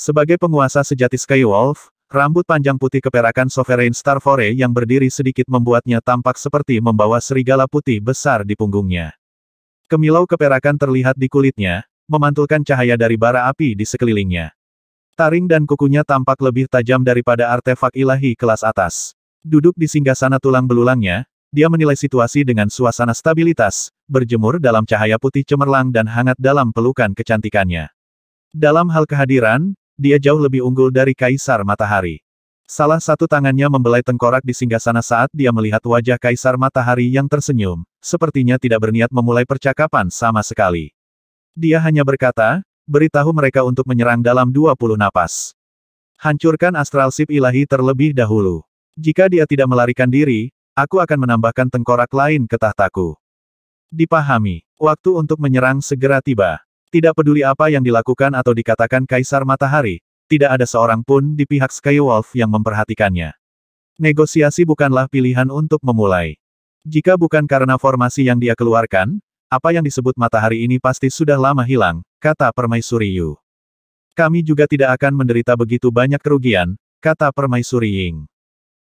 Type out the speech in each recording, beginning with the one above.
Sebagai penguasa sejati Skywolf, rambut panjang putih keperakan Sovereign Star yang berdiri sedikit membuatnya tampak seperti membawa serigala putih besar di punggungnya. Kemilau keperakan terlihat di kulitnya, memantulkan cahaya dari bara api di sekelilingnya. Taring dan kukunya tampak lebih tajam daripada artefak ilahi kelas atas. Duduk di singgah sana tulang belulangnya, dia menilai situasi dengan suasana stabilitas, berjemur dalam cahaya putih cemerlang dan hangat dalam pelukan kecantikannya. Dalam hal kehadiran, dia jauh lebih unggul dari Kaisar Matahari. Salah satu tangannya membelai tengkorak di singgasana saat dia melihat wajah Kaisar Matahari yang tersenyum, sepertinya tidak berniat memulai percakapan sama sekali. Dia hanya berkata, beritahu mereka untuk menyerang dalam 20 napas. Hancurkan astral sip ilahi terlebih dahulu. Jika dia tidak melarikan diri, aku akan menambahkan tengkorak lain ke tahtaku. Dipahami, waktu untuk menyerang segera tiba. Tidak peduli apa yang dilakukan atau dikatakan Kaisar Matahari, tidak ada seorang pun di pihak Skywolf yang memperhatikannya. Negosiasi bukanlah pilihan untuk memulai. Jika bukan karena formasi yang dia keluarkan, apa yang disebut matahari ini pasti sudah lama hilang, kata Permaisuri Yu. Kami juga tidak akan menderita begitu banyak kerugian, kata Permaisuri Ying.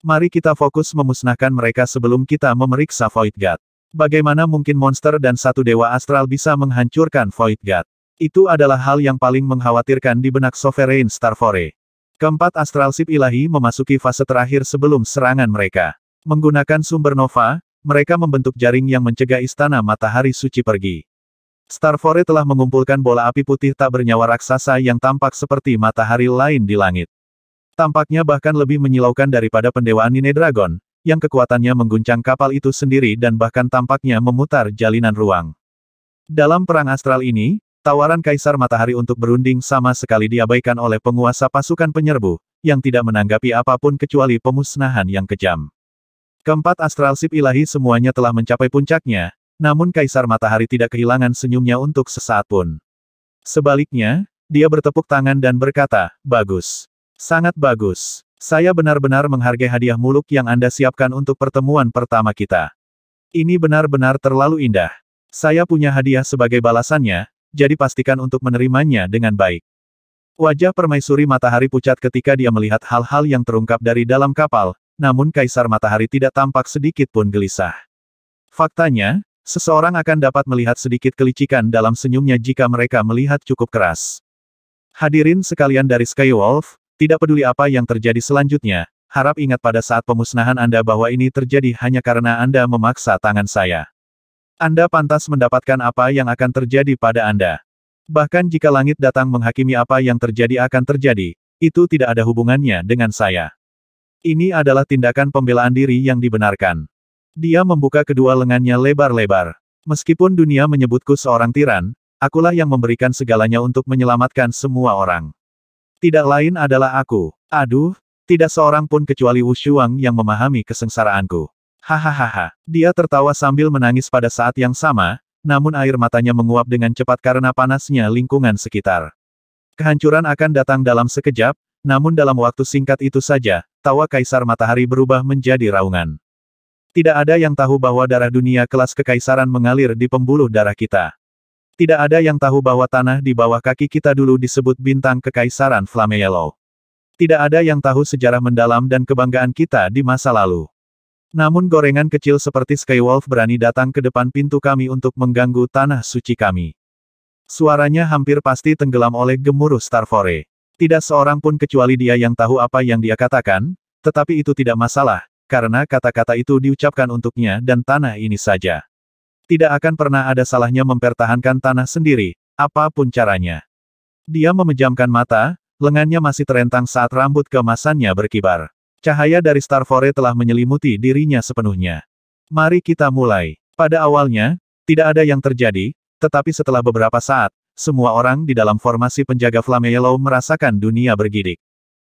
Mari kita fokus memusnahkan mereka sebelum kita memeriksa Void God. Bagaimana mungkin monster dan satu dewa astral bisa menghancurkan Void God? Itu adalah hal yang paling mengkhawatirkan di benak Sovereign Starfore. Keempat astral ship ilahi memasuki fase terakhir sebelum serangan mereka. Menggunakan sumber nova, mereka membentuk jaring yang mencegah istana matahari suci pergi. Starfore telah mengumpulkan bola api putih tak bernyawa raksasa yang tampak seperti matahari lain di langit. Tampaknya bahkan lebih menyilaukan daripada pendewaan Nine Dragon, yang kekuatannya mengguncang kapal itu sendiri dan bahkan tampaknya memutar jalinan ruang. Dalam perang astral ini, Tawaran Kaisar Matahari untuk berunding sama sekali diabaikan oleh penguasa pasukan penyerbu, yang tidak menanggapi apapun kecuali pemusnahan yang kejam. Keempat astral sip ilahi semuanya telah mencapai puncaknya, namun Kaisar Matahari tidak kehilangan senyumnya untuk sesaat pun. Sebaliknya, dia bertepuk tangan dan berkata, Bagus. Sangat bagus. Saya benar-benar menghargai hadiah muluk yang Anda siapkan untuk pertemuan pertama kita. Ini benar-benar terlalu indah. Saya punya hadiah sebagai balasannya, jadi pastikan untuk menerimanya dengan baik. Wajah permaisuri matahari pucat ketika dia melihat hal-hal yang terungkap dari dalam kapal, namun kaisar matahari tidak tampak sedikit pun gelisah. Faktanya, seseorang akan dapat melihat sedikit kelicikan dalam senyumnya jika mereka melihat cukup keras. Hadirin sekalian dari Skywolf, tidak peduli apa yang terjadi selanjutnya, harap ingat pada saat pemusnahan Anda bahwa ini terjadi hanya karena Anda memaksa tangan saya. Anda pantas mendapatkan apa yang akan terjadi pada Anda. Bahkan jika langit datang menghakimi apa yang terjadi akan terjadi, itu tidak ada hubungannya dengan saya. Ini adalah tindakan pembelaan diri yang dibenarkan. Dia membuka kedua lengannya lebar-lebar. Meskipun dunia menyebutku seorang tiran, akulah yang memberikan segalanya untuk menyelamatkan semua orang. Tidak lain adalah aku. Aduh, tidak seorang pun kecuali Wu Shuang yang memahami kesengsaraanku. Hahaha. Dia tertawa sambil menangis pada saat yang sama, namun air matanya menguap dengan cepat karena panasnya lingkungan sekitar. Kehancuran akan datang dalam sekejap, namun dalam waktu singkat itu saja, tawa Kaisar Matahari berubah menjadi raungan. Tidak ada yang tahu bahwa darah dunia kelas kekaisaran mengalir di pembuluh darah kita. Tidak ada yang tahu bahwa tanah di bawah kaki kita dulu disebut bintang kekaisaran Flameolo. Tidak ada yang tahu sejarah mendalam dan kebanggaan kita di masa lalu. Namun gorengan kecil seperti Skywolf berani datang ke depan pintu kami untuk mengganggu tanah suci kami. Suaranya hampir pasti tenggelam oleh gemuruh Starfore. Tidak seorang pun kecuali dia yang tahu apa yang dia katakan, tetapi itu tidak masalah, karena kata-kata itu diucapkan untuknya dan tanah ini saja. Tidak akan pernah ada salahnya mempertahankan tanah sendiri, apapun caranya. Dia memejamkan mata, lengannya masih terentang saat rambut keemasannya berkibar. Cahaya dari Star Fore telah menyelimuti dirinya sepenuhnya. Mari kita mulai. Pada awalnya, tidak ada yang terjadi, tetapi setelah beberapa saat, semua orang di dalam formasi penjaga Yellow merasakan dunia bergidik.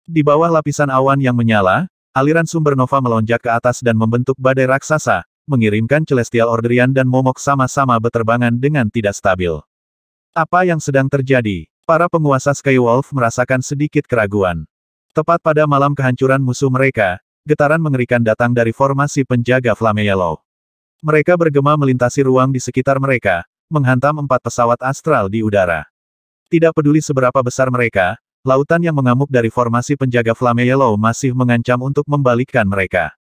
Di bawah lapisan awan yang menyala, aliran sumber nova melonjak ke atas dan membentuk badai raksasa, mengirimkan Celestial Orderian dan Momok sama-sama beterbangan dengan tidak stabil. Apa yang sedang terjadi? Para penguasa Skywolf merasakan sedikit keraguan. Tepat pada malam kehancuran musuh mereka, getaran mengerikan datang dari formasi penjaga Flame Yellow. Mereka bergema melintasi ruang di sekitar mereka, menghantam empat pesawat astral di udara. Tidak peduli seberapa besar mereka, lautan yang mengamuk dari formasi penjaga Flame Yellow masih mengancam untuk membalikkan mereka.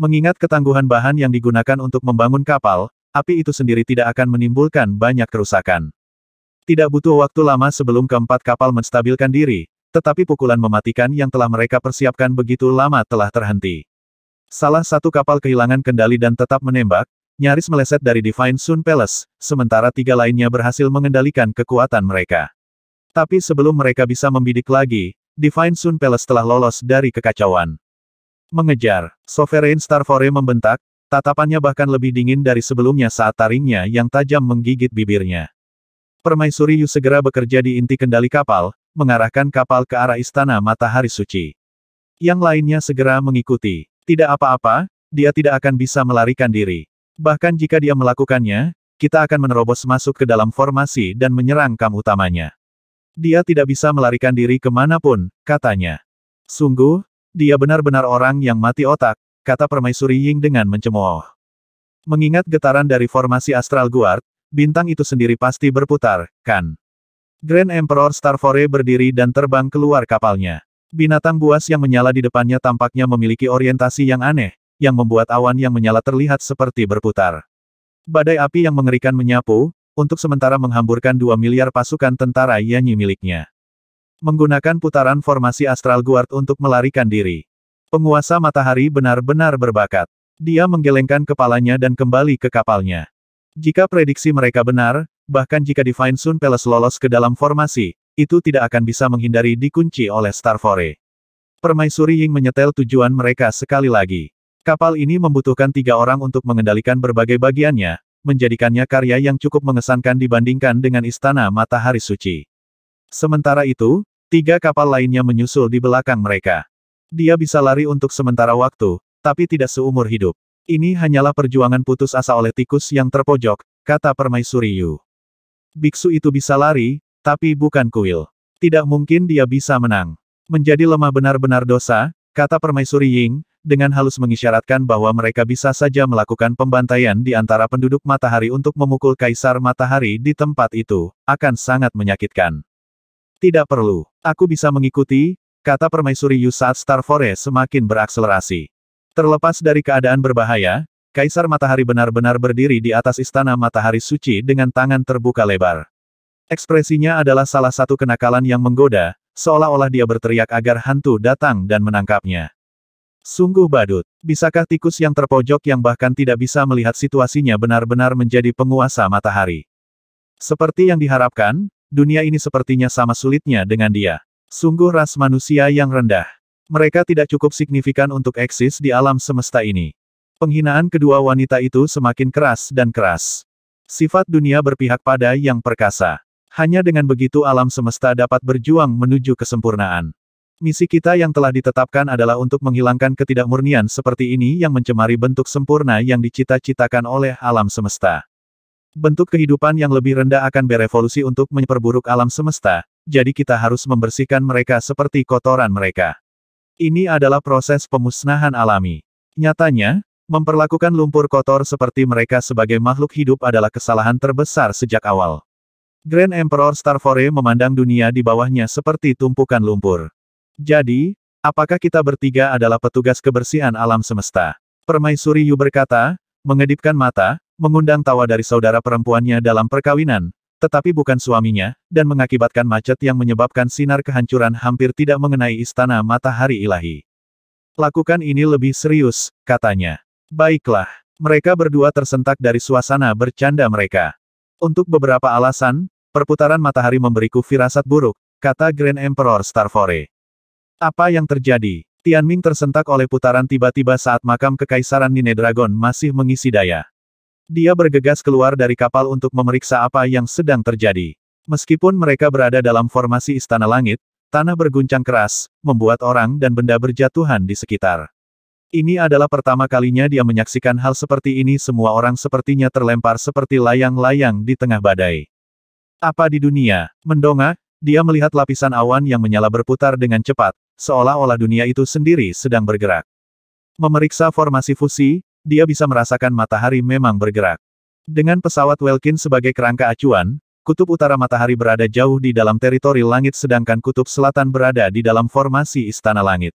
Mengingat ketangguhan bahan yang digunakan untuk membangun kapal, api itu sendiri tidak akan menimbulkan banyak kerusakan. Tidak butuh waktu lama sebelum keempat kapal menstabilkan diri, tetapi pukulan mematikan yang telah mereka persiapkan begitu lama telah terhenti. Salah satu kapal kehilangan kendali dan tetap menembak, nyaris meleset dari Divine Sun Palace, sementara tiga lainnya berhasil mengendalikan kekuatan mereka. Tapi sebelum mereka bisa membidik lagi, Divine Sun Palace telah lolos dari kekacauan. Mengejar, Sovereign Starfore membentak, tatapannya bahkan lebih dingin dari sebelumnya saat taringnya yang tajam menggigit bibirnya. Permaisuri Yu segera bekerja di inti kendali kapal, mengarahkan kapal ke arah Istana Matahari Suci. Yang lainnya segera mengikuti. Tidak apa-apa, dia tidak akan bisa melarikan diri. Bahkan jika dia melakukannya, kita akan menerobos masuk ke dalam formasi dan menyerang kam utamanya. Dia tidak bisa melarikan diri kemanapun, katanya. Sungguh, dia benar-benar orang yang mati otak, kata permaisuri Ying dengan mencemooh. Mengingat getaran dari formasi Astral Guard, bintang itu sendiri pasti berputar, kan? Grand Emperor Starfore berdiri dan terbang keluar kapalnya. Binatang buas yang menyala di depannya tampaknya memiliki orientasi yang aneh, yang membuat awan yang menyala terlihat seperti berputar. Badai api yang mengerikan menyapu, untuk sementara menghamburkan dua miliar pasukan tentara Yanyi miliknya. Menggunakan putaran formasi Astral Guard untuk melarikan diri. Penguasa matahari benar-benar berbakat. Dia menggelengkan kepalanya dan kembali ke kapalnya. Jika prediksi mereka benar, Bahkan jika Divine Sun Palace lolos ke dalam formasi, itu tidak akan bisa menghindari dikunci oleh Star Fore. Permaisuri Ying menyetel tujuan mereka sekali lagi. Kapal ini membutuhkan tiga orang untuk mengendalikan berbagai bagiannya, menjadikannya karya yang cukup mengesankan dibandingkan dengan Istana Matahari Suci. Sementara itu, tiga kapal lainnya menyusul di belakang mereka. Dia bisa lari untuk sementara waktu, tapi tidak seumur hidup. Ini hanyalah perjuangan putus asa oleh tikus yang terpojok, kata Permaisuri Yu. Biksu itu bisa lari, tapi bukan kuil. Tidak mungkin dia bisa menang. Menjadi lemah benar-benar dosa, kata permaisuri Ying, dengan halus mengisyaratkan bahwa mereka bisa saja melakukan pembantaian di antara penduduk matahari untuk memukul kaisar matahari di tempat itu, akan sangat menyakitkan. Tidak perlu. Aku bisa mengikuti, kata permaisuri Yu saat Star Forest semakin berakselerasi. Terlepas dari keadaan berbahaya, Kaisar Matahari benar-benar berdiri di atas istana matahari suci dengan tangan terbuka lebar. Ekspresinya adalah salah satu kenakalan yang menggoda, seolah-olah dia berteriak agar hantu datang dan menangkapnya. Sungguh badut. Bisakah tikus yang terpojok yang bahkan tidak bisa melihat situasinya benar-benar menjadi penguasa matahari? Seperti yang diharapkan, dunia ini sepertinya sama sulitnya dengan dia. Sungguh ras manusia yang rendah. Mereka tidak cukup signifikan untuk eksis di alam semesta ini. Penghinaan kedua wanita itu semakin keras dan keras. Sifat dunia berpihak pada yang perkasa. Hanya dengan begitu alam semesta dapat berjuang menuju kesempurnaan. Misi kita yang telah ditetapkan adalah untuk menghilangkan ketidakmurnian seperti ini yang mencemari bentuk sempurna yang dicita-citakan oleh alam semesta. Bentuk kehidupan yang lebih rendah akan berevolusi untuk menyeperburuk alam semesta, jadi kita harus membersihkan mereka seperti kotoran mereka. Ini adalah proses pemusnahan alami. Nyatanya, Memperlakukan lumpur kotor seperti mereka sebagai makhluk hidup adalah kesalahan terbesar sejak awal. Grand Emperor Starfore memandang dunia di bawahnya seperti tumpukan lumpur. Jadi, apakah kita bertiga adalah petugas kebersihan alam semesta? Permaisuri Yu berkata, mengedipkan mata, mengundang tawa dari saudara perempuannya dalam perkawinan, tetapi bukan suaminya, dan mengakibatkan macet yang menyebabkan sinar kehancuran hampir tidak mengenai istana matahari ilahi. Lakukan ini lebih serius, katanya. Baiklah. Mereka berdua tersentak dari suasana bercanda mereka. Untuk beberapa alasan, perputaran matahari memberiku firasat buruk, kata Grand Emperor Starfore. Apa yang terjadi? Tianming tersentak oleh putaran tiba-tiba saat makam kekaisaran Nine Dragon masih mengisi daya. Dia bergegas keluar dari kapal untuk memeriksa apa yang sedang terjadi. Meskipun mereka berada dalam formasi istana langit, tanah berguncang keras, membuat orang dan benda berjatuhan di sekitar. Ini adalah pertama kalinya dia menyaksikan hal seperti ini semua orang sepertinya terlempar seperti layang-layang di tengah badai. Apa di dunia? Mendongak, dia melihat lapisan awan yang menyala berputar dengan cepat, seolah-olah dunia itu sendiri sedang bergerak. Memeriksa formasi fusi, dia bisa merasakan matahari memang bergerak. Dengan pesawat Welkin sebagai kerangka acuan, kutub utara matahari berada jauh di dalam teritori langit sedangkan kutub selatan berada di dalam formasi istana langit.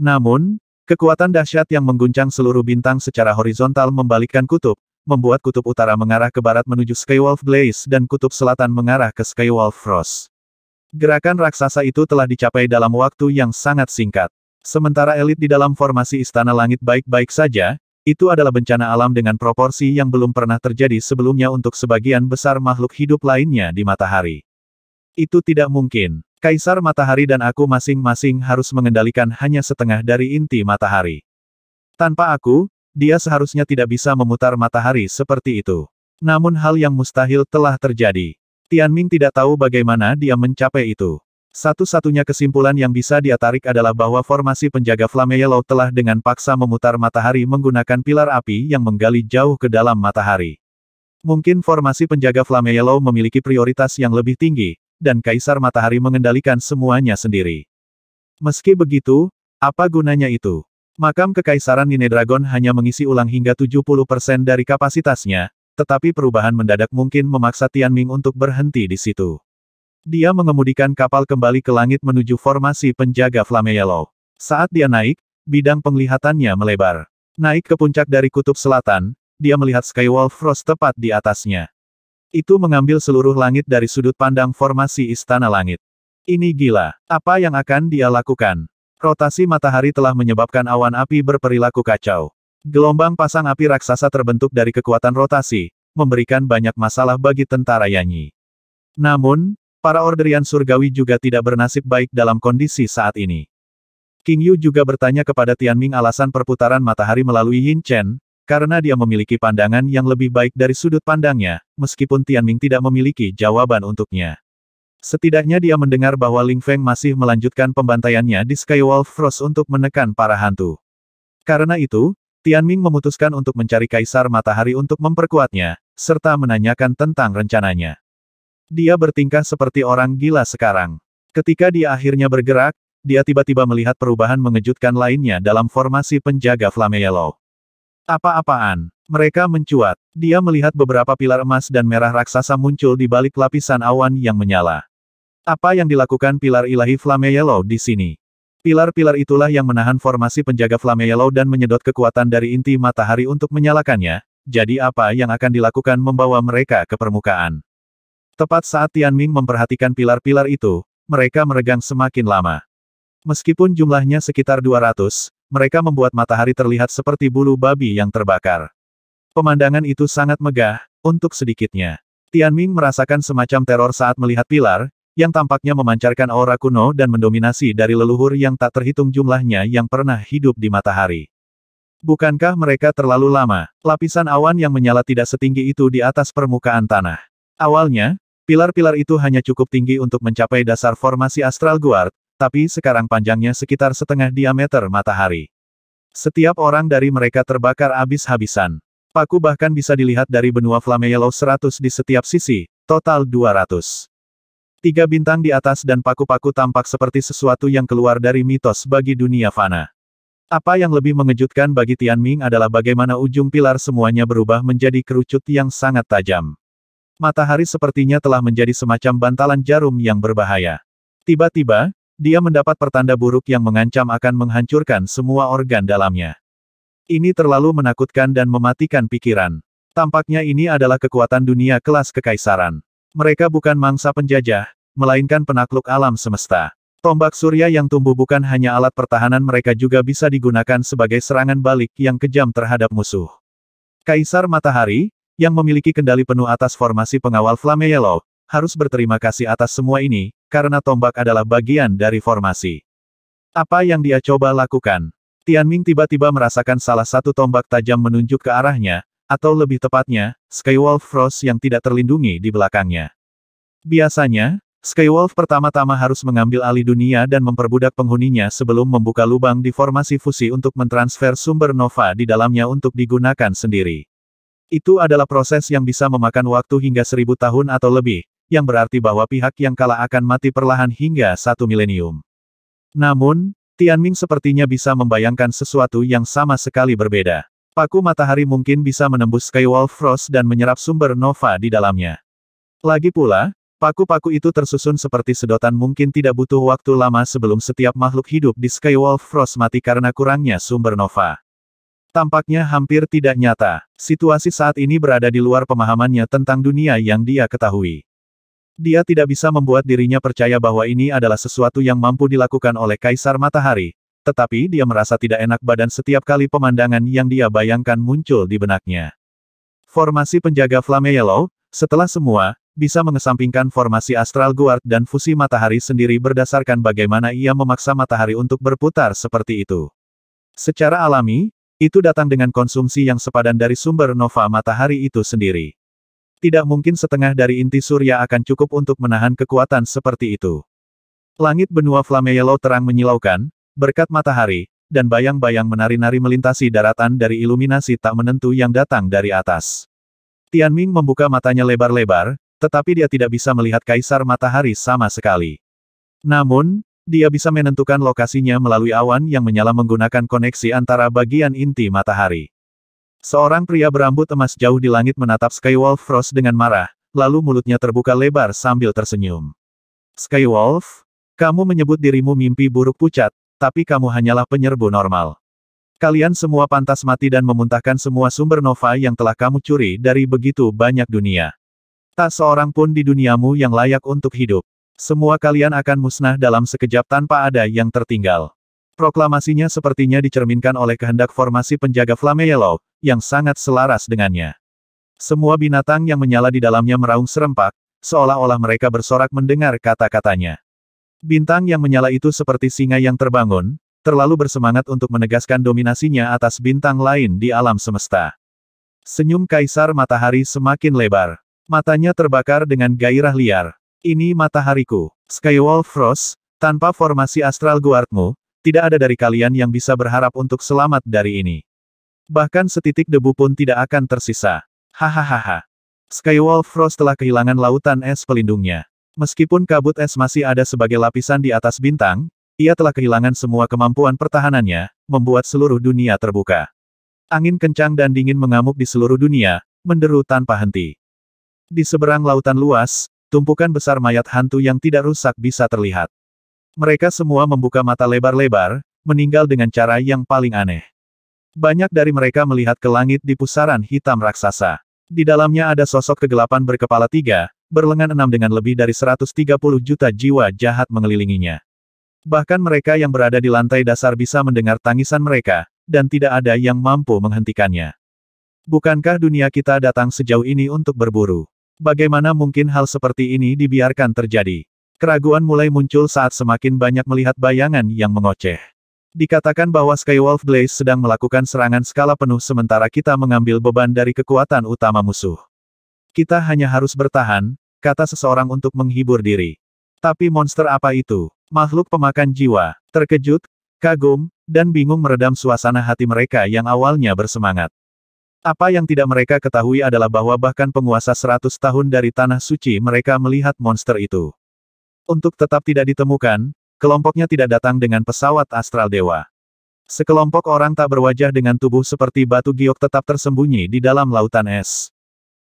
Namun, Kekuatan dahsyat yang mengguncang seluruh bintang secara horizontal membalikkan kutub, membuat kutub utara mengarah ke barat menuju Skywolf Blaze dan kutub selatan mengarah ke Skywolf Frost. Gerakan raksasa itu telah dicapai dalam waktu yang sangat singkat. Sementara elit di dalam formasi Istana Langit baik-baik saja, itu adalah bencana alam dengan proporsi yang belum pernah terjadi sebelumnya untuk sebagian besar makhluk hidup lainnya di matahari. Itu tidak mungkin. Kaisar Matahari dan aku masing-masing harus mengendalikan hanya setengah dari inti matahari. Tanpa aku, dia seharusnya tidak bisa memutar matahari seperti itu. Namun hal yang mustahil telah terjadi. Tianming tidak tahu bagaimana dia mencapai itu. Satu-satunya kesimpulan yang bisa dia tarik adalah bahwa formasi penjaga Yellow telah dengan paksa memutar matahari menggunakan pilar api yang menggali jauh ke dalam matahari. Mungkin formasi penjaga Yellow memiliki prioritas yang lebih tinggi, dan Kaisar Matahari mengendalikan semuanya sendiri. Meski begitu, apa gunanya itu? Makam Kekaisaran Dragon hanya mengisi ulang hingga 70% dari kapasitasnya, tetapi perubahan mendadak mungkin memaksa Tianming untuk berhenti di situ. Dia mengemudikan kapal kembali ke langit menuju formasi penjaga Flame Saat dia naik, bidang penglihatannya melebar. Naik ke puncak dari kutub selatan, dia melihat Skywall Frost tepat di atasnya. Itu mengambil seluruh langit dari sudut pandang formasi Istana Langit. Ini gila. Apa yang akan dia lakukan? Rotasi matahari telah menyebabkan awan api berperilaku kacau. Gelombang pasang api raksasa terbentuk dari kekuatan rotasi, memberikan banyak masalah bagi tentara Yanyi. Namun, para orderian surgawi juga tidak bernasib baik dalam kondisi saat ini. King Yu juga bertanya kepada Tianming alasan perputaran matahari melalui Yin Chen, karena dia memiliki pandangan yang lebih baik dari sudut pandangnya, meskipun Tianming tidak memiliki jawaban untuknya. Setidaknya dia mendengar bahwa Ling Feng masih melanjutkan pembantaiannya di Skywolf Frost untuk menekan para hantu. Karena itu, Tianming memutuskan untuk mencari Kaisar Matahari untuk memperkuatnya, serta menanyakan tentang rencananya. Dia bertingkah seperti orang gila sekarang. Ketika dia akhirnya bergerak, dia tiba-tiba melihat perubahan mengejutkan lainnya dalam formasi penjaga Flame Yellow. Apa-apaan? Mereka mencuat. Dia melihat beberapa pilar emas dan merah raksasa muncul di balik lapisan awan yang menyala. Apa yang dilakukan pilar ilahi Flame Yellow di sini? Pilar-pilar itulah yang menahan formasi penjaga Flame Yellow dan menyedot kekuatan dari inti matahari untuk menyalakannya, jadi apa yang akan dilakukan membawa mereka ke permukaan? Tepat saat Tianming memperhatikan pilar-pilar itu, mereka meregang semakin lama. Meskipun jumlahnya sekitar 200, mereka membuat matahari terlihat seperti bulu babi yang terbakar. Pemandangan itu sangat megah, untuk sedikitnya. Tian Ming merasakan semacam teror saat melihat pilar, yang tampaknya memancarkan aura kuno dan mendominasi dari leluhur yang tak terhitung jumlahnya yang pernah hidup di matahari. Bukankah mereka terlalu lama? Lapisan awan yang menyala tidak setinggi itu di atas permukaan tanah. Awalnya, pilar-pilar itu hanya cukup tinggi untuk mencapai dasar formasi Astral Guard, tapi sekarang panjangnya sekitar setengah diameter matahari. Setiap orang dari mereka terbakar habis-habisan. Paku bahkan bisa dilihat dari benua Yellow 100 di setiap sisi, total 200. Tiga bintang di atas dan paku-paku tampak seperti sesuatu yang keluar dari mitos bagi dunia fana. Apa yang lebih mengejutkan bagi Tian Ming adalah bagaimana ujung pilar semuanya berubah menjadi kerucut yang sangat tajam. Matahari sepertinya telah menjadi semacam bantalan jarum yang berbahaya. Tiba-tiba, dia mendapat pertanda buruk yang mengancam akan menghancurkan semua organ dalamnya. Ini terlalu menakutkan dan mematikan pikiran. Tampaknya ini adalah kekuatan dunia kelas kekaisaran. Mereka bukan mangsa penjajah, melainkan penakluk alam semesta. Tombak surya yang tumbuh bukan hanya alat pertahanan mereka juga bisa digunakan sebagai serangan balik yang kejam terhadap musuh. Kaisar Matahari, yang memiliki kendali penuh atas formasi pengawal Flamme harus berterima kasih atas semua ini, karena tombak adalah bagian dari formasi. Apa yang dia coba lakukan? Tianming tiba-tiba merasakan salah satu tombak tajam menunjuk ke arahnya, atau lebih tepatnya, Skywolf Frost yang tidak terlindungi di belakangnya. Biasanya, Skywolf pertama-tama harus mengambil alih dunia dan memperbudak penghuninya sebelum membuka lubang di formasi fusi untuk mentransfer sumber nova di dalamnya untuk digunakan sendiri. Itu adalah proses yang bisa memakan waktu hingga seribu tahun atau lebih, yang berarti bahwa pihak yang kalah akan mati perlahan hingga satu milenium. Namun, Tianming sepertinya bisa membayangkan sesuatu yang sama sekali berbeda. Paku matahari mungkin bisa menembus Skywall Frost dan menyerap sumber nova di dalamnya. Lagi pula, paku-paku itu tersusun seperti sedotan mungkin tidak butuh waktu lama sebelum setiap makhluk hidup di Skywall Frost mati karena kurangnya sumber nova. Tampaknya hampir tidak nyata, situasi saat ini berada di luar pemahamannya tentang dunia yang dia ketahui. Dia tidak bisa membuat dirinya percaya bahwa ini adalah sesuatu yang mampu dilakukan oleh Kaisar Matahari, tetapi dia merasa tidak enak badan setiap kali pemandangan yang dia bayangkan muncul di benaknya. Formasi penjaga Flame Yellow, setelah semua, bisa mengesampingkan formasi Astral Guard dan fusi matahari sendiri berdasarkan bagaimana ia memaksa matahari untuk berputar seperti itu. Secara alami, itu datang dengan konsumsi yang sepadan dari sumber nova matahari itu sendiri. Tidak mungkin setengah dari inti surya akan cukup untuk menahan kekuatan seperti itu. Langit benua Flameelo terang menyilaukan, berkat matahari, dan bayang-bayang menari-nari melintasi daratan dari iluminasi tak menentu yang datang dari atas. Tianming membuka matanya lebar-lebar, tetapi dia tidak bisa melihat kaisar matahari sama sekali. Namun, dia bisa menentukan lokasinya melalui awan yang menyala menggunakan koneksi antara bagian inti matahari. Seorang pria berambut emas jauh di langit menatap Skywolf Frost dengan marah, lalu mulutnya terbuka lebar sambil tersenyum. Skywolf, kamu menyebut dirimu mimpi buruk pucat, tapi kamu hanyalah penyerbu normal. Kalian semua pantas mati dan memuntahkan semua sumber nova yang telah kamu curi dari begitu banyak dunia. Tak seorang pun di duniamu yang layak untuk hidup. Semua kalian akan musnah dalam sekejap tanpa ada yang tertinggal. Proklamasinya sepertinya dicerminkan oleh kehendak formasi penjaga Flame Yellow, yang sangat selaras dengannya. Semua binatang yang menyala di dalamnya meraung serempak, seolah-olah mereka bersorak mendengar kata-katanya. Bintang yang menyala itu seperti singa yang terbangun, terlalu bersemangat untuk menegaskan dominasinya atas bintang lain di alam semesta. Senyum Kaisar Matahari semakin lebar. Matanya terbakar dengan gairah liar. Ini matahariku. Skywall Frost, tanpa formasi astral guardmu, tidak ada dari kalian yang bisa berharap untuk selamat dari ini. Bahkan setitik debu pun tidak akan tersisa. Hahaha. Skywall Frost telah kehilangan lautan es pelindungnya. Meskipun kabut es masih ada sebagai lapisan di atas bintang, ia telah kehilangan semua kemampuan pertahanannya, membuat seluruh dunia terbuka. Angin kencang dan dingin mengamuk di seluruh dunia, menderu tanpa henti. Di seberang lautan luas, tumpukan besar mayat hantu yang tidak rusak bisa terlihat. Mereka semua membuka mata lebar-lebar, meninggal dengan cara yang paling aneh. Banyak dari mereka melihat ke langit di pusaran hitam raksasa. Di dalamnya ada sosok kegelapan berkepala tiga, berlengan enam dengan lebih dari 130 juta jiwa jahat mengelilinginya. Bahkan mereka yang berada di lantai dasar bisa mendengar tangisan mereka, dan tidak ada yang mampu menghentikannya. Bukankah dunia kita datang sejauh ini untuk berburu? Bagaimana mungkin hal seperti ini dibiarkan terjadi? Keraguan mulai muncul saat semakin banyak melihat bayangan yang mengoceh. Dikatakan bahwa Skywolf Blaze sedang melakukan serangan skala penuh sementara kita mengambil beban dari kekuatan utama musuh. Kita hanya harus bertahan, kata seseorang untuk menghibur diri. Tapi monster apa itu? Makhluk pemakan jiwa, terkejut, kagum, dan bingung meredam suasana hati mereka yang awalnya bersemangat. Apa yang tidak mereka ketahui adalah bahwa bahkan penguasa 100 tahun dari Tanah Suci mereka melihat monster itu. Untuk tetap tidak ditemukan, kelompoknya tidak datang dengan pesawat astral dewa. Sekelompok orang tak berwajah dengan tubuh seperti batu giok tetap tersembunyi di dalam lautan es.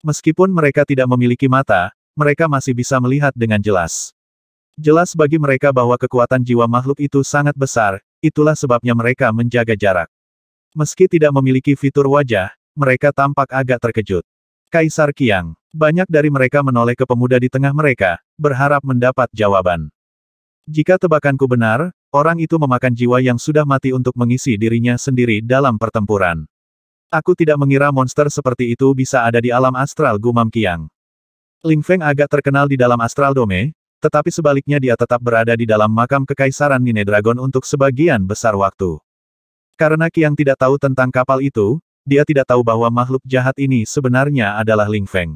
Meskipun mereka tidak memiliki mata, mereka masih bisa melihat dengan jelas. Jelas bagi mereka bahwa kekuatan jiwa makhluk itu sangat besar, itulah sebabnya mereka menjaga jarak. Meski tidak memiliki fitur wajah, mereka tampak agak terkejut. Kaisar Kiang banyak dari mereka menoleh ke pemuda di tengah mereka, berharap mendapat jawaban. Jika tebakanku benar, orang itu memakan jiwa yang sudah mati untuk mengisi dirinya sendiri dalam pertempuran. Aku tidak mengira monster seperti itu bisa ada di alam astral Gumam Kiang. Ling Feng agak terkenal di dalam astral dome, tetapi sebaliknya dia tetap berada di dalam makam kekaisaran Nine Dragon untuk sebagian besar waktu. Karena Kiang tidak tahu tentang kapal itu, dia tidak tahu bahwa makhluk jahat ini sebenarnya adalah Ling Feng.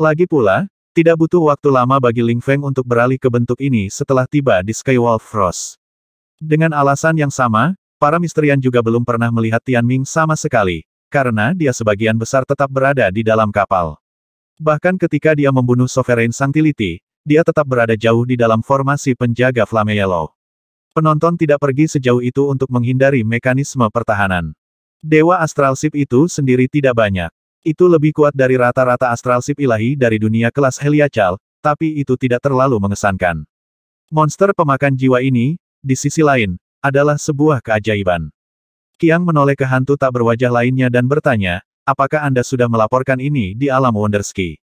Lagi pula, tidak butuh waktu lama bagi Ling Feng untuk beralih ke bentuk ini setelah tiba di Skywall Frost. Dengan alasan yang sama, para misterian juga belum pernah melihat Tian Ming sama sekali, karena dia sebagian besar tetap berada di dalam kapal. Bahkan ketika dia membunuh Sovereign Sanctility, dia tetap berada jauh di dalam formasi penjaga Flame Yellow. Penonton tidak pergi sejauh itu untuk menghindari mekanisme pertahanan. Dewa Astral Sip itu sendiri tidak banyak. Itu lebih kuat dari rata-rata astral sip ilahi dari dunia kelas Heliacal, tapi itu tidak terlalu mengesankan. Monster pemakan jiwa ini, di sisi lain, adalah sebuah keajaiban. Kiang menoleh ke hantu tak berwajah lainnya dan bertanya, apakah Anda sudah melaporkan ini di alam Wonderski?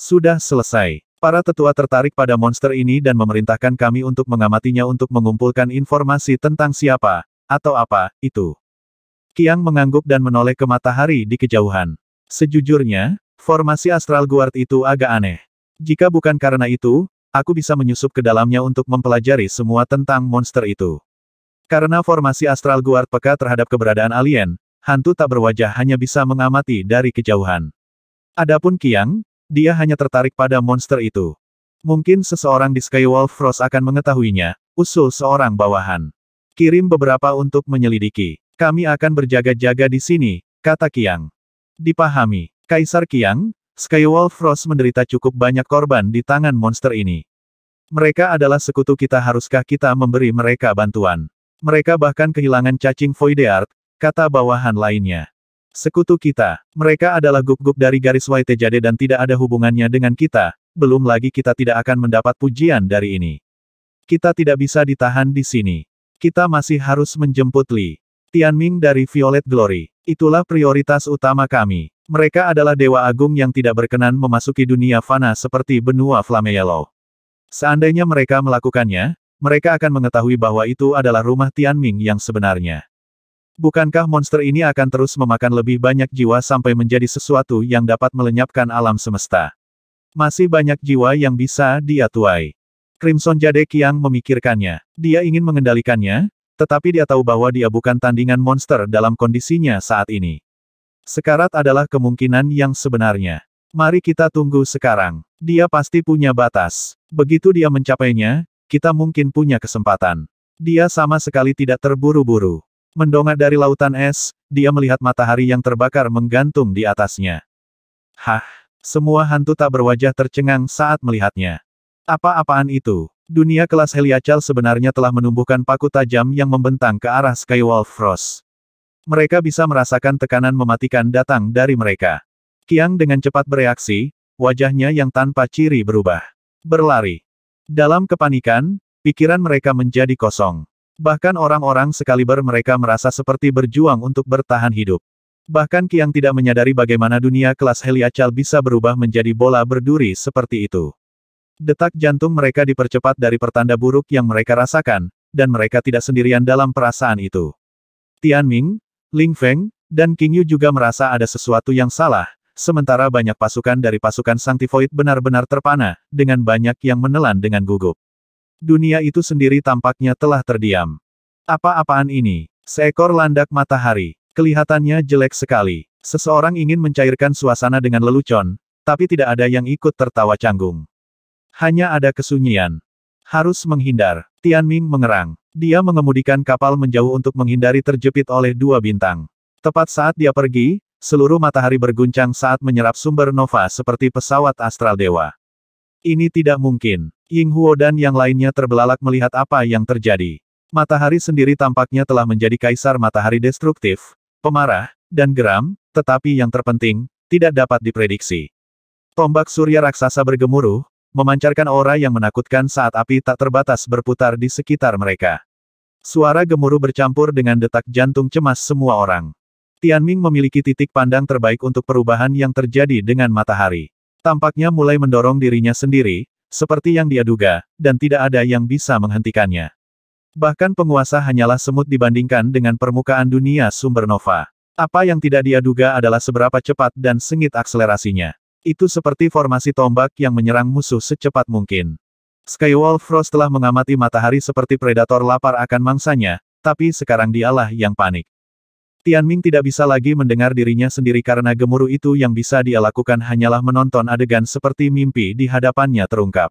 Sudah selesai. Para tetua tertarik pada monster ini dan memerintahkan kami untuk mengamatinya untuk mengumpulkan informasi tentang siapa, atau apa, itu. Kiang mengangguk dan menoleh ke matahari di kejauhan. Sejujurnya, formasi Astral Guard itu agak aneh. Jika bukan karena itu, aku bisa menyusup ke dalamnya untuk mempelajari semua tentang monster itu. Karena formasi Astral Guard peka terhadap keberadaan alien, hantu tak berwajah hanya bisa mengamati dari kejauhan. Adapun Kiang, dia hanya tertarik pada monster itu. Mungkin seseorang di Skywolf Frost akan mengetahuinya, usul seorang bawahan. Kirim beberapa untuk menyelidiki. Kami akan berjaga-jaga di sini, kata Kiang. Dipahami, Kaisar Kiang, Skywolf Frost menderita cukup banyak korban di tangan monster ini. Mereka adalah sekutu kita haruskah kita memberi mereka bantuan. Mereka bahkan kehilangan cacing Voideart, kata bawahan lainnya. Sekutu kita, mereka adalah guk-guk dari garis White Jade dan tidak ada hubungannya dengan kita, belum lagi kita tidak akan mendapat pujian dari ini. Kita tidak bisa ditahan di sini. Kita masih harus menjemput Li. Tianming dari Violet Glory. Itulah prioritas utama kami. Mereka adalah dewa agung yang tidak berkenan memasuki dunia fana seperti benua Yellow. Seandainya mereka melakukannya, mereka akan mengetahui bahwa itu adalah rumah Tianming yang sebenarnya. Bukankah monster ini akan terus memakan lebih banyak jiwa sampai menjadi sesuatu yang dapat melenyapkan alam semesta? Masih banyak jiwa yang bisa dia tuai. Crimson Jade Kiang memikirkannya. Dia ingin mengendalikannya, tetapi dia tahu bahwa dia bukan tandingan monster dalam kondisinya saat ini. Sekarat adalah kemungkinan yang sebenarnya. Mari kita tunggu sekarang. Dia pasti punya batas. Begitu dia mencapainya, kita mungkin punya kesempatan. Dia sama sekali tidak terburu-buru. Mendongak dari lautan es, dia melihat matahari yang terbakar menggantung di atasnya. Hah, semua hantu tak berwajah tercengang saat melihatnya. Apa-apaan itu? Dunia kelas Heliacal sebenarnya telah menumbuhkan paku tajam yang membentang ke arah Skywolf Frost. Mereka bisa merasakan tekanan mematikan datang dari mereka. Kiang dengan cepat bereaksi, wajahnya yang tanpa ciri berubah. Berlari. Dalam kepanikan, pikiran mereka menjadi kosong. Bahkan orang-orang sekaliber mereka merasa seperti berjuang untuk bertahan hidup. Bahkan Kiang tidak menyadari bagaimana dunia kelas Heliacal bisa berubah menjadi bola berduri seperti itu. Detak jantung mereka dipercepat dari pertanda buruk yang mereka rasakan, dan mereka tidak sendirian dalam perasaan itu. Tian Ming, Ling Feng, dan King Yu juga merasa ada sesuatu yang salah, sementara banyak pasukan dari pasukan Sang benar-benar terpana, dengan banyak yang menelan dengan gugup. Dunia itu sendiri tampaknya telah terdiam. Apa-apaan ini? Seekor landak matahari. Kelihatannya jelek sekali. Seseorang ingin mencairkan suasana dengan lelucon, tapi tidak ada yang ikut tertawa canggung. Hanya ada kesunyian. Harus menghindar. Tian Ming mengerang. Dia mengemudikan kapal menjauh untuk menghindari terjepit oleh dua bintang. Tepat saat dia pergi, seluruh matahari berguncang saat menyerap sumber nova seperti pesawat astral dewa. Ini tidak mungkin. Ying Huo dan yang lainnya terbelalak melihat apa yang terjadi. Matahari sendiri tampaknya telah menjadi kaisar matahari destruktif, pemarah, dan geram, tetapi yang terpenting, tidak dapat diprediksi. Tombak surya raksasa bergemuruh, memancarkan aura yang menakutkan saat api tak terbatas berputar di sekitar mereka. Suara gemuruh bercampur dengan detak jantung cemas semua orang. Tian Ming memiliki titik pandang terbaik untuk perubahan yang terjadi dengan matahari. Tampaknya mulai mendorong dirinya sendiri, seperti yang dia duga, dan tidak ada yang bisa menghentikannya. Bahkan penguasa hanyalah semut dibandingkan dengan permukaan dunia sumber nova. Apa yang tidak dia duga adalah seberapa cepat dan sengit akselerasinya. Itu seperti formasi tombak yang menyerang musuh secepat mungkin. Skywolf Frost telah mengamati matahari seperti predator lapar akan mangsanya, tapi sekarang dialah yang panik. Tianming tidak bisa lagi mendengar dirinya sendiri karena gemuruh itu yang bisa dia lakukan hanyalah menonton adegan seperti mimpi di hadapannya terungkap.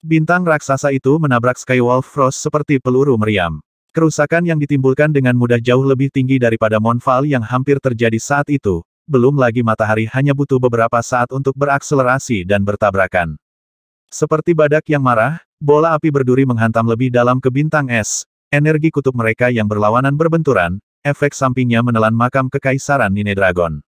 Bintang raksasa itu menabrak Skywolf Frost seperti peluru meriam. Kerusakan yang ditimbulkan dengan mudah jauh lebih tinggi daripada Monval yang hampir terjadi saat itu, belum lagi matahari hanya butuh beberapa saat untuk berakselerasi dan bertabrakan. Seperti badak yang marah, bola api berduri menghantam lebih dalam ke bintang es, energi kutub mereka yang berlawanan berbenturan, efek sampingnya menelan makam kekaisaran Nine Dragon.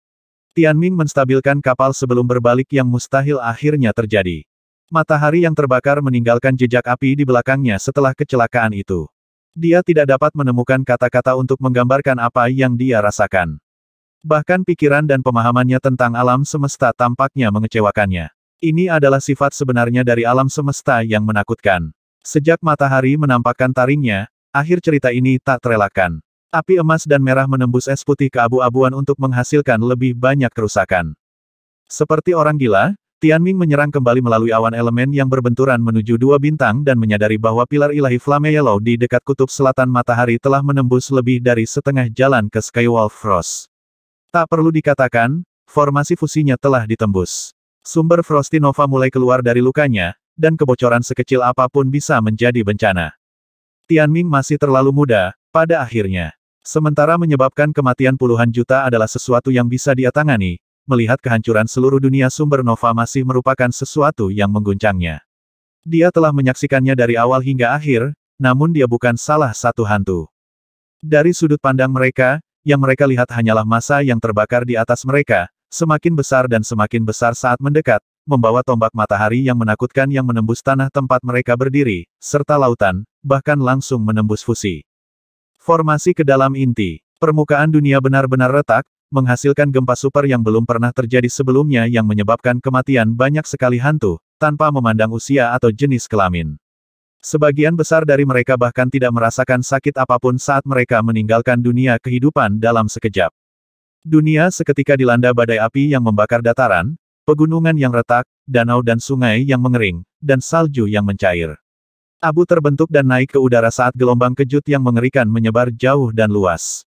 Tianming menstabilkan kapal sebelum berbalik yang mustahil akhirnya terjadi. Matahari yang terbakar meninggalkan jejak api di belakangnya setelah kecelakaan itu. Dia tidak dapat menemukan kata-kata untuk menggambarkan apa yang dia rasakan. Bahkan pikiran dan pemahamannya tentang alam semesta tampaknya mengecewakannya. Ini adalah sifat sebenarnya dari alam semesta yang menakutkan. Sejak matahari menampakkan taringnya, akhir cerita ini tak terelakkan. Api emas dan merah menembus es putih ke abu-abuan untuk menghasilkan lebih banyak kerusakan. Seperti orang gila, Tianming menyerang kembali melalui awan elemen yang berbenturan menuju dua bintang dan menyadari bahwa pilar ilahi Flame Yellow di dekat kutub selatan matahari telah menembus lebih dari setengah jalan ke Skywall Frost. Tak perlu dikatakan, formasi fusinya telah ditembus. Sumber Frostinova mulai keluar dari lukanya, dan kebocoran sekecil apapun bisa menjadi bencana. Tianming masih terlalu muda, pada akhirnya. Sementara menyebabkan kematian puluhan juta adalah sesuatu yang bisa dia tangani, melihat kehancuran seluruh dunia sumber Nova masih merupakan sesuatu yang mengguncangnya. Dia telah menyaksikannya dari awal hingga akhir, namun dia bukan salah satu hantu. Dari sudut pandang mereka, yang mereka lihat hanyalah masa yang terbakar di atas mereka, semakin besar dan semakin besar saat mendekat, membawa tombak matahari yang menakutkan yang menembus tanah tempat mereka berdiri, serta lautan, bahkan langsung menembus fusi. Formasi ke dalam inti. Permukaan dunia benar-benar retak, menghasilkan gempa super yang belum pernah terjadi sebelumnya yang menyebabkan kematian banyak sekali hantu, tanpa memandang usia atau jenis kelamin. Sebagian besar dari mereka bahkan tidak merasakan sakit apapun saat mereka meninggalkan dunia kehidupan dalam sekejap. Dunia seketika dilanda badai api yang membakar dataran, pegunungan yang retak, danau dan sungai yang mengering, dan salju yang mencair. Abu terbentuk dan naik ke udara saat gelombang kejut yang mengerikan menyebar jauh dan luas.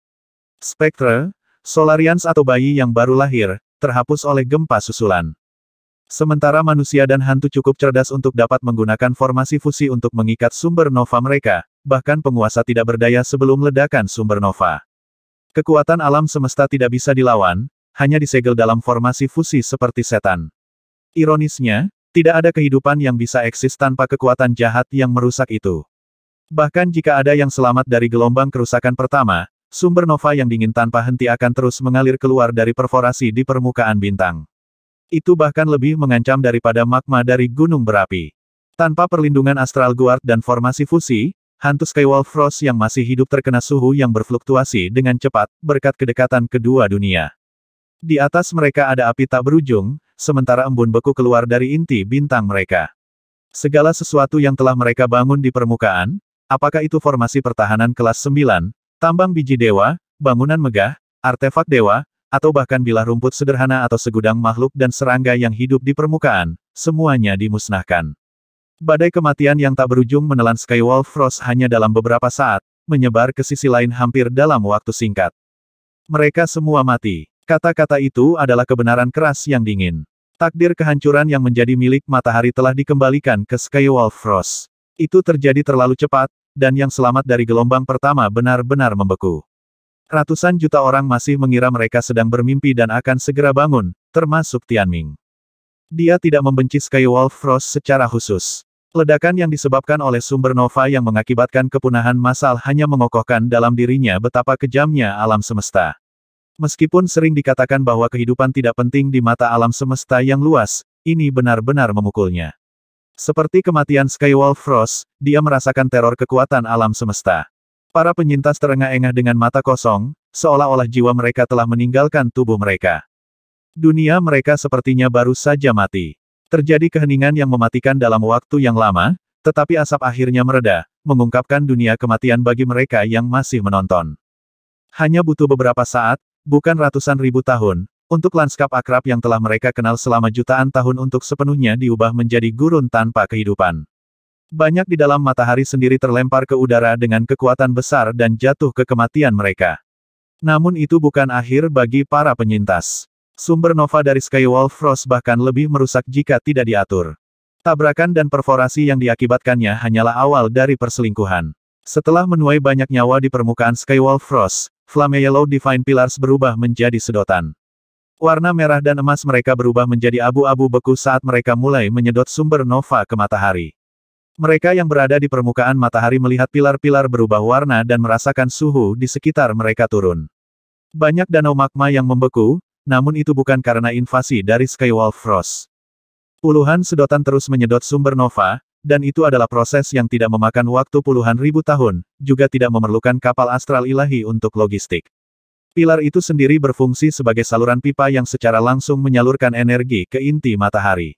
Spektre, Solarians atau bayi yang baru lahir, terhapus oleh gempa susulan. Sementara manusia dan hantu cukup cerdas untuk dapat menggunakan formasi fusi untuk mengikat sumber nova mereka, bahkan penguasa tidak berdaya sebelum ledakan sumber nova. Kekuatan alam semesta tidak bisa dilawan, hanya disegel dalam formasi fusi seperti setan. Ironisnya, tidak ada kehidupan yang bisa eksis tanpa kekuatan jahat yang merusak itu. Bahkan jika ada yang selamat dari gelombang kerusakan pertama, sumber nova yang dingin tanpa henti akan terus mengalir keluar dari perforasi di permukaan bintang. Itu bahkan lebih mengancam daripada magma dari gunung berapi. Tanpa perlindungan Astral Guard dan formasi fusi, hantu Skywall Frost yang masih hidup terkena suhu yang berfluktuasi dengan cepat, berkat kedekatan kedua dunia. Di atas mereka ada api tak berujung, sementara embun beku keluar dari inti bintang mereka. Segala sesuatu yang telah mereka bangun di permukaan, apakah itu formasi pertahanan kelas 9, tambang biji dewa, bangunan megah, artefak dewa, atau bahkan bila rumput sederhana atau segudang makhluk dan serangga yang hidup di permukaan, semuanya dimusnahkan. Badai kematian yang tak berujung menelan Skywall Frost hanya dalam beberapa saat, menyebar ke sisi lain hampir dalam waktu singkat. Mereka semua mati. Kata-kata itu adalah kebenaran keras yang dingin. Takdir kehancuran yang menjadi milik matahari telah dikembalikan ke Skywall Frost. Itu terjadi terlalu cepat, dan yang selamat dari gelombang pertama benar-benar membeku. Ratusan juta orang masih mengira mereka sedang bermimpi dan akan segera bangun, termasuk Tianming. Dia tidak membenci Skywolf Frost secara khusus. Ledakan yang disebabkan oleh sumber nova yang mengakibatkan kepunahan massal hanya mengokohkan dalam dirinya betapa kejamnya alam semesta. Meskipun sering dikatakan bahwa kehidupan tidak penting di mata alam semesta yang luas, ini benar-benar memukulnya. Seperti kematian Skywolf Frost, dia merasakan teror kekuatan alam semesta. Para penyintas terengah-engah dengan mata kosong, seolah-olah jiwa mereka telah meninggalkan tubuh mereka. Dunia mereka sepertinya baru saja mati. Terjadi keheningan yang mematikan dalam waktu yang lama, tetapi asap akhirnya mereda, mengungkapkan dunia kematian bagi mereka yang masih menonton. Hanya butuh beberapa saat, bukan ratusan ribu tahun, untuk lanskap akrab yang telah mereka kenal selama jutaan tahun untuk sepenuhnya diubah menjadi gurun tanpa kehidupan. Banyak di dalam matahari sendiri terlempar ke udara dengan kekuatan besar dan jatuh ke kematian mereka. Namun itu bukan akhir bagi para penyintas. Sumber nova dari Skywall Frost bahkan lebih merusak jika tidak diatur. Tabrakan dan perforasi yang diakibatkannya hanyalah awal dari perselingkuhan. Setelah menuai banyak nyawa di permukaan Skywall Frost, Flame Yellow Divine Pillars berubah menjadi sedotan. Warna merah dan emas mereka berubah menjadi abu-abu beku saat mereka mulai menyedot sumber nova ke matahari. Mereka yang berada di permukaan matahari melihat pilar-pilar berubah warna dan merasakan suhu di sekitar mereka turun. Banyak danau magma yang membeku, namun itu bukan karena invasi dari Skywolf Frost. Puluhan sedotan terus menyedot sumber nova, dan itu adalah proses yang tidak memakan waktu puluhan ribu tahun, juga tidak memerlukan kapal astral ilahi untuk logistik. Pilar itu sendiri berfungsi sebagai saluran pipa yang secara langsung menyalurkan energi ke inti matahari.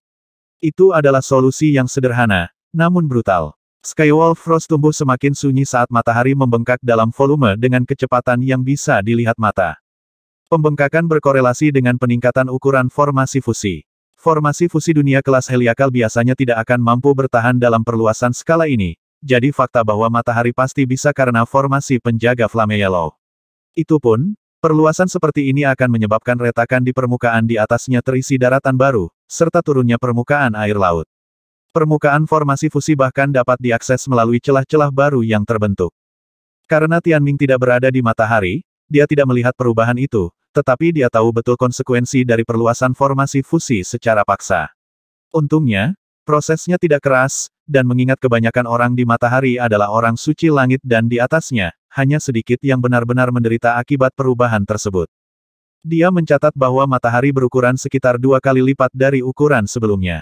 Itu adalah solusi yang sederhana, namun brutal. Skywall Frost tumbuh semakin sunyi saat matahari membengkak dalam volume dengan kecepatan yang bisa dilihat mata. Pembengkakan berkorelasi dengan peningkatan ukuran formasi fusi. Formasi fusi dunia kelas heliakal biasanya tidak akan mampu bertahan dalam perluasan skala ini, jadi fakta bahwa matahari pasti bisa karena formasi penjaga Flame Yellow. Itu pun, Perluasan seperti ini akan menyebabkan retakan di permukaan di atasnya terisi daratan baru, serta turunnya permukaan air laut. Permukaan formasi fusi bahkan dapat diakses melalui celah-celah baru yang terbentuk. Karena Tianming tidak berada di matahari, dia tidak melihat perubahan itu, tetapi dia tahu betul konsekuensi dari perluasan formasi fusi secara paksa. Untungnya, prosesnya tidak keras, dan mengingat kebanyakan orang di matahari adalah orang suci langit dan di atasnya, hanya sedikit yang benar-benar menderita akibat perubahan tersebut. Dia mencatat bahwa matahari berukuran sekitar dua kali lipat dari ukuran sebelumnya.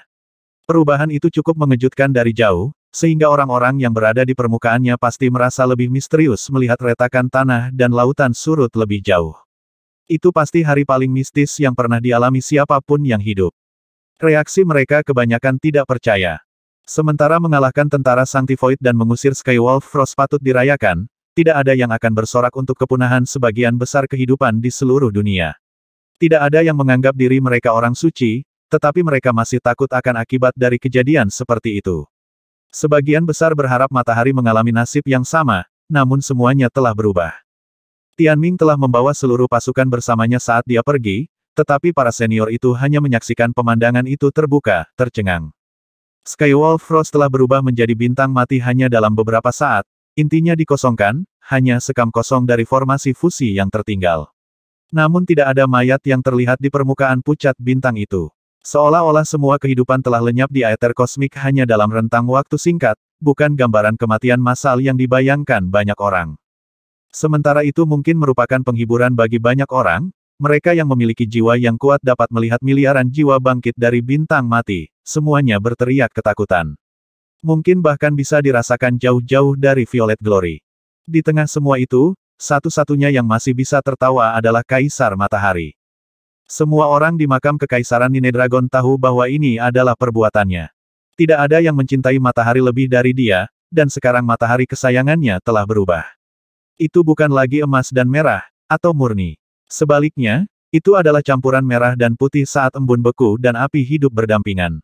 Perubahan itu cukup mengejutkan dari jauh, sehingga orang-orang yang berada di permukaannya pasti merasa lebih misterius melihat retakan tanah dan lautan surut lebih jauh. Itu pasti hari paling mistis yang pernah dialami siapapun yang hidup. Reaksi mereka kebanyakan tidak percaya. Sementara mengalahkan tentara Void dan mengusir Skywolf Frost patut dirayakan, tidak ada yang akan bersorak untuk kepunahan sebagian besar kehidupan di seluruh dunia. Tidak ada yang menganggap diri mereka orang suci, tetapi mereka masih takut akan akibat dari kejadian seperti itu. Sebagian besar berharap matahari mengalami nasib yang sama, namun semuanya telah berubah. Tian Ming telah membawa seluruh pasukan bersamanya saat dia pergi, tetapi para senior itu hanya menyaksikan pemandangan itu terbuka, tercengang. Skywall Frost telah berubah menjadi bintang mati hanya dalam beberapa saat, intinya dikosongkan, hanya sekam kosong dari formasi fusi yang tertinggal. Namun tidak ada mayat yang terlihat di permukaan pucat bintang itu. Seolah-olah semua kehidupan telah lenyap di aether kosmik hanya dalam rentang waktu singkat, bukan gambaran kematian massal yang dibayangkan banyak orang. Sementara itu mungkin merupakan penghiburan bagi banyak orang, mereka yang memiliki jiwa yang kuat dapat melihat miliaran jiwa bangkit dari bintang mati, semuanya berteriak ketakutan. Mungkin bahkan bisa dirasakan jauh-jauh dari Violet Glory. Di tengah semua itu, satu-satunya yang masih bisa tertawa adalah Kaisar Matahari. Semua orang di makam kekaisaran Nine Dragon tahu bahwa ini adalah perbuatannya. Tidak ada yang mencintai matahari lebih dari dia, dan sekarang matahari kesayangannya telah berubah. Itu bukan lagi emas dan merah, atau murni. Sebaliknya, itu adalah campuran merah dan putih saat embun beku dan api hidup berdampingan.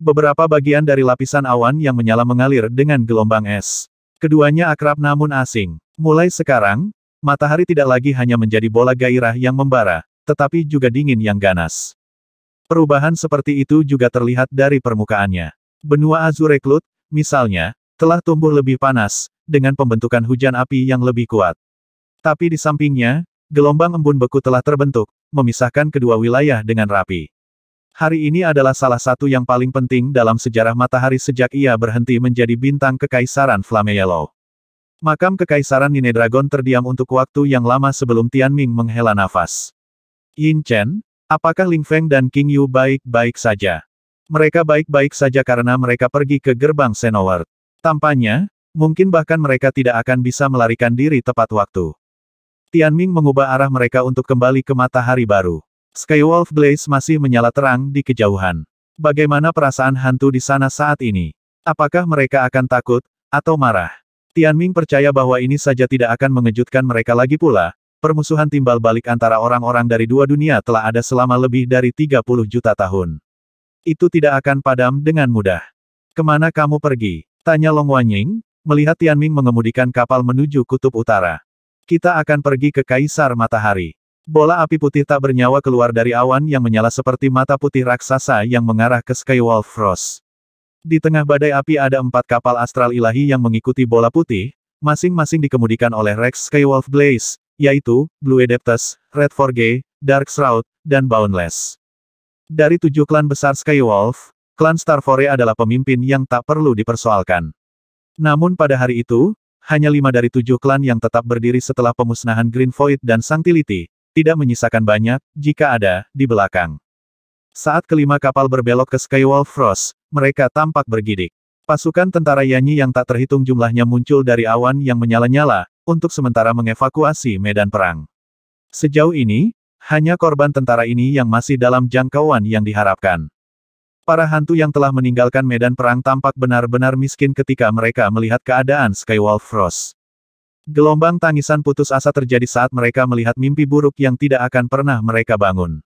Beberapa bagian dari lapisan awan yang menyala mengalir dengan gelombang es. Keduanya akrab namun asing. Mulai sekarang, matahari tidak lagi hanya menjadi bola gairah yang membara, tetapi juga dingin yang ganas. Perubahan seperti itu juga terlihat dari permukaannya. Benua Azure Cloud, misalnya, telah tumbuh lebih panas, dengan pembentukan hujan api yang lebih kuat. Tapi di sampingnya, gelombang embun beku telah terbentuk, memisahkan kedua wilayah dengan rapi. Hari ini adalah salah satu yang paling penting dalam sejarah matahari sejak ia berhenti menjadi bintang kekaisaran Flame Yellow. Makam kekaisaran Nine Dragon terdiam untuk waktu yang lama sebelum Tianming menghela nafas. Yin Chen, apakah Ling Feng dan King Yu baik-baik saja? Mereka baik-baik saja karena mereka pergi ke gerbang Senoward. Tampaknya, mungkin bahkan mereka tidak akan bisa melarikan diri tepat waktu. Tian Ming mengubah arah mereka untuk kembali ke matahari baru. Skywolf Blaze masih menyala terang di kejauhan. Bagaimana perasaan hantu di sana saat ini? Apakah mereka akan takut, atau marah? Tian Ming percaya bahwa ini saja tidak akan mengejutkan mereka lagi pula, permusuhan timbal balik antara orang-orang dari dua dunia telah ada selama lebih dari 30 juta tahun. Itu tidak akan padam dengan mudah. Kemana kamu pergi? Tanya Long Wanying, melihat Tian Ming mengemudikan kapal menuju kutub utara. Kita akan pergi ke Kaisar Matahari. Bola api putih tak bernyawa keluar dari awan yang menyala seperti mata putih raksasa yang mengarah ke Skywall Frost. Di tengah badai api ada empat kapal astral ilahi yang mengikuti bola putih, masing-masing dikemudikan oleh Rex Skywolf Blaze, yaitu Blue Adeptus, Red Forge, Dark Shroud, dan Boundless. Dari tujuh klan besar Skywolf, klan Starfore adalah pemimpin yang tak perlu dipersoalkan. Namun pada hari itu, hanya lima dari tujuh klan yang tetap berdiri setelah pemusnahan Green Void dan Sanctility, tidak menyisakan banyak, jika ada, di belakang. Saat kelima kapal berbelok ke Skywolf Frost, mereka tampak bergidik. Pasukan tentara Yanyi yang tak terhitung jumlahnya muncul dari awan yang menyala-nyala, untuk sementara mengevakuasi medan perang. Sejauh ini, hanya korban tentara ini yang masih dalam jangkauan yang diharapkan. Para hantu yang telah meninggalkan medan perang tampak benar-benar miskin ketika mereka melihat keadaan Skywall Frost. Gelombang tangisan putus asa terjadi saat mereka melihat mimpi buruk yang tidak akan pernah mereka bangun.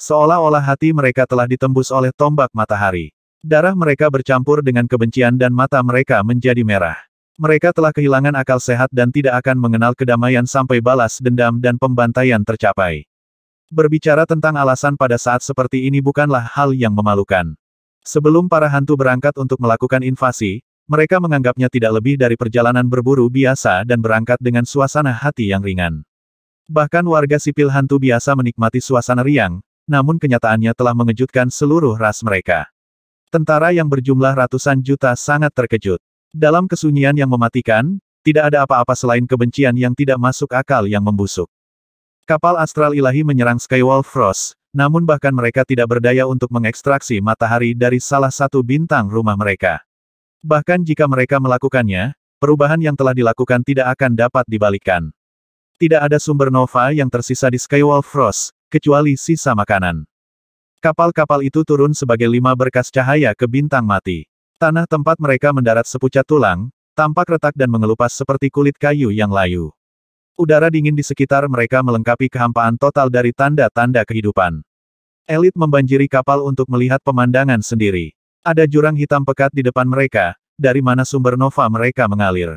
Seolah-olah hati mereka telah ditembus oleh tombak matahari. Darah mereka bercampur dengan kebencian dan mata mereka menjadi merah. Mereka telah kehilangan akal sehat dan tidak akan mengenal kedamaian sampai balas dendam dan pembantaian tercapai. Berbicara tentang alasan pada saat seperti ini bukanlah hal yang memalukan. Sebelum para hantu berangkat untuk melakukan invasi, mereka menganggapnya tidak lebih dari perjalanan berburu biasa dan berangkat dengan suasana hati yang ringan. Bahkan warga sipil hantu biasa menikmati suasana riang, namun kenyataannya telah mengejutkan seluruh ras mereka. Tentara yang berjumlah ratusan juta sangat terkejut. Dalam kesunyian yang mematikan, tidak ada apa-apa selain kebencian yang tidak masuk akal yang membusuk. Kapal astral ilahi menyerang Skywall Frost, namun bahkan mereka tidak berdaya untuk mengekstraksi matahari dari salah satu bintang rumah mereka. Bahkan jika mereka melakukannya, perubahan yang telah dilakukan tidak akan dapat dibalikan. Tidak ada sumber nova yang tersisa di Skywall Frost, kecuali sisa makanan. Kapal-kapal itu turun sebagai lima berkas cahaya ke bintang mati. Tanah tempat mereka mendarat sepucat tulang, tampak retak dan mengelupas seperti kulit kayu yang layu. Udara dingin di sekitar mereka melengkapi kehampaan total dari tanda-tanda kehidupan. Elit membanjiri kapal untuk melihat pemandangan sendiri. Ada jurang hitam pekat di depan mereka, dari mana sumber nova mereka mengalir.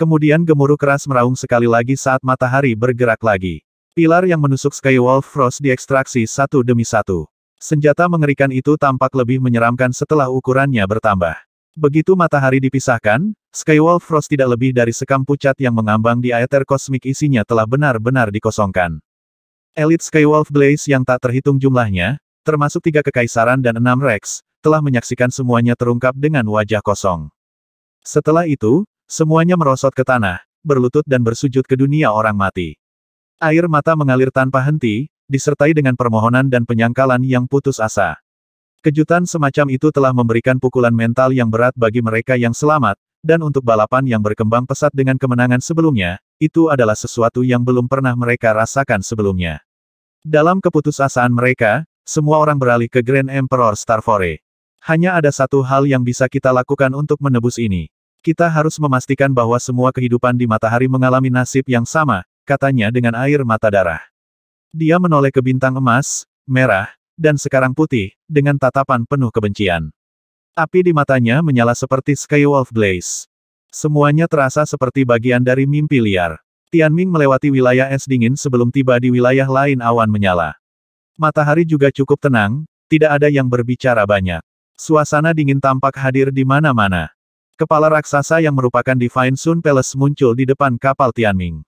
Kemudian gemuruh keras meraung sekali lagi saat matahari bergerak lagi. Pilar yang menusuk Skywolf Frost diekstraksi satu demi satu. Senjata mengerikan itu tampak lebih menyeramkan setelah ukurannya bertambah. Begitu matahari dipisahkan, Skywolf Frost tidak lebih dari sekam pucat yang mengambang di aether kosmik isinya telah benar-benar dikosongkan. Elit Skywolf Blaze yang tak terhitung jumlahnya, termasuk tiga kekaisaran dan enam Rex, telah menyaksikan semuanya terungkap dengan wajah kosong. Setelah itu, semuanya merosot ke tanah, berlutut dan bersujud ke dunia orang mati. Air mata mengalir tanpa henti, disertai dengan permohonan dan penyangkalan yang putus asa. Kejutan semacam itu telah memberikan pukulan mental yang berat bagi mereka yang selamat, dan untuk balapan yang berkembang pesat dengan kemenangan sebelumnya, itu adalah sesuatu yang belum pernah mereka rasakan sebelumnya. Dalam keputusasaan mereka, semua orang beralih ke Grand Emperor Starfore. Hanya ada satu hal yang bisa kita lakukan untuk menebus ini. Kita harus memastikan bahwa semua kehidupan di matahari mengalami nasib yang sama, katanya dengan air mata darah. Dia menoleh ke bintang emas, merah, dan sekarang putih, dengan tatapan penuh kebencian. Api di matanya menyala seperti Skywolf Blaze. Semuanya terasa seperti bagian dari mimpi liar. Tianming melewati wilayah es dingin sebelum tiba di wilayah lain awan menyala. Matahari juga cukup tenang, tidak ada yang berbicara banyak. Suasana dingin tampak hadir di mana-mana. Kepala raksasa yang merupakan Divine Sun Palace muncul di depan kapal Tianming.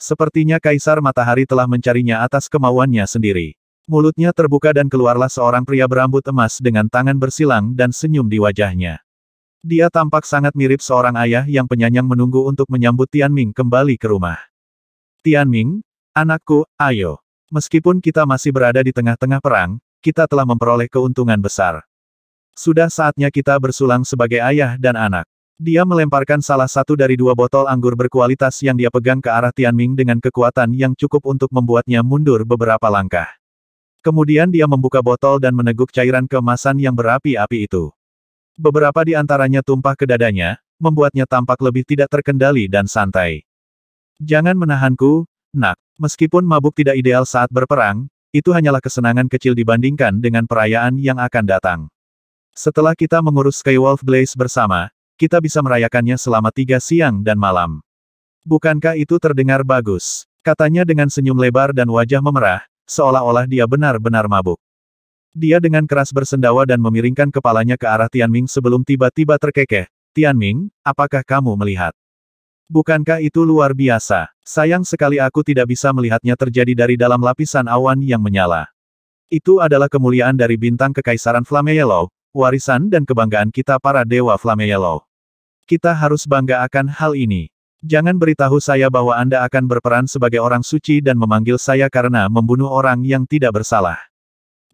Sepertinya Kaisar Matahari telah mencarinya atas kemauannya sendiri. Mulutnya terbuka dan keluarlah seorang pria berambut emas dengan tangan bersilang dan senyum di wajahnya. Dia tampak sangat mirip seorang ayah yang penyanyang menunggu untuk menyambut Tianming kembali ke rumah. Tianming, anakku, ayo. Meskipun kita masih berada di tengah-tengah perang, kita telah memperoleh keuntungan besar. Sudah saatnya kita bersulang sebagai ayah dan anak. Dia melemparkan salah satu dari dua botol anggur berkualitas yang dia pegang ke arah Tianming dengan kekuatan yang cukup untuk membuatnya mundur beberapa langkah. Kemudian dia membuka botol dan meneguk cairan kemasan yang berapi-api itu. Beberapa di antaranya tumpah ke dadanya, membuatnya tampak lebih tidak terkendali dan santai. Jangan menahanku, nak. Meskipun mabuk tidak ideal saat berperang, itu hanyalah kesenangan kecil dibandingkan dengan perayaan yang akan datang. Setelah kita mengurus Skywolf Blaze bersama, kita bisa merayakannya selama tiga siang dan malam. Bukankah itu terdengar bagus? Katanya dengan senyum lebar dan wajah memerah, seolah-olah dia benar-benar mabuk. Dia dengan keras bersendawa dan memiringkan kepalanya ke arah Tianming sebelum tiba-tiba terkekeh. Tianming, apakah kamu melihat? Bukankah itu luar biasa? Sayang sekali aku tidak bisa melihatnya terjadi dari dalam lapisan awan yang menyala. Itu adalah kemuliaan dari bintang kekaisaran Flameyelow, warisan dan kebanggaan kita para dewa Flameyelow. Kita harus bangga akan hal ini. Jangan beritahu saya bahwa Anda akan berperan sebagai orang suci dan memanggil saya karena membunuh orang yang tidak bersalah.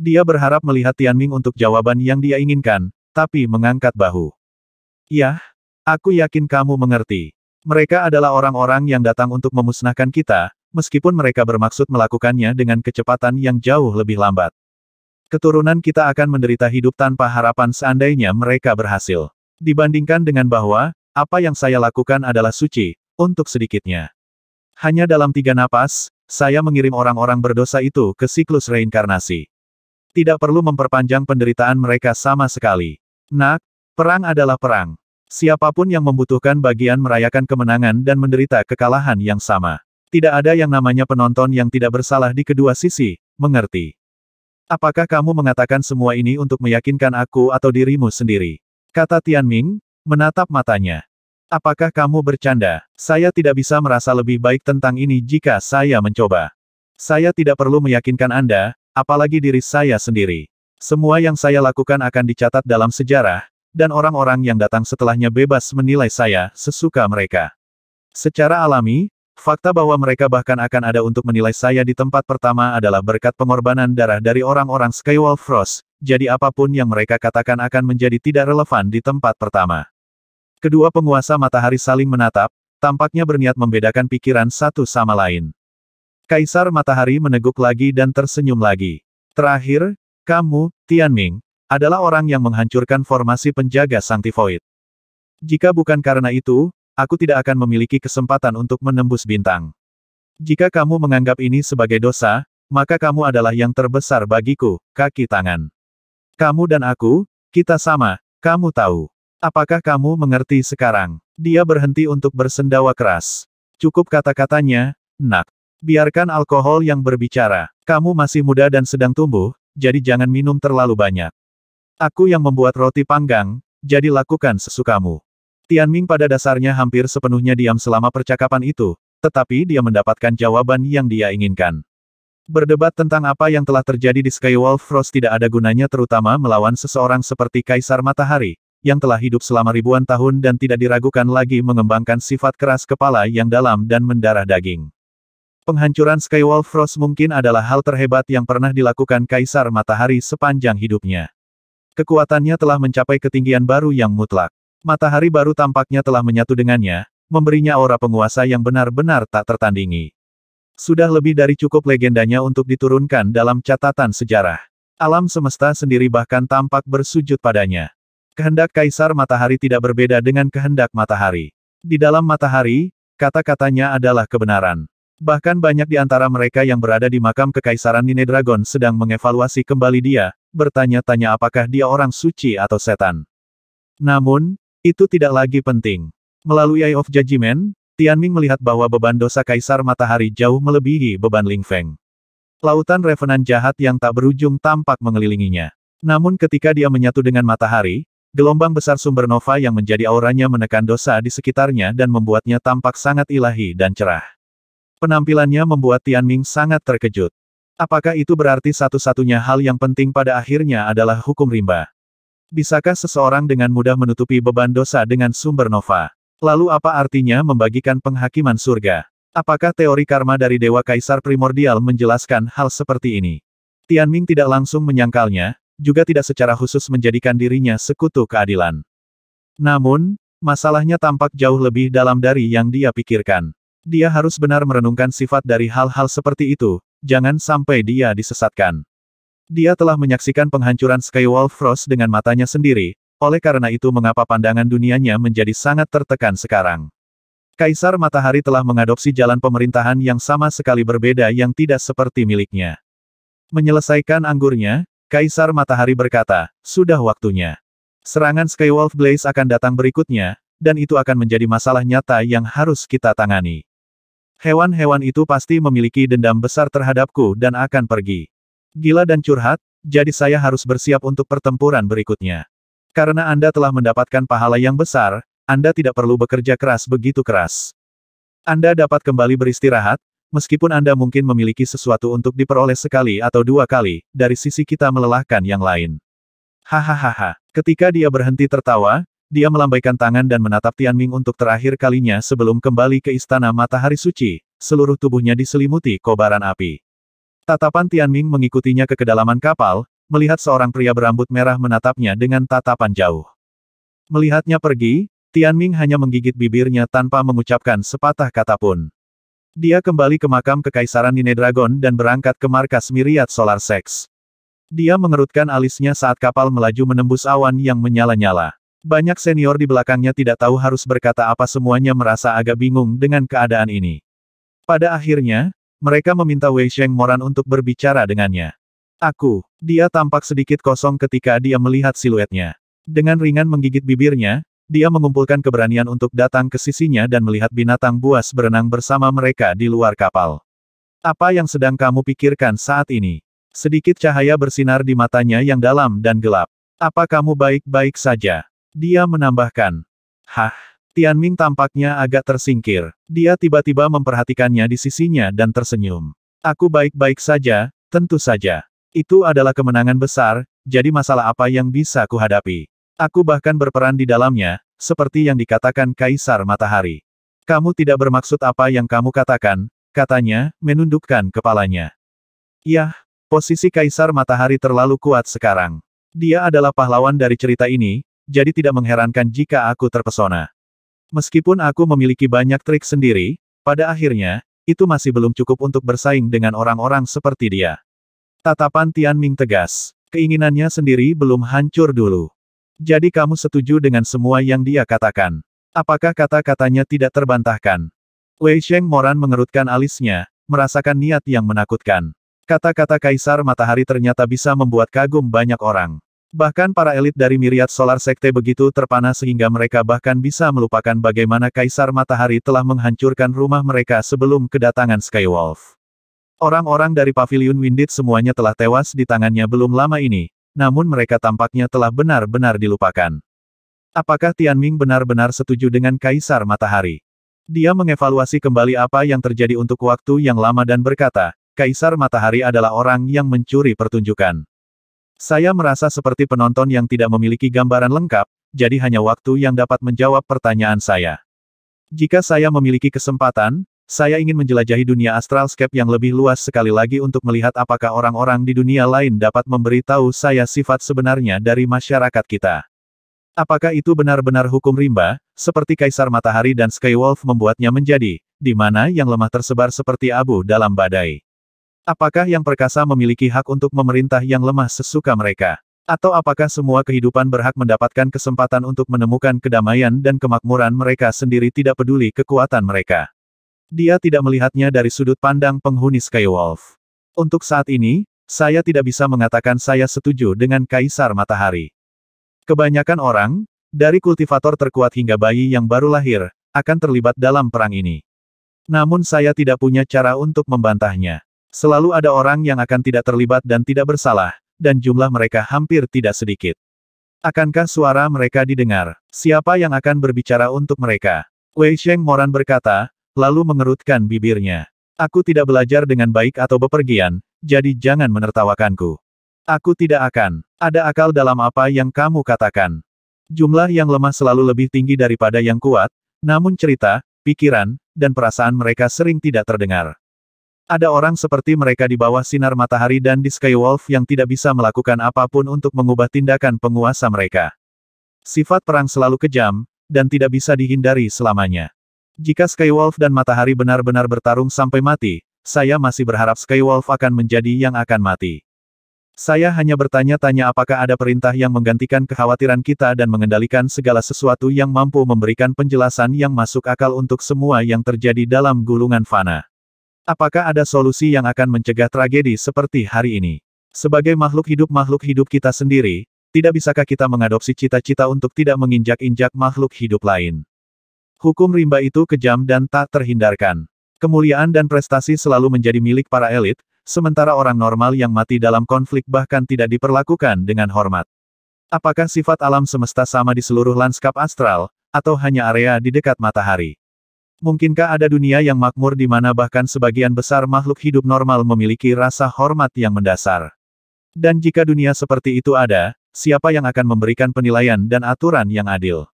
Dia berharap melihat Tianming untuk jawaban yang dia inginkan, tapi mengangkat bahu. Yah, aku yakin kamu mengerti. Mereka adalah orang-orang yang datang untuk memusnahkan kita, meskipun mereka bermaksud melakukannya dengan kecepatan yang jauh lebih lambat. Keturunan kita akan menderita hidup tanpa harapan seandainya mereka berhasil. Dibandingkan dengan bahwa, apa yang saya lakukan adalah suci, untuk sedikitnya. Hanya dalam tiga napas, saya mengirim orang-orang berdosa itu ke siklus reinkarnasi. Tidak perlu memperpanjang penderitaan mereka sama sekali. Nak, perang adalah perang. Siapapun yang membutuhkan bagian merayakan kemenangan dan menderita kekalahan yang sama. Tidak ada yang namanya penonton yang tidak bersalah di kedua sisi, mengerti. Apakah kamu mengatakan semua ini untuk meyakinkan aku atau dirimu sendiri? Kata Tian Ming, menatap matanya. Apakah kamu bercanda? Saya tidak bisa merasa lebih baik tentang ini jika saya mencoba. Saya tidak perlu meyakinkan Anda, apalagi diri saya sendiri. Semua yang saya lakukan akan dicatat dalam sejarah, dan orang-orang yang datang setelahnya bebas menilai saya sesuka mereka. Secara alami, fakta bahwa mereka bahkan akan ada untuk menilai saya di tempat pertama adalah berkat pengorbanan darah dari orang-orang Skywall Frost, jadi apapun yang mereka katakan akan menjadi tidak relevan di tempat pertama. Kedua penguasa matahari saling menatap, tampaknya berniat membedakan pikiran satu sama lain. Kaisar Matahari meneguk lagi dan tersenyum lagi. Terakhir, kamu, Tianming, adalah orang yang menghancurkan formasi penjaga Sang Tifoid. Jika bukan karena itu, aku tidak akan memiliki kesempatan untuk menembus bintang. Jika kamu menganggap ini sebagai dosa, maka kamu adalah yang terbesar bagiku, kaki tangan. Kamu dan aku, kita sama, kamu tahu. Apakah kamu mengerti sekarang? Dia berhenti untuk bersendawa keras. Cukup kata-katanya, nak. Biarkan alkohol yang berbicara. Kamu masih muda dan sedang tumbuh, jadi jangan minum terlalu banyak. Aku yang membuat roti panggang, jadi lakukan sesukamu. Tian Ming pada dasarnya hampir sepenuhnya diam selama percakapan itu, tetapi dia mendapatkan jawaban yang dia inginkan. Berdebat tentang apa yang telah terjadi di Skywolf Frost tidak ada gunanya terutama melawan seseorang seperti Kaisar Matahari, yang telah hidup selama ribuan tahun dan tidak diragukan lagi mengembangkan sifat keras kepala yang dalam dan mendarah daging. Penghancuran Skywolf Frost mungkin adalah hal terhebat yang pernah dilakukan Kaisar Matahari sepanjang hidupnya. Kekuatannya telah mencapai ketinggian baru yang mutlak. Matahari baru tampaknya telah menyatu dengannya, memberinya aura penguasa yang benar-benar tak tertandingi. Sudah lebih dari cukup legendanya untuk diturunkan dalam catatan sejarah. Alam semesta sendiri bahkan tampak bersujud padanya. Kehendak Kaisar Matahari tidak berbeda dengan kehendak matahari. Di dalam matahari, kata-katanya adalah kebenaran. Bahkan banyak di antara mereka yang berada di makam kekaisaran Nine Dragon sedang mengevaluasi kembali dia, bertanya-tanya apakah dia orang suci atau setan. Namun, itu tidak lagi penting. Melalui Eye of Judgment, Tianming melihat bahwa beban dosa Kaisar Matahari jauh melebihi beban Ling Feng. Lautan revenan jahat yang tak berujung tampak mengelilinginya. Namun ketika dia menyatu dengan matahari, gelombang besar sumber nova yang menjadi auranya menekan dosa di sekitarnya dan membuatnya tampak sangat ilahi dan cerah. Penampilannya membuat Tianming sangat terkejut. Apakah itu berarti satu-satunya hal yang penting pada akhirnya adalah hukum rimba? Bisakah seseorang dengan mudah menutupi beban dosa dengan sumber nova? Lalu apa artinya membagikan penghakiman surga? Apakah teori karma dari Dewa Kaisar Primordial menjelaskan hal seperti ini? Tianming tidak langsung menyangkalnya, juga tidak secara khusus menjadikan dirinya sekutu keadilan. Namun, masalahnya tampak jauh lebih dalam dari yang dia pikirkan. Dia harus benar merenungkan sifat dari hal-hal seperti itu, jangan sampai dia disesatkan. Dia telah menyaksikan penghancuran Skywall Frost dengan matanya sendiri, oleh karena itu mengapa pandangan dunianya menjadi sangat tertekan sekarang. Kaisar Matahari telah mengadopsi jalan pemerintahan yang sama sekali berbeda yang tidak seperti miliknya. Menyelesaikan anggurnya, Kaisar Matahari berkata, sudah waktunya. Serangan Skywolf Blaze akan datang berikutnya, dan itu akan menjadi masalah nyata yang harus kita tangani. Hewan-hewan itu pasti memiliki dendam besar terhadapku dan akan pergi. Gila dan curhat, jadi saya harus bersiap untuk pertempuran berikutnya. Karena Anda telah mendapatkan pahala yang besar, Anda tidak perlu bekerja keras begitu keras. Anda dapat kembali beristirahat, meskipun Anda mungkin memiliki sesuatu untuk diperoleh sekali atau dua kali, dari sisi kita melelahkan yang lain. Hahaha. Ketika dia berhenti tertawa, dia melambaikan tangan dan menatap Tianming untuk terakhir kalinya sebelum kembali ke Istana Matahari Suci, seluruh tubuhnya diselimuti kobaran api. Tatapan Tianming mengikutinya ke kedalaman kapal, melihat seorang pria berambut merah menatapnya dengan tatapan jauh. Melihatnya pergi, Tianming hanya menggigit bibirnya tanpa mengucapkan sepatah kata pun. Dia kembali ke makam kekaisaran Nine Dragon dan berangkat ke markas Miriat Solar Sex. Dia mengerutkan alisnya saat kapal melaju menembus awan yang menyala-nyala. Banyak senior di belakangnya tidak tahu harus berkata apa semuanya merasa agak bingung dengan keadaan ini. Pada akhirnya, mereka meminta Wei Sheng Moran untuk berbicara dengannya. Aku. Dia tampak sedikit kosong ketika dia melihat siluetnya. Dengan ringan menggigit bibirnya, dia mengumpulkan keberanian untuk datang ke sisinya dan melihat binatang buas berenang bersama mereka di luar kapal. Apa yang sedang kamu pikirkan saat ini? Sedikit cahaya bersinar di matanya yang dalam dan gelap. Apa kamu baik-baik saja? Dia menambahkan. Hah? Tianming tampaknya agak tersingkir. Dia tiba-tiba memperhatikannya di sisinya dan tersenyum. Aku baik-baik saja, tentu saja. Itu adalah kemenangan besar, jadi masalah apa yang bisa kuhadapi? Aku bahkan berperan di dalamnya, seperti yang dikatakan Kaisar Matahari. Kamu tidak bermaksud apa yang kamu katakan, katanya, menundukkan kepalanya. Yah, posisi Kaisar Matahari terlalu kuat sekarang. Dia adalah pahlawan dari cerita ini, jadi tidak mengherankan jika aku terpesona. Meskipun aku memiliki banyak trik sendiri, pada akhirnya, itu masih belum cukup untuk bersaing dengan orang-orang seperti dia. Tatapan Tian Ming tegas. Keinginannya sendiri belum hancur dulu. Jadi kamu setuju dengan semua yang dia katakan. Apakah kata-katanya tidak terbantahkan? Wei Sheng Moran mengerutkan alisnya, merasakan niat yang menakutkan. Kata-kata Kaisar Matahari ternyata bisa membuat kagum banyak orang. Bahkan para elit dari miriat solar sekte begitu terpana sehingga mereka bahkan bisa melupakan bagaimana Kaisar Matahari telah menghancurkan rumah mereka sebelum kedatangan Skywolf. Orang-orang dari Paviliun Windit semuanya telah tewas di tangannya belum lama ini, namun mereka tampaknya telah benar-benar dilupakan. Apakah Tianming benar-benar setuju dengan Kaisar Matahari? Dia mengevaluasi kembali apa yang terjadi untuk waktu yang lama dan berkata, Kaisar Matahari adalah orang yang mencuri pertunjukan. Saya merasa seperti penonton yang tidak memiliki gambaran lengkap, jadi hanya waktu yang dapat menjawab pertanyaan saya. Jika saya memiliki kesempatan, saya ingin menjelajahi dunia astral scape yang lebih luas sekali lagi untuk melihat apakah orang-orang di dunia lain dapat memberitahu saya sifat sebenarnya dari masyarakat kita. Apakah itu benar-benar hukum rimba, seperti Kaisar Matahari dan Skywolf membuatnya menjadi, di mana yang lemah tersebar seperti abu dalam badai? Apakah yang perkasa memiliki hak untuk memerintah yang lemah sesuka mereka? Atau apakah semua kehidupan berhak mendapatkan kesempatan untuk menemukan kedamaian dan kemakmuran mereka sendiri tidak peduli kekuatan mereka? Dia tidak melihatnya dari sudut pandang penghuni Skywolf. Untuk saat ini, saya tidak bisa mengatakan saya setuju dengan Kaisar Matahari. Kebanyakan orang, dari kultivator terkuat hingga bayi yang baru lahir, akan terlibat dalam perang ini. Namun saya tidak punya cara untuk membantahnya. Selalu ada orang yang akan tidak terlibat dan tidak bersalah, dan jumlah mereka hampir tidak sedikit. Akankah suara mereka didengar? Siapa yang akan berbicara untuk mereka? Wei Sheng Moran berkata, lalu mengerutkan bibirnya. Aku tidak belajar dengan baik atau bepergian, jadi jangan menertawakanku. Aku tidak akan. Ada akal dalam apa yang kamu katakan. Jumlah yang lemah selalu lebih tinggi daripada yang kuat, namun cerita, pikiran, dan perasaan mereka sering tidak terdengar. Ada orang seperti mereka di bawah sinar matahari dan di Skywolf yang tidak bisa melakukan apapun untuk mengubah tindakan penguasa mereka. Sifat perang selalu kejam, dan tidak bisa dihindari selamanya. Jika Skywolf dan Matahari benar-benar bertarung sampai mati, saya masih berharap Skywolf akan menjadi yang akan mati. Saya hanya bertanya-tanya apakah ada perintah yang menggantikan kekhawatiran kita dan mengendalikan segala sesuatu yang mampu memberikan penjelasan yang masuk akal untuk semua yang terjadi dalam gulungan fana. Apakah ada solusi yang akan mencegah tragedi seperti hari ini? Sebagai makhluk hidup-makhluk hidup kita sendiri, tidak bisakah kita mengadopsi cita-cita untuk tidak menginjak-injak makhluk hidup lain? Hukum rimba itu kejam dan tak terhindarkan. Kemuliaan dan prestasi selalu menjadi milik para elit, sementara orang normal yang mati dalam konflik bahkan tidak diperlakukan dengan hormat. Apakah sifat alam semesta sama di seluruh lanskap astral, atau hanya area di dekat matahari? Mungkinkah ada dunia yang makmur di mana bahkan sebagian besar makhluk hidup normal memiliki rasa hormat yang mendasar? Dan jika dunia seperti itu ada, siapa yang akan memberikan penilaian dan aturan yang adil?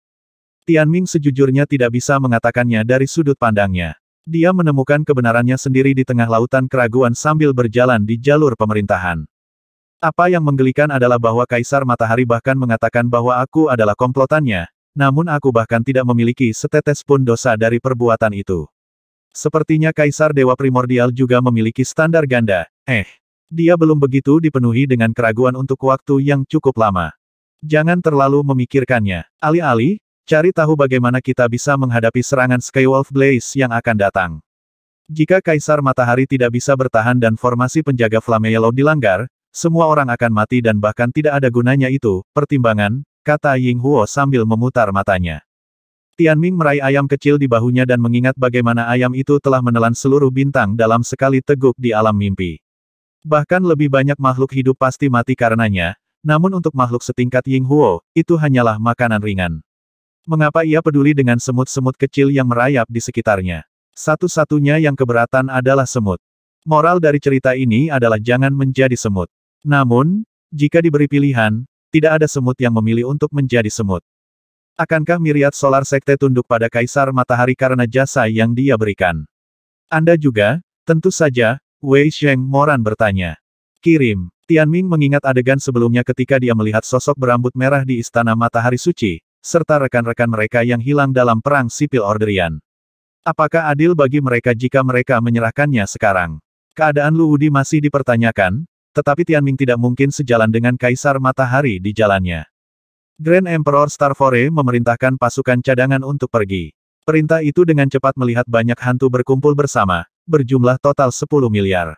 Tianming sejujurnya tidak bisa mengatakannya dari sudut pandangnya. Dia menemukan kebenarannya sendiri di tengah lautan keraguan sambil berjalan di jalur pemerintahan. Apa yang menggelikan adalah bahwa Kaisar Matahari bahkan mengatakan bahwa aku adalah komplotannya, namun aku bahkan tidak memiliki setetes pun dosa dari perbuatan itu. Sepertinya Kaisar Dewa Primordial juga memiliki standar ganda. Eh, dia belum begitu dipenuhi dengan keraguan untuk waktu yang cukup lama. Jangan terlalu memikirkannya. Alih-alih, Cari tahu bagaimana kita bisa menghadapi serangan Skywolf Blaze yang akan datang. Jika Kaisar Matahari tidak bisa bertahan dan formasi penjaga Yellow dilanggar, semua orang akan mati dan bahkan tidak ada gunanya itu, pertimbangan, kata Ying Huo sambil memutar matanya. Tianming meraih ayam kecil di bahunya dan mengingat bagaimana ayam itu telah menelan seluruh bintang dalam sekali teguk di alam mimpi. Bahkan lebih banyak makhluk hidup pasti mati karenanya, namun untuk makhluk setingkat Ying Huo, itu hanyalah makanan ringan. Mengapa ia peduli dengan semut-semut kecil yang merayap di sekitarnya? Satu-satunya yang keberatan adalah semut. Moral dari cerita ini adalah jangan menjadi semut. Namun, jika diberi pilihan, tidak ada semut yang memilih untuk menjadi semut. Akankah Miriat Solar Sekte tunduk pada Kaisar Matahari karena jasa yang dia berikan? Anda juga, tentu saja, Wei Sheng Moran bertanya. Kirim, Tianming mengingat adegan sebelumnya ketika dia melihat sosok berambut merah di Istana Matahari Suci, serta rekan-rekan mereka yang hilang dalam perang sipil orderian. Apakah adil bagi mereka jika mereka menyerahkannya sekarang? Keadaan Lu Udi masih dipertanyakan, tetapi Tianming tidak mungkin sejalan dengan Kaisar Matahari di jalannya. Grand Emperor Starfore memerintahkan pasukan cadangan untuk pergi. Perintah itu dengan cepat melihat banyak hantu berkumpul bersama, berjumlah total 10 miliar.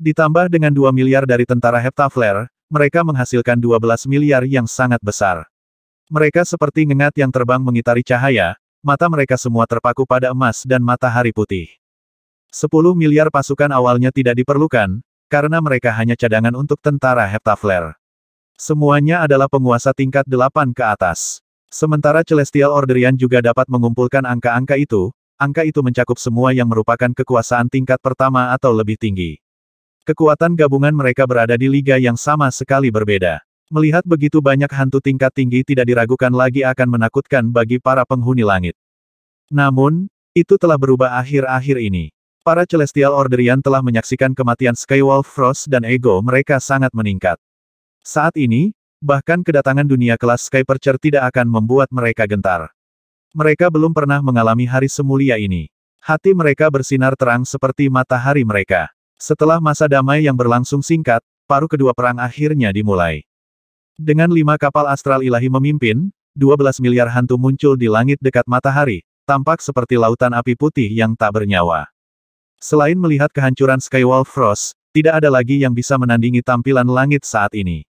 Ditambah dengan 2 miliar dari tentara Heptafler, mereka menghasilkan 12 miliar yang sangat besar. Mereka seperti ngengat yang terbang mengitari cahaya, mata mereka semua terpaku pada emas dan matahari putih. Sepuluh miliar pasukan awalnya tidak diperlukan, karena mereka hanya cadangan untuk tentara Heptafler. Semuanya adalah penguasa tingkat delapan ke atas. Sementara Celestial Orderian juga dapat mengumpulkan angka-angka itu, angka itu mencakup semua yang merupakan kekuasaan tingkat pertama atau lebih tinggi. Kekuatan gabungan mereka berada di liga yang sama sekali berbeda. Melihat begitu banyak hantu tingkat tinggi tidak diragukan lagi akan menakutkan bagi para penghuni langit. Namun, itu telah berubah akhir-akhir ini. Para Celestial Orderian telah menyaksikan kematian Skywolf Frost dan ego mereka sangat meningkat. Saat ini, bahkan kedatangan dunia kelas Skypercher tidak akan membuat mereka gentar. Mereka belum pernah mengalami hari semulia ini. Hati mereka bersinar terang seperti matahari mereka. Setelah masa damai yang berlangsung singkat, paruh kedua perang akhirnya dimulai. Dengan lima kapal astral ilahi memimpin, 12 miliar hantu muncul di langit dekat matahari, tampak seperti lautan api putih yang tak bernyawa. Selain melihat kehancuran Skywall Frost, tidak ada lagi yang bisa menandingi tampilan langit saat ini.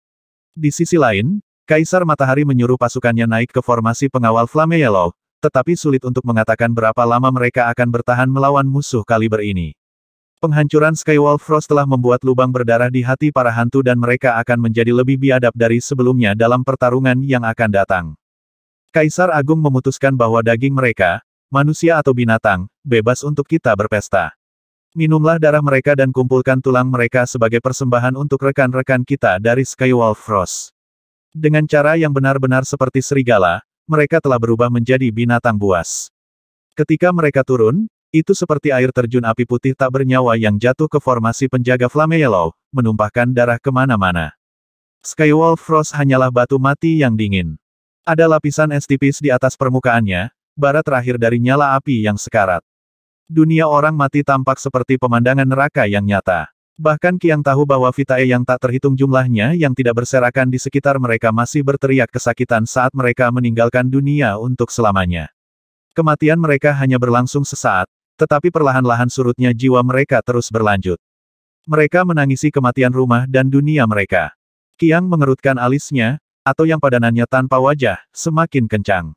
Di sisi lain, Kaisar Matahari menyuruh pasukannya naik ke formasi pengawal Flame Yellow, tetapi sulit untuk mengatakan berapa lama mereka akan bertahan melawan musuh kaliber ini. Penghancuran Skywall Frost telah membuat lubang berdarah di hati para hantu dan mereka akan menjadi lebih biadab dari sebelumnya dalam pertarungan yang akan datang. Kaisar Agung memutuskan bahwa daging mereka, manusia atau binatang, bebas untuk kita berpesta. Minumlah darah mereka dan kumpulkan tulang mereka sebagai persembahan untuk rekan-rekan kita dari Skywall Frost. Dengan cara yang benar-benar seperti serigala, mereka telah berubah menjadi binatang buas. Ketika mereka turun, itu seperti air terjun api putih tak bernyawa yang jatuh ke formasi penjaga Flame Yellow, menumpahkan darah kemana-mana. Skywall Frost hanyalah batu mati yang dingin. Ada lapisan es tipis di atas permukaannya, bara terakhir dari nyala api yang sekarat. Dunia orang mati tampak seperti pemandangan neraka yang nyata. Bahkan Kiang tahu bahwa Vitae yang tak terhitung jumlahnya yang tidak berserakan di sekitar mereka masih berteriak kesakitan saat mereka meninggalkan dunia untuk selamanya. Kematian mereka hanya berlangsung sesaat, tetapi perlahan-lahan surutnya jiwa mereka terus berlanjut. Mereka menangisi kematian rumah dan dunia mereka. Kiang mengerutkan alisnya, atau yang padanannya tanpa wajah, semakin kencang.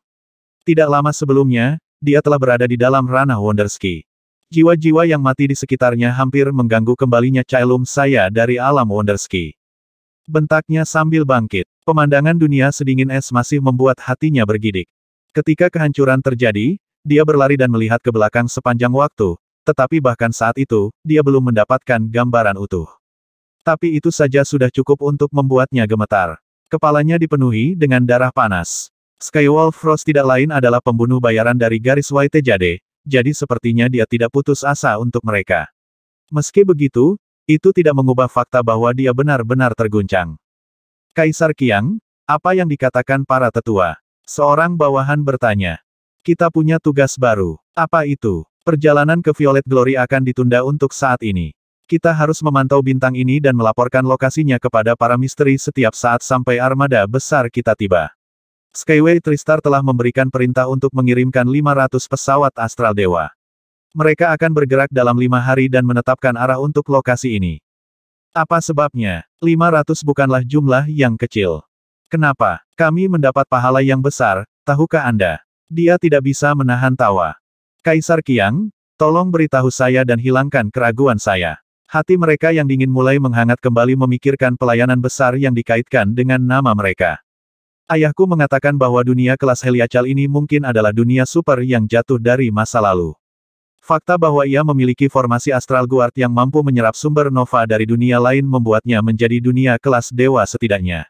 Tidak lama sebelumnya, dia telah berada di dalam ranah Wonderski. Jiwa-jiwa yang mati di sekitarnya hampir mengganggu kembalinya Cailum saya dari alam Wonderski. Bentaknya sambil bangkit, pemandangan dunia sedingin es masih membuat hatinya bergidik. Ketika kehancuran terjadi, dia berlari dan melihat ke belakang sepanjang waktu, tetapi bahkan saat itu, dia belum mendapatkan gambaran utuh. Tapi itu saja sudah cukup untuk membuatnya gemetar. Kepalanya dipenuhi dengan darah panas. Skywall Frost tidak lain adalah pembunuh bayaran dari garis White Jade, jadi sepertinya dia tidak putus asa untuk mereka. Meski begitu, itu tidak mengubah fakta bahwa dia benar-benar terguncang. Kaisar Kiang, apa yang dikatakan para tetua? Seorang bawahan bertanya. Kita punya tugas baru. Apa itu? Perjalanan ke Violet Glory akan ditunda untuk saat ini. Kita harus memantau bintang ini dan melaporkan lokasinya kepada para misteri setiap saat sampai armada besar kita tiba. Skyway Tristar telah memberikan perintah untuk mengirimkan 500 pesawat Astral Dewa. Mereka akan bergerak dalam lima hari dan menetapkan arah untuk lokasi ini. Apa sebabnya? 500 bukanlah jumlah yang kecil. Kenapa? Kami mendapat pahala yang besar, tahukah Anda? Dia tidak bisa menahan tawa. Kaisar Qiang, tolong beritahu saya dan hilangkan keraguan saya. Hati mereka yang dingin mulai menghangat kembali memikirkan pelayanan besar yang dikaitkan dengan nama mereka. Ayahku mengatakan bahwa dunia kelas Heliacal ini mungkin adalah dunia super yang jatuh dari masa lalu. Fakta bahwa ia memiliki formasi astral guard yang mampu menyerap sumber nova dari dunia lain membuatnya menjadi dunia kelas dewa setidaknya.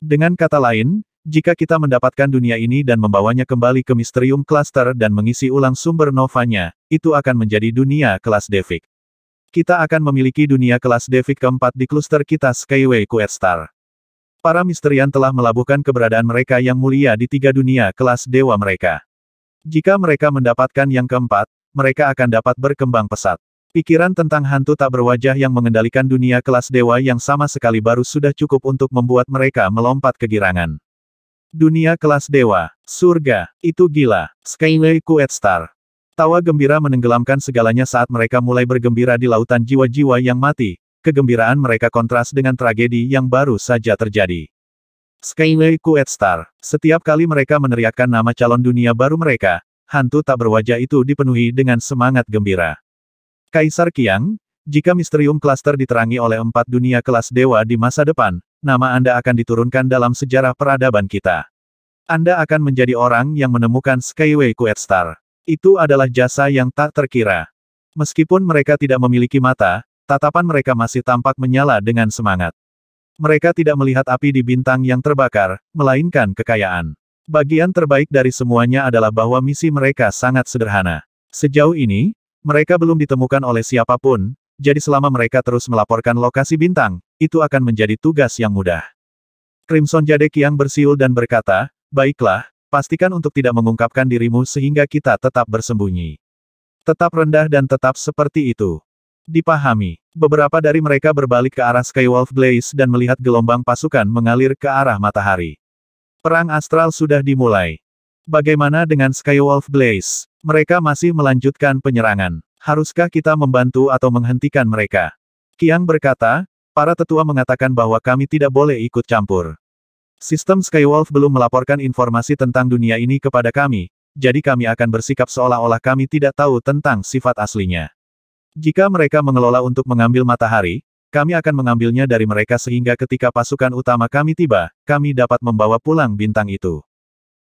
Dengan kata lain, jika kita mendapatkan dunia ini dan membawanya kembali ke Misterium Cluster dan mengisi ulang sumber novanya, itu akan menjadi dunia kelas Devik. Kita akan memiliki dunia kelas Devik keempat di kluster kita Skyway Questar. Para misterian telah melabuhkan keberadaan mereka yang mulia di tiga dunia kelas dewa mereka. Jika mereka mendapatkan yang keempat, mereka akan dapat berkembang pesat. Pikiran tentang hantu tak berwajah yang mengendalikan dunia kelas dewa yang sama sekali baru sudah cukup untuk membuat mereka melompat kegirangan. Dunia kelas dewa. Surga. Itu gila. Skyway Kuetstar. Tawa gembira menenggelamkan segalanya saat mereka mulai bergembira di lautan jiwa-jiwa yang mati. Kegembiraan mereka kontras dengan tragedi yang baru saja terjadi. Skyway Kuetstar. Setiap kali mereka meneriakkan nama calon dunia baru mereka, hantu tak berwajah itu dipenuhi dengan semangat gembira. Kaisar Kiang, jika misterium klaster diterangi oleh empat dunia kelas dewa di masa depan, nama Anda akan diturunkan dalam sejarah peradaban kita. Anda akan menjadi orang yang menemukan Skyway Star. Itu adalah jasa yang tak terkira. Meskipun mereka tidak memiliki mata, tatapan mereka masih tampak menyala dengan semangat. Mereka tidak melihat api di bintang yang terbakar, melainkan kekayaan. Bagian terbaik dari semuanya adalah bahwa misi mereka sangat sederhana. Sejauh ini, mereka belum ditemukan oleh siapapun, jadi selama mereka terus melaporkan lokasi bintang, itu akan menjadi tugas yang mudah. Crimson Jade Kiang bersiul dan berkata, Baiklah, pastikan untuk tidak mengungkapkan dirimu sehingga kita tetap bersembunyi. Tetap rendah dan tetap seperti itu. Dipahami, beberapa dari mereka berbalik ke arah Skywolf Blaze dan melihat gelombang pasukan mengalir ke arah matahari. Perang astral sudah dimulai. Bagaimana dengan Skywolf Blaze? Mereka masih melanjutkan penyerangan. Haruskah kita membantu atau menghentikan mereka? Kiang berkata, para tetua mengatakan bahwa kami tidak boleh ikut campur. Sistem Skywolf belum melaporkan informasi tentang dunia ini kepada kami, jadi kami akan bersikap seolah-olah kami tidak tahu tentang sifat aslinya. Jika mereka mengelola untuk mengambil matahari, kami akan mengambilnya dari mereka sehingga ketika pasukan utama kami tiba, kami dapat membawa pulang bintang itu.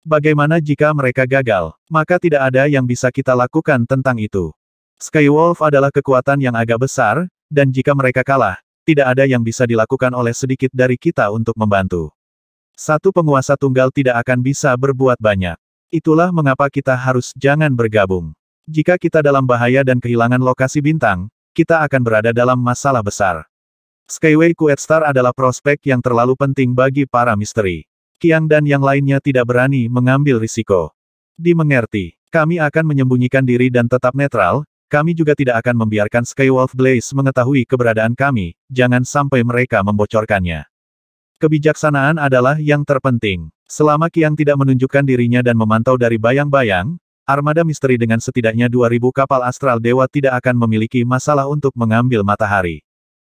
Bagaimana jika mereka gagal? Maka tidak ada yang bisa kita lakukan tentang itu. Skywolf adalah kekuatan yang agak besar, dan jika mereka kalah, tidak ada yang bisa dilakukan oleh sedikit dari kita untuk membantu. Satu penguasa tunggal tidak akan bisa berbuat banyak. Itulah mengapa kita harus jangan bergabung. Jika kita dalam bahaya dan kehilangan lokasi bintang, kita akan berada dalam masalah besar. Skyway Star adalah prospek yang terlalu penting bagi para misteri. Kiang dan yang lainnya tidak berani mengambil risiko. Dimengerti, kami akan menyembunyikan diri dan tetap netral, kami juga tidak akan membiarkan Skywolf Blaze mengetahui keberadaan kami, jangan sampai mereka membocorkannya. Kebijaksanaan adalah yang terpenting. Selama Kiang tidak menunjukkan dirinya dan memantau dari bayang-bayang, armada misteri dengan setidaknya 2000 kapal astral dewa tidak akan memiliki masalah untuk mengambil matahari.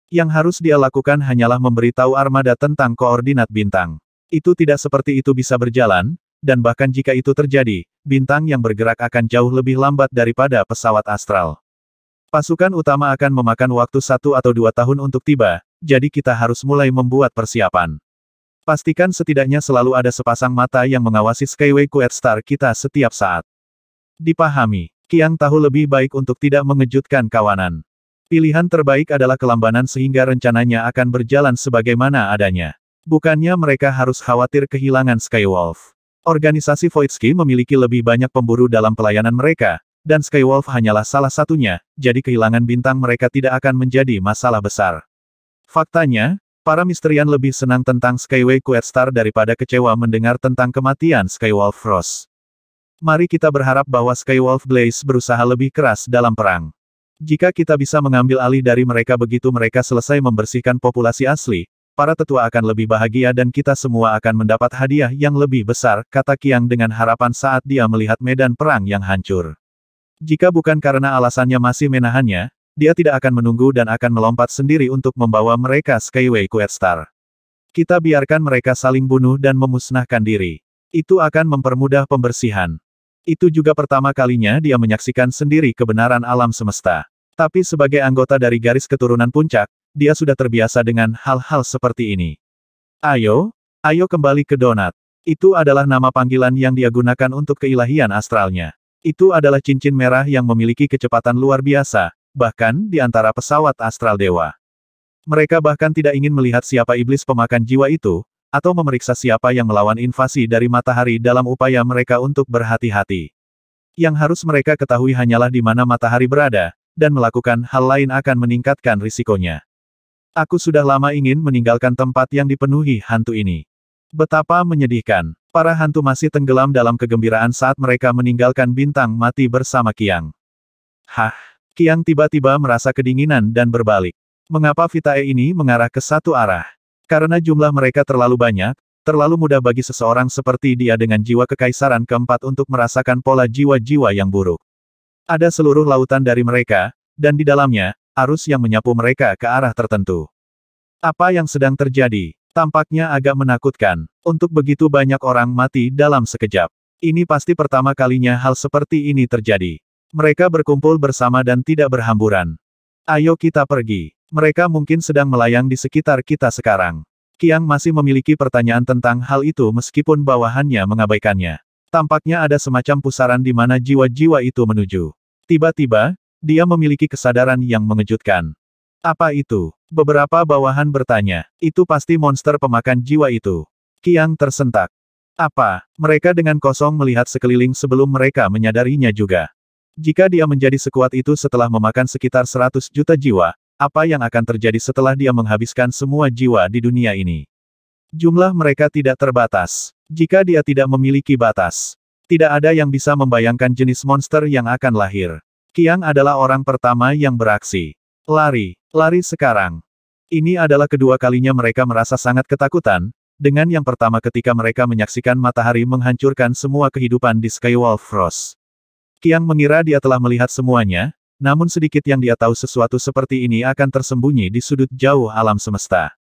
Yang harus dia lakukan hanyalah memberitahu armada tentang koordinat bintang. Itu tidak seperti itu bisa berjalan, dan bahkan jika itu terjadi, bintang yang bergerak akan jauh lebih lambat daripada pesawat astral. Pasukan utama akan memakan waktu satu atau dua tahun untuk tiba, jadi kita harus mulai membuat persiapan. Pastikan setidaknya selalu ada sepasang mata yang mengawasi Skyway Quest Star kita setiap saat. Dipahami, Kiang tahu lebih baik untuk tidak mengejutkan kawanan. Pilihan terbaik adalah kelambanan sehingga rencananya akan berjalan sebagaimana adanya. Bukannya mereka harus khawatir kehilangan Skywolf. Organisasi Voitsky memiliki lebih banyak pemburu dalam pelayanan mereka, dan Skywolf hanyalah salah satunya, jadi kehilangan bintang mereka tidak akan menjadi masalah besar. Faktanya, para misterian lebih senang tentang Skyway Questar daripada kecewa mendengar tentang kematian Skywolf Frost. Mari kita berharap bahwa Skywolf Blaze berusaha lebih keras dalam perang. Jika kita bisa mengambil alih dari mereka begitu mereka selesai membersihkan populasi asli, para tetua akan lebih bahagia dan kita semua akan mendapat hadiah yang lebih besar, kata Kiang dengan harapan saat dia melihat medan perang yang hancur. Jika bukan karena alasannya masih menahannya, dia tidak akan menunggu dan akan melompat sendiri untuk membawa mereka Skyway Questar. Kita biarkan mereka saling bunuh dan memusnahkan diri. Itu akan mempermudah pembersihan. Itu juga pertama kalinya dia menyaksikan sendiri kebenaran alam semesta. Tapi sebagai anggota dari garis keturunan puncak, dia sudah terbiasa dengan hal-hal seperti ini. Ayo, ayo kembali ke donat. Itu adalah nama panggilan yang dia gunakan untuk keilahian astralnya. Itu adalah cincin merah yang memiliki kecepatan luar biasa, bahkan di antara pesawat astral dewa. Mereka bahkan tidak ingin melihat siapa iblis pemakan jiwa itu, atau memeriksa siapa yang melawan invasi dari matahari dalam upaya mereka untuk berhati-hati. Yang harus mereka ketahui hanyalah di mana matahari berada, dan melakukan hal lain akan meningkatkan risikonya. Aku sudah lama ingin meninggalkan tempat yang dipenuhi hantu ini. Betapa menyedihkan. Para hantu masih tenggelam dalam kegembiraan saat mereka meninggalkan bintang mati bersama Kiang. Hah, Kiang tiba-tiba merasa kedinginan dan berbalik. Mengapa Vitae ini mengarah ke satu arah? Karena jumlah mereka terlalu banyak, terlalu mudah bagi seseorang seperti dia dengan jiwa kekaisaran keempat untuk merasakan pola jiwa-jiwa yang buruk. Ada seluruh lautan dari mereka, dan di dalamnya, arus yang menyapu mereka ke arah tertentu. Apa yang sedang terjadi, tampaknya agak menakutkan, untuk begitu banyak orang mati dalam sekejap. Ini pasti pertama kalinya hal seperti ini terjadi. Mereka berkumpul bersama dan tidak berhamburan. Ayo kita pergi. Mereka mungkin sedang melayang di sekitar kita sekarang. Kiang masih memiliki pertanyaan tentang hal itu meskipun bawahannya mengabaikannya. Tampaknya ada semacam pusaran di mana jiwa-jiwa itu menuju. Tiba-tiba, dia memiliki kesadaran yang mengejutkan. Apa itu? Beberapa bawahan bertanya. Itu pasti monster pemakan jiwa itu. Kiang tersentak. Apa? Mereka dengan kosong melihat sekeliling sebelum mereka menyadarinya juga. Jika dia menjadi sekuat itu setelah memakan sekitar 100 juta jiwa, apa yang akan terjadi setelah dia menghabiskan semua jiwa di dunia ini. Jumlah mereka tidak terbatas. Jika dia tidak memiliki batas, tidak ada yang bisa membayangkan jenis monster yang akan lahir. Kiang adalah orang pertama yang beraksi. Lari, lari sekarang. Ini adalah kedua kalinya mereka merasa sangat ketakutan, dengan yang pertama ketika mereka menyaksikan matahari menghancurkan semua kehidupan di Skywall Frost. Kiang mengira dia telah melihat semuanya, namun sedikit yang dia tahu sesuatu seperti ini akan tersembunyi di sudut jauh alam semesta.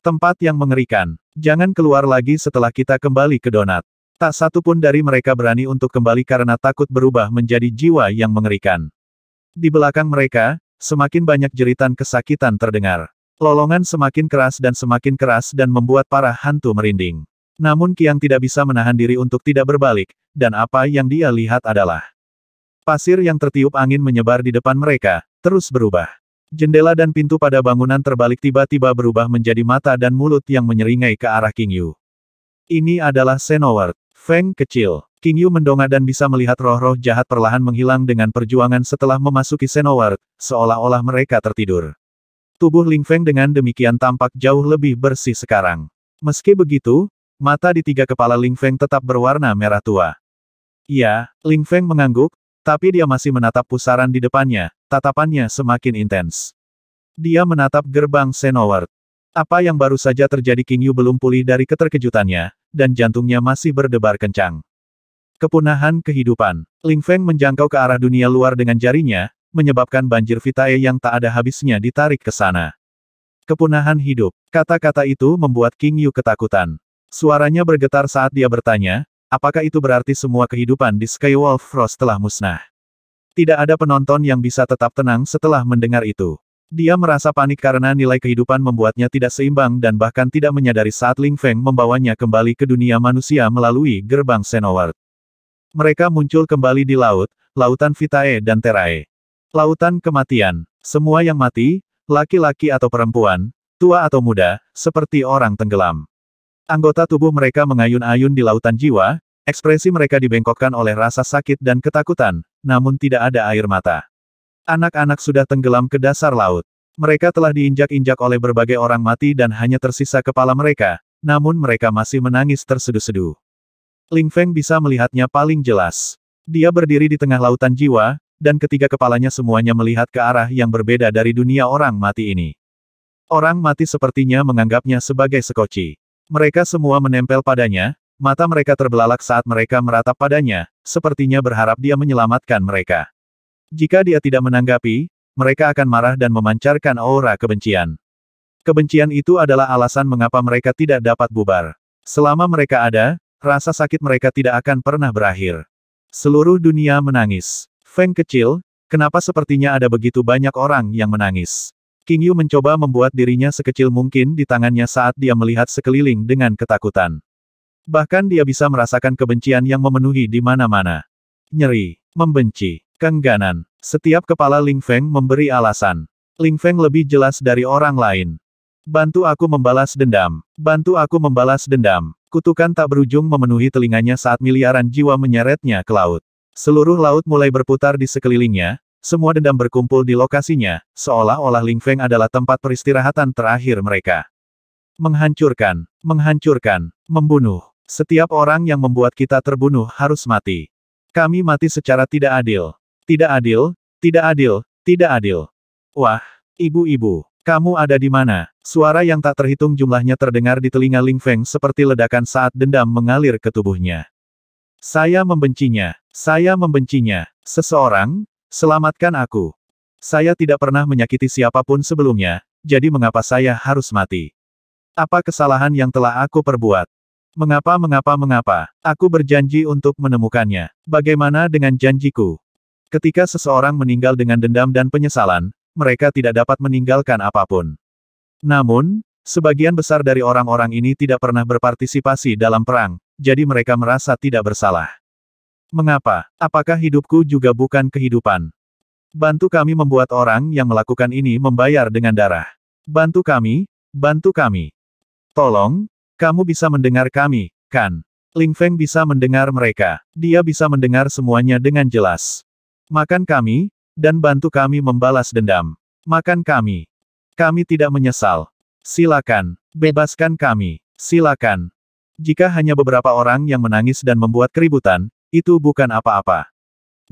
Tempat yang mengerikan. Jangan keluar lagi setelah kita kembali ke Donat. Tak satu pun dari mereka berani untuk kembali karena takut berubah menjadi jiwa yang mengerikan. Di belakang mereka, semakin banyak jeritan kesakitan terdengar. Lolongan semakin keras dan semakin keras dan membuat para hantu merinding. Namun Kiang tidak bisa menahan diri untuk tidak berbalik, dan apa yang dia lihat adalah pasir yang tertiup angin menyebar di depan mereka, terus berubah. Jendela dan pintu pada bangunan terbalik tiba-tiba berubah menjadi mata dan mulut yang menyeringai ke arah King Yu. Ini adalah Senoward. Feng kecil. King Yu mendongak dan bisa melihat roh-roh jahat perlahan menghilang dengan perjuangan setelah memasuki Senoward, seolah-olah mereka tertidur. Tubuh Ling Feng dengan demikian tampak jauh lebih bersih sekarang. Meski begitu, mata di tiga kepala Ling Feng tetap berwarna merah tua. Ya, Ling Feng mengangguk, tapi dia masih menatap pusaran di depannya, tatapannya semakin intens. Dia menatap gerbang Senoward. Apa yang baru saja terjadi King Yu belum pulih dari keterkejutannya, dan jantungnya masih berdebar kencang. Kepunahan kehidupan. Ling Feng menjangkau ke arah dunia luar dengan jarinya, menyebabkan banjir vitae yang tak ada habisnya ditarik ke sana. Kepunahan hidup. Kata-kata itu membuat King Yu ketakutan. Suaranya bergetar saat dia bertanya, apakah itu berarti semua kehidupan di Sky Wolf Frost telah musnah? Tidak ada penonton yang bisa tetap tenang setelah mendengar itu. Dia merasa panik karena nilai kehidupan membuatnya tidak seimbang dan bahkan tidak menyadari saat Ling Feng membawanya kembali ke dunia manusia melalui gerbang Senoward. Mereka muncul kembali di laut, lautan Vitae dan Terae. Lautan kematian. Semua yang mati, laki-laki atau perempuan, tua atau muda, seperti orang tenggelam. Anggota tubuh mereka mengayun-ayun di lautan jiwa, ekspresi mereka dibengkokkan oleh rasa sakit dan ketakutan, namun tidak ada air mata. Anak-anak sudah tenggelam ke dasar laut. Mereka telah diinjak-injak oleh berbagai orang mati dan hanya tersisa kepala mereka, namun mereka masih menangis terseduh sedu Ling Feng bisa melihatnya paling jelas. Dia berdiri di tengah lautan jiwa, dan ketiga kepalanya semuanya melihat ke arah yang berbeda dari dunia orang mati ini. Orang mati sepertinya menganggapnya sebagai sekoci. Mereka semua menempel padanya, mata mereka terbelalak saat mereka meratap padanya, sepertinya berharap dia menyelamatkan mereka. Jika dia tidak menanggapi, mereka akan marah dan memancarkan aura kebencian. Kebencian itu adalah alasan mengapa mereka tidak dapat bubar. Selama mereka ada, rasa sakit mereka tidak akan pernah berakhir. Seluruh dunia menangis. Feng kecil, kenapa sepertinya ada begitu banyak orang yang menangis? King Yu mencoba membuat dirinya sekecil mungkin di tangannya saat dia melihat sekeliling dengan ketakutan. Bahkan dia bisa merasakan kebencian yang memenuhi di mana-mana. Nyeri, membenci, Ganan, Setiap kepala Ling Feng memberi alasan. Ling Feng lebih jelas dari orang lain. Bantu aku membalas dendam. Bantu aku membalas dendam. Kutukan tak berujung memenuhi telinganya saat miliaran jiwa menyeretnya ke laut. Seluruh laut mulai berputar di sekelilingnya, semua dendam berkumpul di lokasinya, seolah-olah Ling Feng adalah tempat peristirahatan terakhir mereka. Menghancurkan, menghancurkan, membunuh. Setiap orang yang membuat kita terbunuh harus mati. Kami mati secara tidak adil. Tidak adil, tidak adil, tidak adil. Wah, ibu-ibu, kamu ada di mana? Suara yang tak terhitung jumlahnya terdengar di telinga Ling Feng seperti ledakan saat dendam mengalir ke tubuhnya. Saya membencinya, saya membencinya. Seseorang, selamatkan aku. Saya tidak pernah menyakiti siapapun sebelumnya, jadi mengapa saya harus mati? Apa kesalahan yang telah aku perbuat? Mengapa, mengapa, mengapa? Aku berjanji untuk menemukannya. Bagaimana dengan janjiku? Ketika seseorang meninggal dengan dendam dan penyesalan, mereka tidak dapat meninggalkan apapun. Namun, sebagian besar dari orang-orang ini tidak pernah berpartisipasi dalam perang, jadi mereka merasa tidak bersalah. Mengapa? Apakah hidupku juga bukan kehidupan? Bantu kami membuat orang yang melakukan ini membayar dengan darah. Bantu kami, bantu kami. Tolong, kamu bisa mendengar kami, kan? Ling Feng bisa mendengar mereka. Dia bisa mendengar semuanya dengan jelas. Makan kami, dan bantu kami membalas dendam. Makan kami. Kami tidak menyesal. Silakan, bebaskan kami. Silakan. Jika hanya beberapa orang yang menangis dan membuat keributan, itu bukan apa-apa.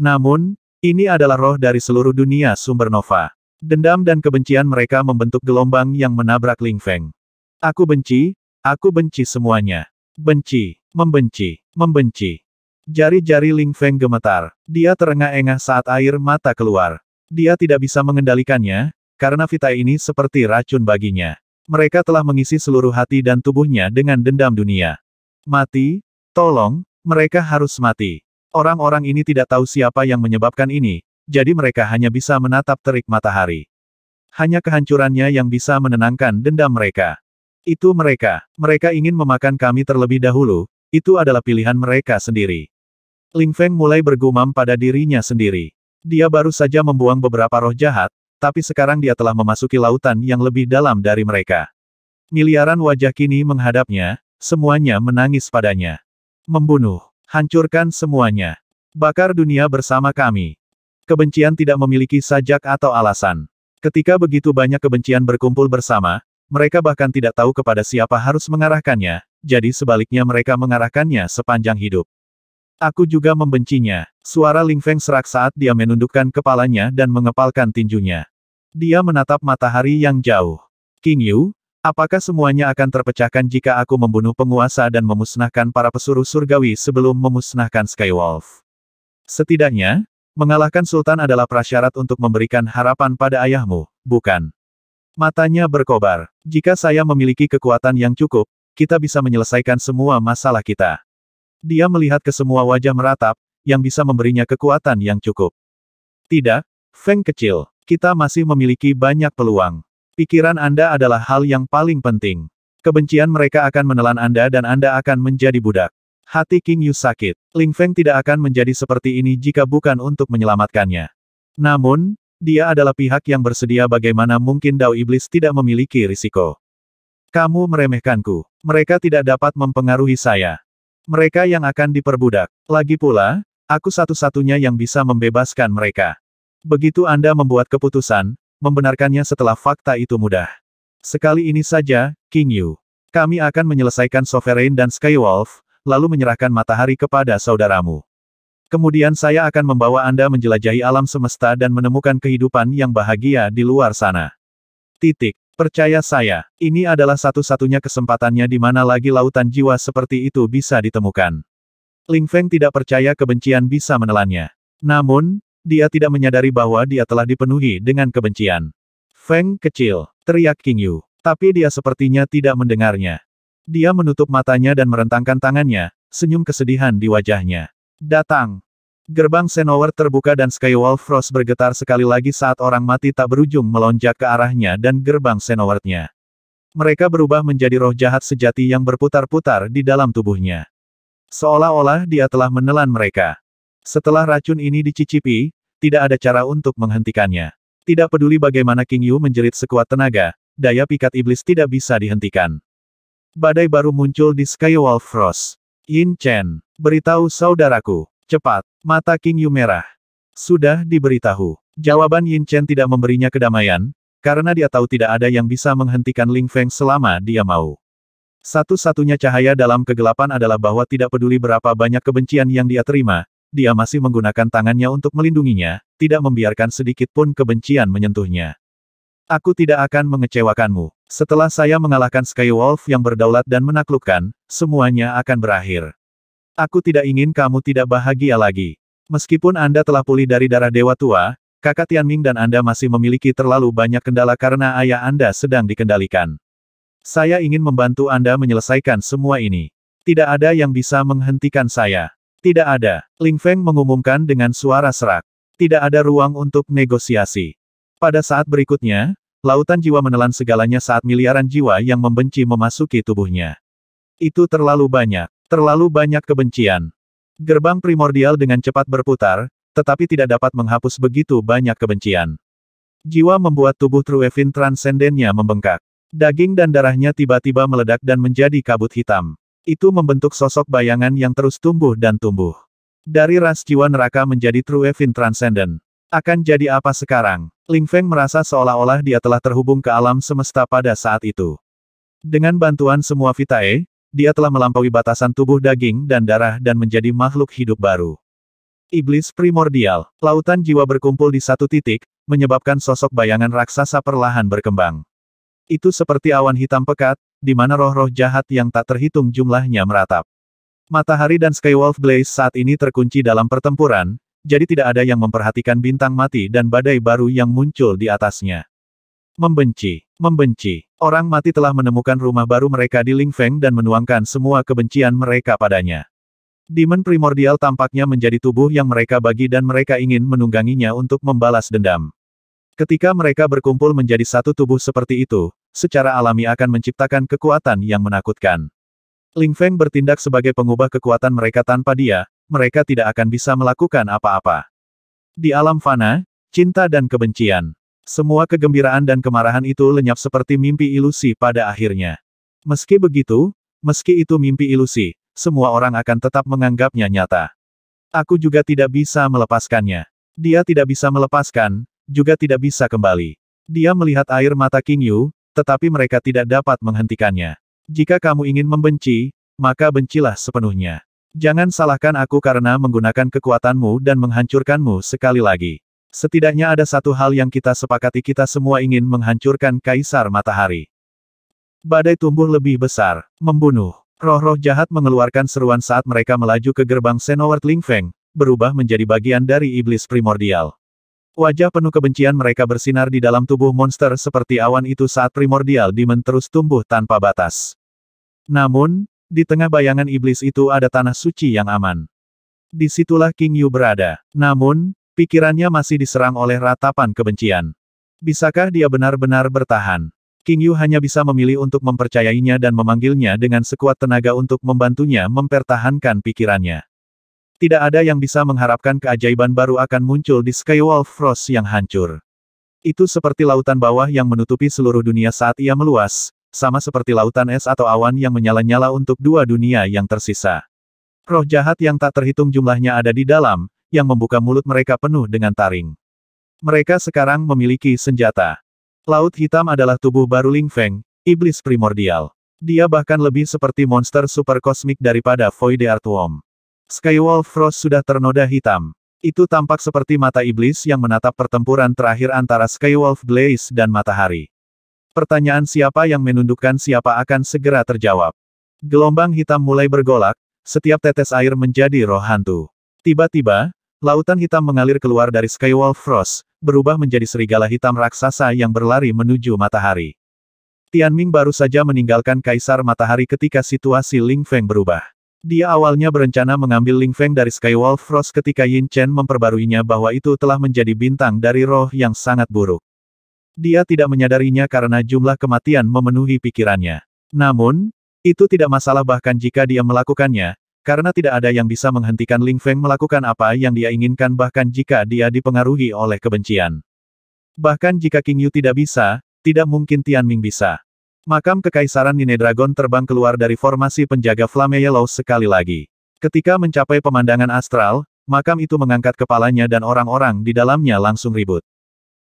Namun, ini adalah roh dari seluruh dunia Sumber Nova. Dendam dan kebencian mereka membentuk gelombang yang menabrak Ling Feng. Aku benci, aku benci semuanya. Benci, membenci, membenci. Jari-jari Ling Feng gemetar. Dia terengah-engah saat air mata keluar. Dia tidak bisa mengendalikannya, karena Vita ini seperti racun baginya. Mereka telah mengisi seluruh hati dan tubuhnya dengan dendam dunia. Mati, tolong, mereka harus mati. Orang-orang ini tidak tahu siapa yang menyebabkan ini, jadi mereka hanya bisa menatap terik matahari. Hanya kehancurannya yang bisa menenangkan dendam mereka. Itu mereka. Mereka ingin memakan kami terlebih dahulu, itu adalah pilihan mereka sendiri. Ling Feng mulai bergumam pada dirinya sendiri. Dia baru saja membuang beberapa roh jahat, tapi sekarang dia telah memasuki lautan yang lebih dalam dari mereka. Miliaran wajah kini menghadapnya, semuanya menangis padanya. Membunuh, hancurkan semuanya. Bakar dunia bersama kami. Kebencian tidak memiliki sajak atau alasan. Ketika begitu banyak kebencian berkumpul bersama, mereka bahkan tidak tahu kepada siapa harus mengarahkannya, jadi sebaliknya mereka mengarahkannya sepanjang hidup. Aku juga membencinya. Suara Ling Feng serak saat dia menundukkan kepalanya dan mengepalkan tinjunya. Dia menatap matahari yang jauh. King Yu, apakah semuanya akan terpecahkan jika aku membunuh penguasa dan memusnahkan para pesuruh surgawi sebelum memusnahkan Skywolf? Setidaknya, mengalahkan Sultan adalah prasyarat untuk memberikan harapan pada ayahmu, bukan? Matanya berkobar. Jika saya memiliki kekuatan yang cukup, kita bisa menyelesaikan semua masalah kita. Dia melihat ke semua wajah meratap, yang bisa memberinya kekuatan yang cukup. Tidak, Feng kecil, kita masih memiliki banyak peluang. Pikiran Anda adalah hal yang paling penting. Kebencian mereka akan menelan Anda dan Anda akan menjadi budak. Hati King Yu sakit. Ling Feng tidak akan menjadi seperti ini jika bukan untuk menyelamatkannya. Namun, dia adalah pihak yang bersedia bagaimana mungkin Dao Iblis tidak memiliki risiko. Kamu meremehkanku. Mereka tidak dapat mempengaruhi saya. Mereka yang akan diperbudak. Lagi pula, aku satu-satunya yang bisa membebaskan mereka. Begitu Anda membuat keputusan, membenarkannya setelah fakta itu mudah. Sekali ini saja, King Yu. Kami akan menyelesaikan Sovereign dan Skywolf, lalu menyerahkan matahari kepada saudaramu. Kemudian saya akan membawa Anda menjelajahi alam semesta dan menemukan kehidupan yang bahagia di luar sana. Titik. Percaya saya, ini adalah satu-satunya kesempatannya di mana lagi lautan jiwa seperti itu bisa ditemukan. Ling Feng tidak percaya kebencian bisa menelannya. Namun, dia tidak menyadari bahwa dia telah dipenuhi dengan kebencian. Feng kecil, teriak King Yu. Tapi dia sepertinya tidak mendengarnya. Dia menutup matanya dan merentangkan tangannya, senyum kesedihan di wajahnya. Datang! Gerbang Senower terbuka dan Skywall Frost bergetar sekali lagi saat orang mati tak berujung melonjak ke arahnya dan gerbang Senowernya. Mereka berubah menjadi roh jahat sejati yang berputar-putar di dalam tubuhnya. Seolah-olah dia telah menelan mereka. Setelah racun ini dicicipi, tidak ada cara untuk menghentikannya. Tidak peduli bagaimana King Yu menjerit sekuat tenaga, daya pikat iblis tidak bisa dihentikan. Badai baru muncul di Skywall Frost. Yin Chen, beritahu saudaraku. Cepat! Mata King Yu merah. Sudah diberitahu. Jawaban Yin Chen tidak memberinya kedamaian, karena dia tahu tidak ada yang bisa menghentikan Ling Feng selama dia mau. Satu-satunya cahaya dalam kegelapan adalah bahwa tidak peduli berapa banyak kebencian yang dia terima, dia masih menggunakan tangannya untuk melindunginya, tidak membiarkan sedikit pun kebencian menyentuhnya. Aku tidak akan mengecewakanmu. Setelah saya mengalahkan Sky Wolf yang berdaulat dan menaklukkan, semuanya akan berakhir. Aku tidak ingin kamu tidak bahagia lagi. Meskipun Anda telah pulih dari darah Dewa Tua, kakak Tianming dan Anda masih memiliki terlalu banyak kendala karena ayah Anda sedang dikendalikan. Saya ingin membantu Anda menyelesaikan semua ini. Tidak ada yang bisa menghentikan saya. Tidak ada. Ling Feng mengumumkan dengan suara serak. Tidak ada ruang untuk negosiasi. Pada saat berikutnya, lautan jiwa menelan segalanya saat miliaran jiwa yang membenci memasuki tubuhnya. Itu terlalu banyak. Terlalu banyak kebencian. Gerbang primordial dengan cepat berputar, tetapi tidak dapat menghapus begitu banyak kebencian. Jiwa membuat tubuh Truevin transendennya membengkak. Daging dan darahnya tiba-tiba meledak dan menjadi kabut hitam. Itu membentuk sosok bayangan yang terus tumbuh dan tumbuh. Dari ras jiwa neraka menjadi Truevin transenden. Akan jadi apa sekarang? Ling Feng merasa seolah-olah dia telah terhubung ke alam semesta pada saat itu. Dengan bantuan semua Vitae, dia telah melampaui batasan tubuh daging dan darah dan menjadi makhluk hidup baru. Iblis primordial, lautan jiwa berkumpul di satu titik, menyebabkan sosok bayangan raksasa perlahan berkembang. Itu seperti awan hitam pekat, di mana roh-roh jahat yang tak terhitung jumlahnya meratap. Matahari dan Skywolf Blaze saat ini terkunci dalam pertempuran, jadi tidak ada yang memperhatikan bintang mati dan badai baru yang muncul di atasnya. Membenci, membenci. Orang mati telah menemukan rumah baru mereka di Ling Feng dan menuangkan semua kebencian mereka padanya. Demon primordial tampaknya menjadi tubuh yang mereka bagi dan mereka ingin menungganginya untuk membalas dendam. Ketika mereka berkumpul menjadi satu tubuh seperti itu, secara alami akan menciptakan kekuatan yang menakutkan. Ling Feng bertindak sebagai pengubah kekuatan mereka tanpa dia, mereka tidak akan bisa melakukan apa-apa. Di alam fana, cinta dan kebencian. Semua kegembiraan dan kemarahan itu lenyap seperti mimpi ilusi pada akhirnya. Meski begitu, meski itu mimpi ilusi, semua orang akan tetap menganggapnya nyata. Aku juga tidak bisa melepaskannya. Dia tidak bisa melepaskan, juga tidak bisa kembali. Dia melihat air mata King Yu, tetapi mereka tidak dapat menghentikannya. Jika kamu ingin membenci, maka bencilah sepenuhnya. Jangan salahkan aku karena menggunakan kekuatanmu dan menghancurkanmu sekali lagi. Setidaknya ada satu hal yang kita sepakati kita semua ingin menghancurkan Kaisar Matahari. Badai tumbuh lebih besar, membunuh. Roh-roh jahat mengeluarkan seruan saat mereka melaju ke gerbang Senowert Lingfeng, berubah menjadi bagian dari iblis primordial. Wajah penuh kebencian mereka bersinar di dalam tubuh monster seperti awan itu saat primordial dimen terus tumbuh tanpa batas. Namun, di tengah bayangan iblis itu ada tanah suci yang aman. Disitulah King Yu berada. Namun, Pikirannya masih diserang oleh ratapan kebencian. Bisakah dia benar-benar bertahan? King Yu hanya bisa memilih untuk mempercayainya dan memanggilnya dengan sekuat tenaga untuk membantunya mempertahankan pikirannya. Tidak ada yang bisa mengharapkan keajaiban baru akan muncul di Skywolf Frost yang hancur. Itu seperti lautan bawah yang menutupi seluruh dunia saat ia meluas, sama seperti lautan es atau awan yang menyala-nyala untuk dua dunia yang tersisa. Roh jahat yang tak terhitung jumlahnya ada di dalam, yang membuka mulut mereka penuh dengan taring. Mereka sekarang memiliki senjata. Laut hitam adalah tubuh baru Ling Feng, iblis primordial. Dia bahkan lebih seperti monster super kosmik daripada Void Artworm. Wolf Frost sudah ternoda hitam. Itu tampak seperti mata iblis yang menatap pertempuran terakhir antara Skywolf Blaze dan Matahari. Pertanyaan siapa yang menundukkan siapa akan segera terjawab. Gelombang hitam mulai bergolak, setiap tetes air menjadi roh hantu. Tiba-tiba, Lautan hitam mengalir keluar dari Skywall Frost, berubah menjadi serigala hitam raksasa yang berlari menuju matahari. Tianming baru saja meninggalkan Kaisar Matahari ketika situasi Ling Feng berubah. Dia awalnya berencana mengambil Ling Feng dari Skywall Frost ketika Yin Chen memperbaruinya bahwa itu telah menjadi bintang dari roh yang sangat buruk. Dia tidak menyadarinya karena jumlah kematian memenuhi pikirannya. Namun, itu tidak masalah bahkan jika dia melakukannya, karena tidak ada yang bisa menghentikan Ling Feng melakukan apa yang dia inginkan bahkan jika dia dipengaruhi oleh kebencian. Bahkan jika King Yu tidak bisa, tidak mungkin Tian Ming bisa. Makam Kekaisaran Nine Dragon terbang keluar dari formasi penjaga Flame Yellow sekali lagi. Ketika mencapai pemandangan astral, makam itu mengangkat kepalanya dan orang-orang di dalamnya langsung ribut.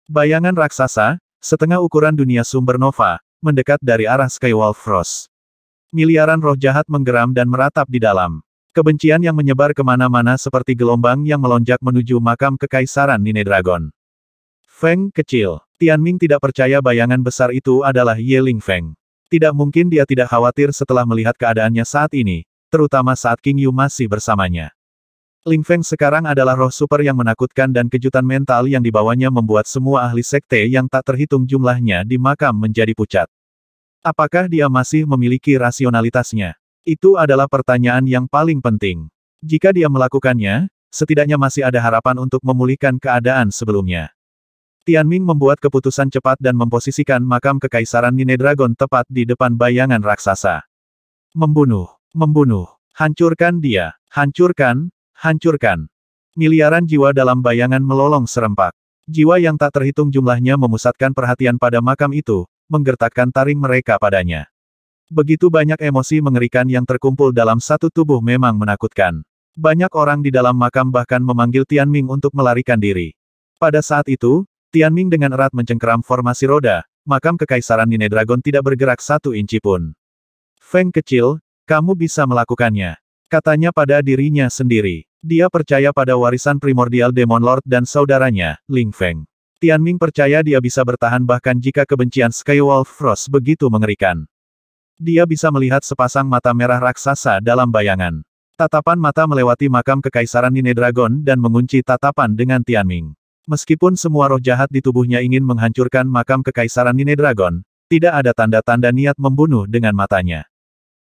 Bayangan raksasa, setengah ukuran dunia sumber nova, mendekat dari arah Skywall Frost. Miliaran roh jahat menggeram dan meratap di dalam. Kebencian yang menyebar kemana-mana seperti gelombang yang melonjak menuju makam kekaisaran Nine Dragon Feng kecil. Tianming tidak percaya bayangan besar itu adalah Ye Ling Feng. Tidak mungkin dia tidak khawatir setelah melihat keadaannya saat ini, terutama saat King Yu masih bersamanya. Ling Feng sekarang adalah roh super yang menakutkan dan kejutan mental yang dibawanya membuat semua ahli sekte yang tak terhitung jumlahnya di makam menjadi pucat. Apakah dia masih memiliki rasionalitasnya? Itu adalah pertanyaan yang paling penting. Jika dia melakukannya, setidaknya masih ada harapan untuk memulihkan keadaan sebelumnya. Tian Ming membuat keputusan cepat dan memposisikan makam kekaisaran Nine Dragon tepat di depan bayangan raksasa. Membunuh, membunuh, hancurkan dia, hancurkan, hancurkan. Miliaran jiwa dalam bayangan melolong serempak. Jiwa yang tak terhitung jumlahnya memusatkan perhatian pada makam itu, menggertakkan taring mereka padanya. Begitu banyak emosi mengerikan yang terkumpul dalam satu tubuh memang menakutkan. Banyak orang di dalam makam bahkan memanggil Tianming untuk melarikan diri. Pada saat itu, Tianming dengan erat mencengkeram formasi roda, makam kekaisaran Nine Dragon tidak bergerak satu inci pun. Feng kecil, kamu bisa melakukannya. Katanya pada dirinya sendiri. Dia percaya pada warisan primordial Demon Lord dan saudaranya, Ling Feng. Tianming percaya dia bisa bertahan bahkan jika kebencian Skywolf Frost begitu mengerikan. Dia bisa melihat sepasang mata merah raksasa dalam bayangan. Tatapan mata melewati makam kekaisaran Nine Dragon dan mengunci tatapan dengan Tianming. Meskipun semua roh jahat di tubuhnya ingin menghancurkan makam kekaisaran Nine Dragon, tidak ada tanda-tanda niat membunuh dengan matanya.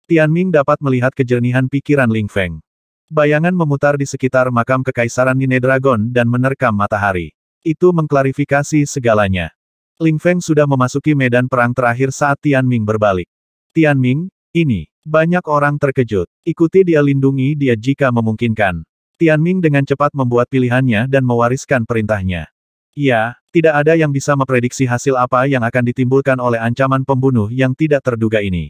Tianming dapat melihat kejernihan pikiran Ling Feng. Bayangan memutar di sekitar makam kekaisaran Nine Dragon dan menerkam matahari. Itu mengklarifikasi segalanya. Ling Feng sudah memasuki medan perang terakhir saat Tianming berbalik. Tianming, ini. Banyak orang terkejut. Ikuti dia lindungi dia jika memungkinkan. Tianming dengan cepat membuat pilihannya dan mewariskan perintahnya. Ya, tidak ada yang bisa memprediksi hasil apa yang akan ditimbulkan oleh ancaman pembunuh yang tidak terduga ini.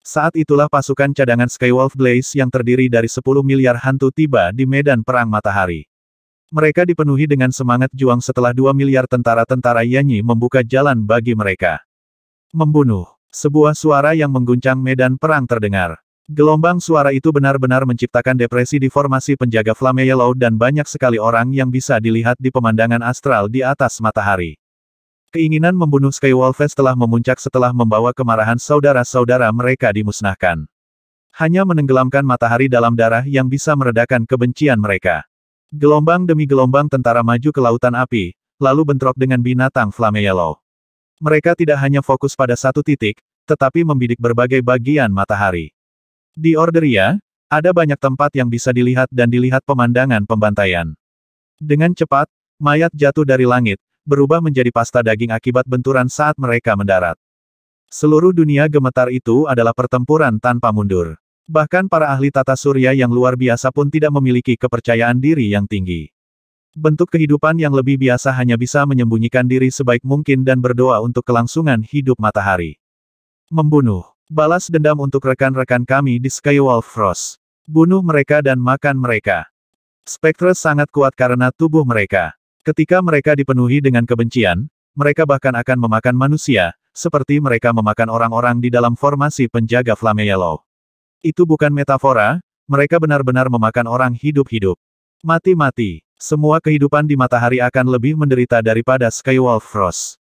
Saat itulah pasukan cadangan Skywolf Blaze yang terdiri dari 10 miliar hantu tiba di medan perang matahari. Mereka dipenuhi dengan semangat juang setelah 2 miliar tentara-tentara Yanyi membuka jalan bagi mereka. Membunuh sebuah suara yang mengguncang medan perang terdengar. Gelombang suara itu benar-benar menciptakan depresi di formasi penjaga Flame Yellow dan banyak sekali orang yang bisa dilihat di pemandangan astral di atas matahari. Keinginan membunuh Skywolves telah memuncak setelah membawa kemarahan saudara-saudara mereka dimusnahkan. Hanya menenggelamkan matahari dalam darah yang bisa meredakan kebencian mereka. Gelombang demi gelombang tentara maju ke lautan api, lalu bentrok dengan binatang Flame Yellow. Mereka tidak hanya fokus pada satu titik, tetapi membidik berbagai bagian matahari. Di Orderia, ada banyak tempat yang bisa dilihat dan dilihat pemandangan pembantaian. Dengan cepat, mayat jatuh dari langit, berubah menjadi pasta daging akibat benturan saat mereka mendarat. Seluruh dunia gemetar itu adalah pertempuran tanpa mundur. Bahkan para ahli tata surya yang luar biasa pun tidak memiliki kepercayaan diri yang tinggi. Bentuk kehidupan yang lebih biasa hanya bisa menyembunyikan diri sebaik mungkin dan berdoa untuk kelangsungan hidup matahari. Membunuh. Balas dendam untuk rekan-rekan kami di Skywolf Frost. Bunuh mereka dan makan mereka. Spectre sangat kuat karena tubuh mereka. Ketika mereka dipenuhi dengan kebencian, mereka bahkan akan memakan manusia, seperti mereka memakan orang-orang di dalam formasi penjaga Flame Itu bukan metafora, mereka benar-benar memakan orang hidup-hidup. Mati-mati. Semua kehidupan di matahari akan lebih menderita daripada Skywolf Frost.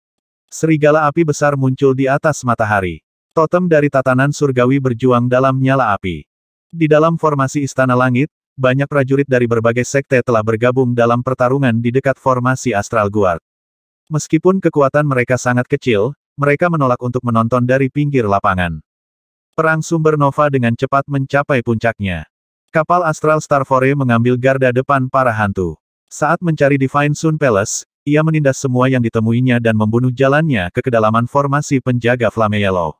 Serigala api besar muncul di atas matahari. Totem dari tatanan surgawi berjuang dalam nyala api. Di dalam formasi Istana Langit, banyak prajurit dari berbagai sekte telah bergabung dalam pertarungan di dekat formasi Astral Guard. Meskipun kekuatan mereka sangat kecil, mereka menolak untuk menonton dari pinggir lapangan. Perang sumber Nova dengan cepat mencapai puncaknya. Kapal Astral Starfore mengambil garda depan para hantu. Saat mencari Divine Sun Palace, ia menindas semua yang ditemuinya dan membunuh jalannya ke kedalaman formasi penjaga Flame Yellow.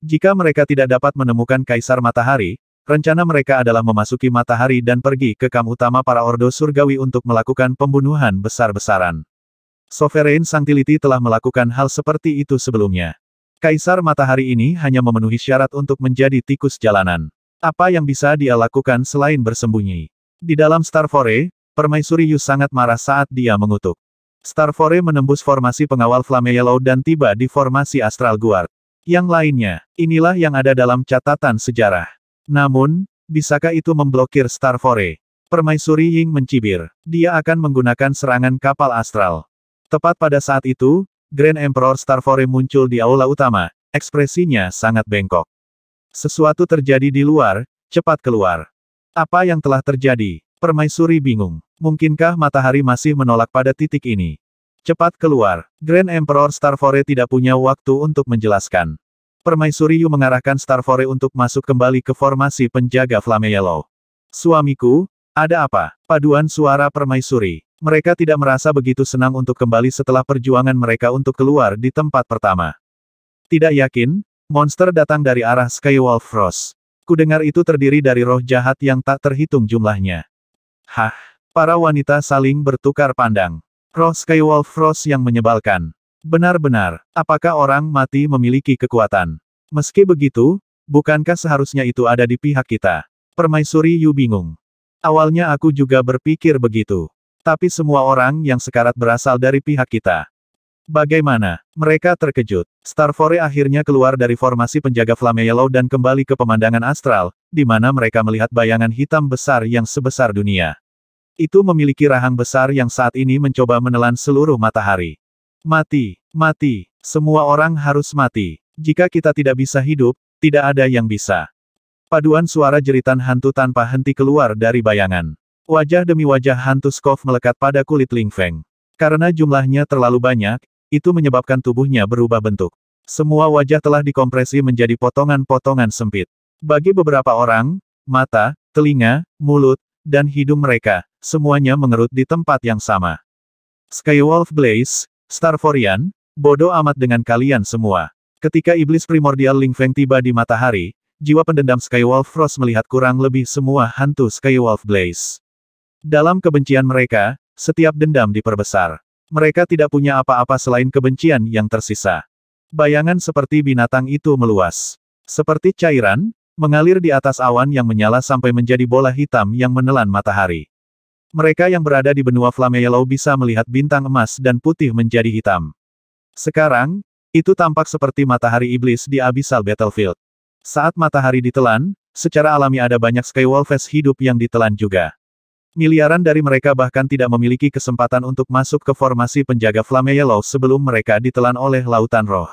Jika mereka tidak dapat menemukan Kaisar Matahari, rencana mereka adalah memasuki matahari dan pergi ke kam utama para Ordo Surgawi untuk melakukan pembunuhan besar-besaran. Sovereign Sanctility telah melakukan hal seperti itu sebelumnya. Kaisar Matahari ini hanya memenuhi syarat untuk menjadi tikus jalanan. Apa yang bisa dia lakukan selain bersembunyi? Di dalam Star Fore, Permaisuri Yu sangat marah saat dia mengutuk. Star Fore menembus formasi pengawal Flame Yellow dan tiba di formasi Astral Guard. Yang lainnya, inilah yang ada dalam catatan sejarah. Namun, bisakah itu memblokir Star Fore? Permaisuri Ying mencibir. Dia akan menggunakan serangan kapal astral. Tepat pada saat itu, Grand Emperor Star Fore muncul di aula utama, ekspresinya sangat bengkok. Sesuatu terjadi di luar, cepat keluar. Apa yang telah terjadi? Permaisuri bingung. Mungkinkah matahari masih menolak pada titik ini? Cepat keluar. Grand Emperor Starfore tidak punya waktu untuk menjelaskan. Permaisuri Yu mengarahkan Starfore untuk masuk kembali ke formasi penjaga Flame Yellow. Suamiku, ada apa? Paduan suara permaisuri. Mereka tidak merasa begitu senang untuk kembali setelah perjuangan mereka untuk keluar di tempat pertama. Tidak yakin, monster datang dari arah Skywolf Frost. Kudengar itu terdiri dari roh jahat yang tak terhitung jumlahnya. Hah? Para wanita saling bertukar pandang. Roh Skywolf Frost yang menyebalkan. Benar-benar, apakah orang mati memiliki kekuatan? Meski begitu, bukankah seharusnya itu ada di pihak kita? Permaisuri Yu bingung. Awalnya aku juga berpikir begitu. Tapi semua orang yang sekarat berasal dari pihak kita. Bagaimana? Mereka terkejut. Starfore akhirnya keluar dari formasi penjaga Flame Yellow dan kembali ke pemandangan astral, di mana mereka melihat bayangan hitam besar yang sebesar dunia. Itu memiliki rahang besar yang saat ini mencoba menelan seluruh matahari. Mati, mati, semua orang harus mati. Jika kita tidak bisa hidup, tidak ada yang bisa. Paduan suara jeritan hantu tanpa henti keluar dari bayangan. Wajah demi wajah hantu Skov melekat pada kulit Ling Feng. Karena jumlahnya terlalu banyak, itu menyebabkan tubuhnya berubah bentuk. Semua wajah telah dikompresi menjadi potongan-potongan sempit. Bagi beberapa orang, mata, telinga, mulut, dan hidung mereka, semuanya mengerut di tempat yang sama. Skywolf Blaze, Starforian, bodoh amat dengan kalian semua. Ketika iblis primordial Ling Feng tiba di matahari, jiwa pendendam Skywolf Frost melihat kurang lebih semua hantu Skywolf Blaze. Dalam kebencian mereka, setiap dendam diperbesar. Mereka tidak punya apa-apa selain kebencian yang tersisa. Bayangan seperti binatang itu meluas. Seperti cairan, mengalir di atas awan yang menyala sampai menjadi bola hitam yang menelan matahari. Mereka yang berada di benua Yellow bisa melihat bintang emas dan putih menjadi hitam. Sekarang, itu tampak seperti matahari iblis di Abyssal Battlefield. Saat matahari ditelan, secara alami ada banyak skywolves hidup yang ditelan juga. Miliaran dari mereka bahkan tidak memiliki kesempatan untuk masuk ke formasi penjaga Yellow sebelum mereka ditelan oleh lautan roh.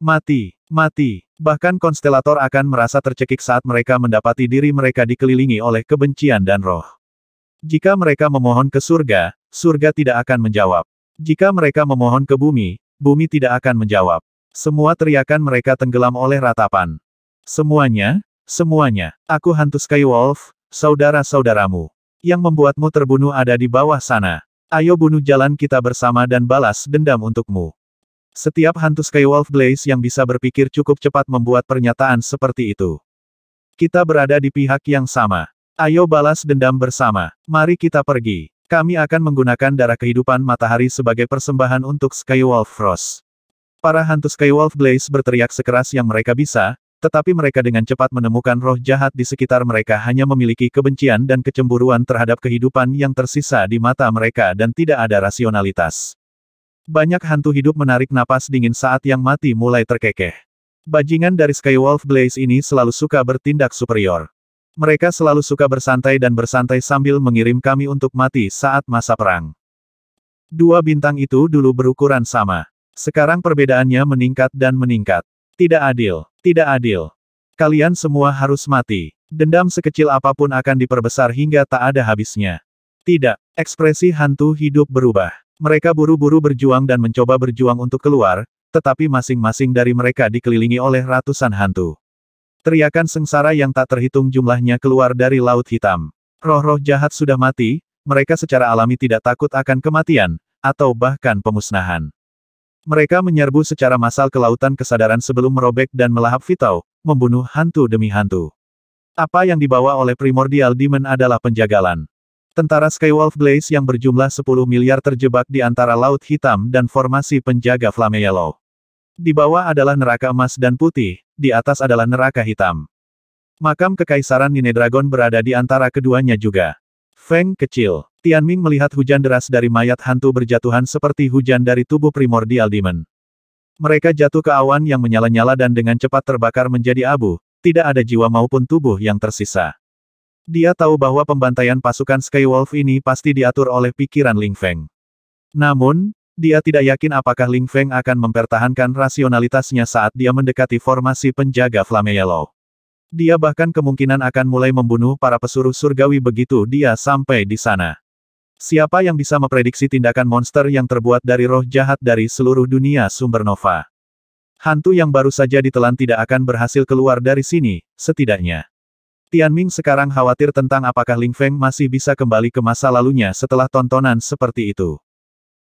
Mati, mati, bahkan konstelator akan merasa tercekik saat mereka mendapati diri mereka dikelilingi oleh kebencian dan roh. Jika mereka memohon ke surga, surga tidak akan menjawab. Jika mereka memohon ke bumi, bumi tidak akan menjawab. Semua teriakan mereka tenggelam oleh ratapan. Semuanya, semuanya, aku hantu Skywolf, saudara-saudaramu. Yang membuatmu terbunuh ada di bawah sana. Ayo bunuh jalan kita bersama dan balas dendam untukmu. Setiap hantu Skywolf Blaze yang bisa berpikir cukup cepat membuat pernyataan seperti itu. Kita berada di pihak yang sama. Ayo balas dendam bersama. Mari kita pergi. Kami akan menggunakan darah kehidupan matahari sebagai persembahan untuk Skywolf Frost. Para hantu Skywolf Blaze berteriak sekeras yang mereka bisa, tetapi mereka dengan cepat menemukan roh jahat di sekitar mereka hanya memiliki kebencian dan kecemburuan terhadap kehidupan yang tersisa di mata mereka dan tidak ada rasionalitas. Banyak hantu hidup menarik napas dingin saat yang mati mulai terkekeh. Bajingan dari Skywolf Blaze ini selalu suka bertindak superior. Mereka selalu suka bersantai dan bersantai sambil mengirim kami untuk mati saat masa perang. Dua bintang itu dulu berukuran sama. Sekarang perbedaannya meningkat dan meningkat. Tidak adil, tidak adil. Kalian semua harus mati. Dendam sekecil apapun akan diperbesar hingga tak ada habisnya. Tidak, ekspresi hantu hidup berubah. Mereka buru-buru berjuang dan mencoba berjuang untuk keluar, tetapi masing-masing dari mereka dikelilingi oleh ratusan hantu. Teriakan sengsara yang tak terhitung jumlahnya keluar dari laut hitam. Roh-roh jahat sudah mati, mereka secara alami tidak takut akan kematian, atau bahkan pemusnahan. Mereka menyerbu secara massal ke lautan kesadaran sebelum merobek dan melahap Vitao, membunuh hantu demi hantu. Apa yang dibawa oleh primordial demon adalah penjagalan. Tentara Skywolf Blaze yang berjumlah 10 miliar terjebak di antara Laut Hitam dan formasi penjaga Flameolo. Di bawah adalah neraka emas dan putih, di atas adalah neraka hitam. Makam kekaisaran Dragon berada di antara keduanya juga. Feng kecil, Tianming melihat hujan deras dari mayat hantu berjatuhan seperti hujan dari tubuh primordial demon. Mereka jatuh ke awan yang menyala-nyala dan dengan cepat terbakar menjadi abu, tidak ada jiwa maupun tubuh yang tersisa. Dia tahu bahwa pembantaian pasukan Skywolf ini pasti diatur oleh pikiran Ling Feng. Namun, dia tidak yakin apakah Ling Feng akan mempertahankan rasionalitasnya saat dia mendekati formasi penjaga Flame Yellow. Dia bahkan kemungkinan akan mulai membunuh para pesuruh surgawi begitu dia sampai di sana. Siapa yang bisa memprediksi tindakan monster yang terbuat dari roh jahat dari seluruh dunia sumber Nova? Hantu yang baru saja ditelan tidak akan berhasil keluar dari sini, setidaknya. Tian Ming sekarang khawatir tentang apakah Ling Feng masih bisa kembali ke masa lalunya setelah tontonan seperti itu.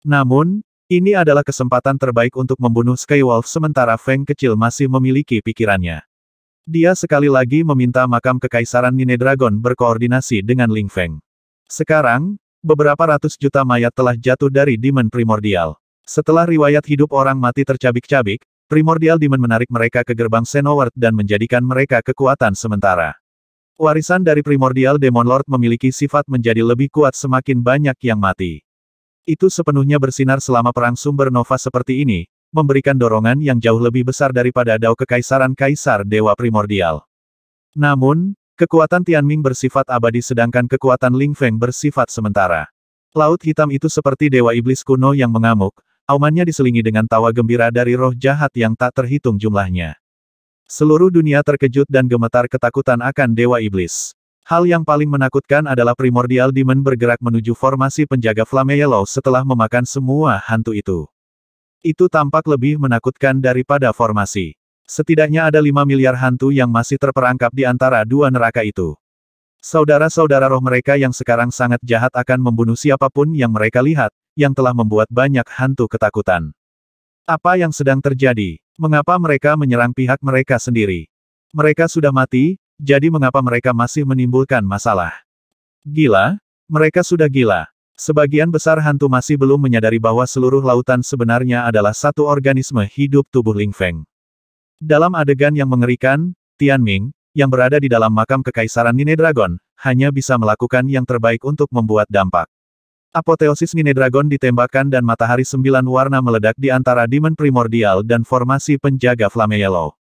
Namun, ini adalah kesempatan terbaik untuk membunuh Skywolf sementara Feng kecil masih memiliki pikirannya. Dia sekali lagi meminta makam kekaisaran Nine Dragon berkoordinasi dengan Ling Feng. Sekarang, beberapa ratus juta mayat telah jatuh dari Demon Primordial. Setelah riwayat hidup orang mati tercabik-cabik, Primordial Demon menarik mereka ke gerbang Senoward dan menjadikan mereka kekuatan sementara. Warisan dari Primordial Demon Lord memiliki sifat menjadi lebih kuat semakin banyak yang mati. Itu sepenuhnya bersinar selama perang sumber nova seperti ini, memberikan dorongan yang jauh lebih besar daripada dao kekaisaran kaisar dewa primordial. Namun, kekuatan Tianming bersifat abadi sedangkan kekuatan Ling Feng bersifat sementara. Laut hitam itu seperti dewa iblis kuno yang mengamuk, aumannya diselingi dengan tawa gembira dari roh jahat yang tak terhitung jumlahnya. Seluruh dunia terkejut dan gemetar ketakutan akan dewa iblis. Hal yang paling menakutkan adalah primordial demon bergerak menuju formasi penjaga Flame Yellow setelah memakan semua hantu itu. Itu tampak lebih menakutkan daripada formasi. Setidaknya ada 5 miliar hantu yang masih terperangkap di antara dua neraka itu. Saudara-saudara roh mereka yang sekarang sangat jahat akan membunuh siapapun yang mereka lihat, yang telah membuat banyak hantu ketakutan. Apa yang sedang terjadi? Mengapa mereka menyerang pihak mereka sendiri? Mereka sudah mati, jadi mengapa mereka masih menimbulkan masalah? Gila? Mereka sudah gila. Sebagian besar hantu masih belum menyadari bahwa seluruh lautan sebenarnya adalah satu organisme hidup tubuh Ling Feng. Dalam adegan yang mengerikan, Tian Ming yang berada di dalam makam kekaisaran Nine Dragon, hanya bisa melakukan yang terbaik untuk membuat dampak. Apoteosis Nine Dragon ditembakkan dan matahari sembilan warna meledak di antara Demon Primordial dan formasi penjaga Flame Yellow.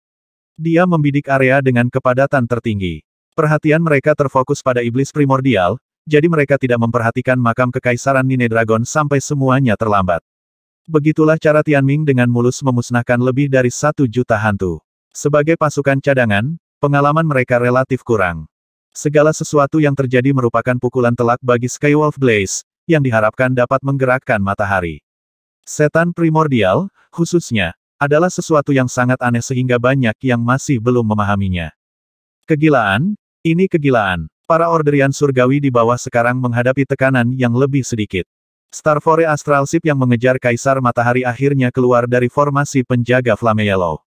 Dia membidik area dengan kepadatan tertinggi. Perhatian mereka terfokus pada iblis primordial, jadi mereka tidak memperhatikan makam kekaisaran Nine Dragon sampai semuanya terlambat. Begitulah cara Tianming dengan mulus memusnahkan lebih dari satu juta hantu. Sebagai pasukan cadangan, pengalaman mereka relatif kurang. Segala sesuatu yang terjadi merupakan pukulan telak bagi Skywolf Blaze, yang diharapkan dapat menggerakkan matahari. Setan primordial, khususnya, adalah sesuatu yang sangat aneh sehingga banyak yang masih belum memahaminya. Kegilaan? Ini kegilaan. Para orderian surgawi di bawah sekarang menghadapi tekanan yang lebih sedikit. Starfore Astral Ship yang mengejar Kaisar Matahari akhirnya keluar dari formasi penjaga Flame Yellow.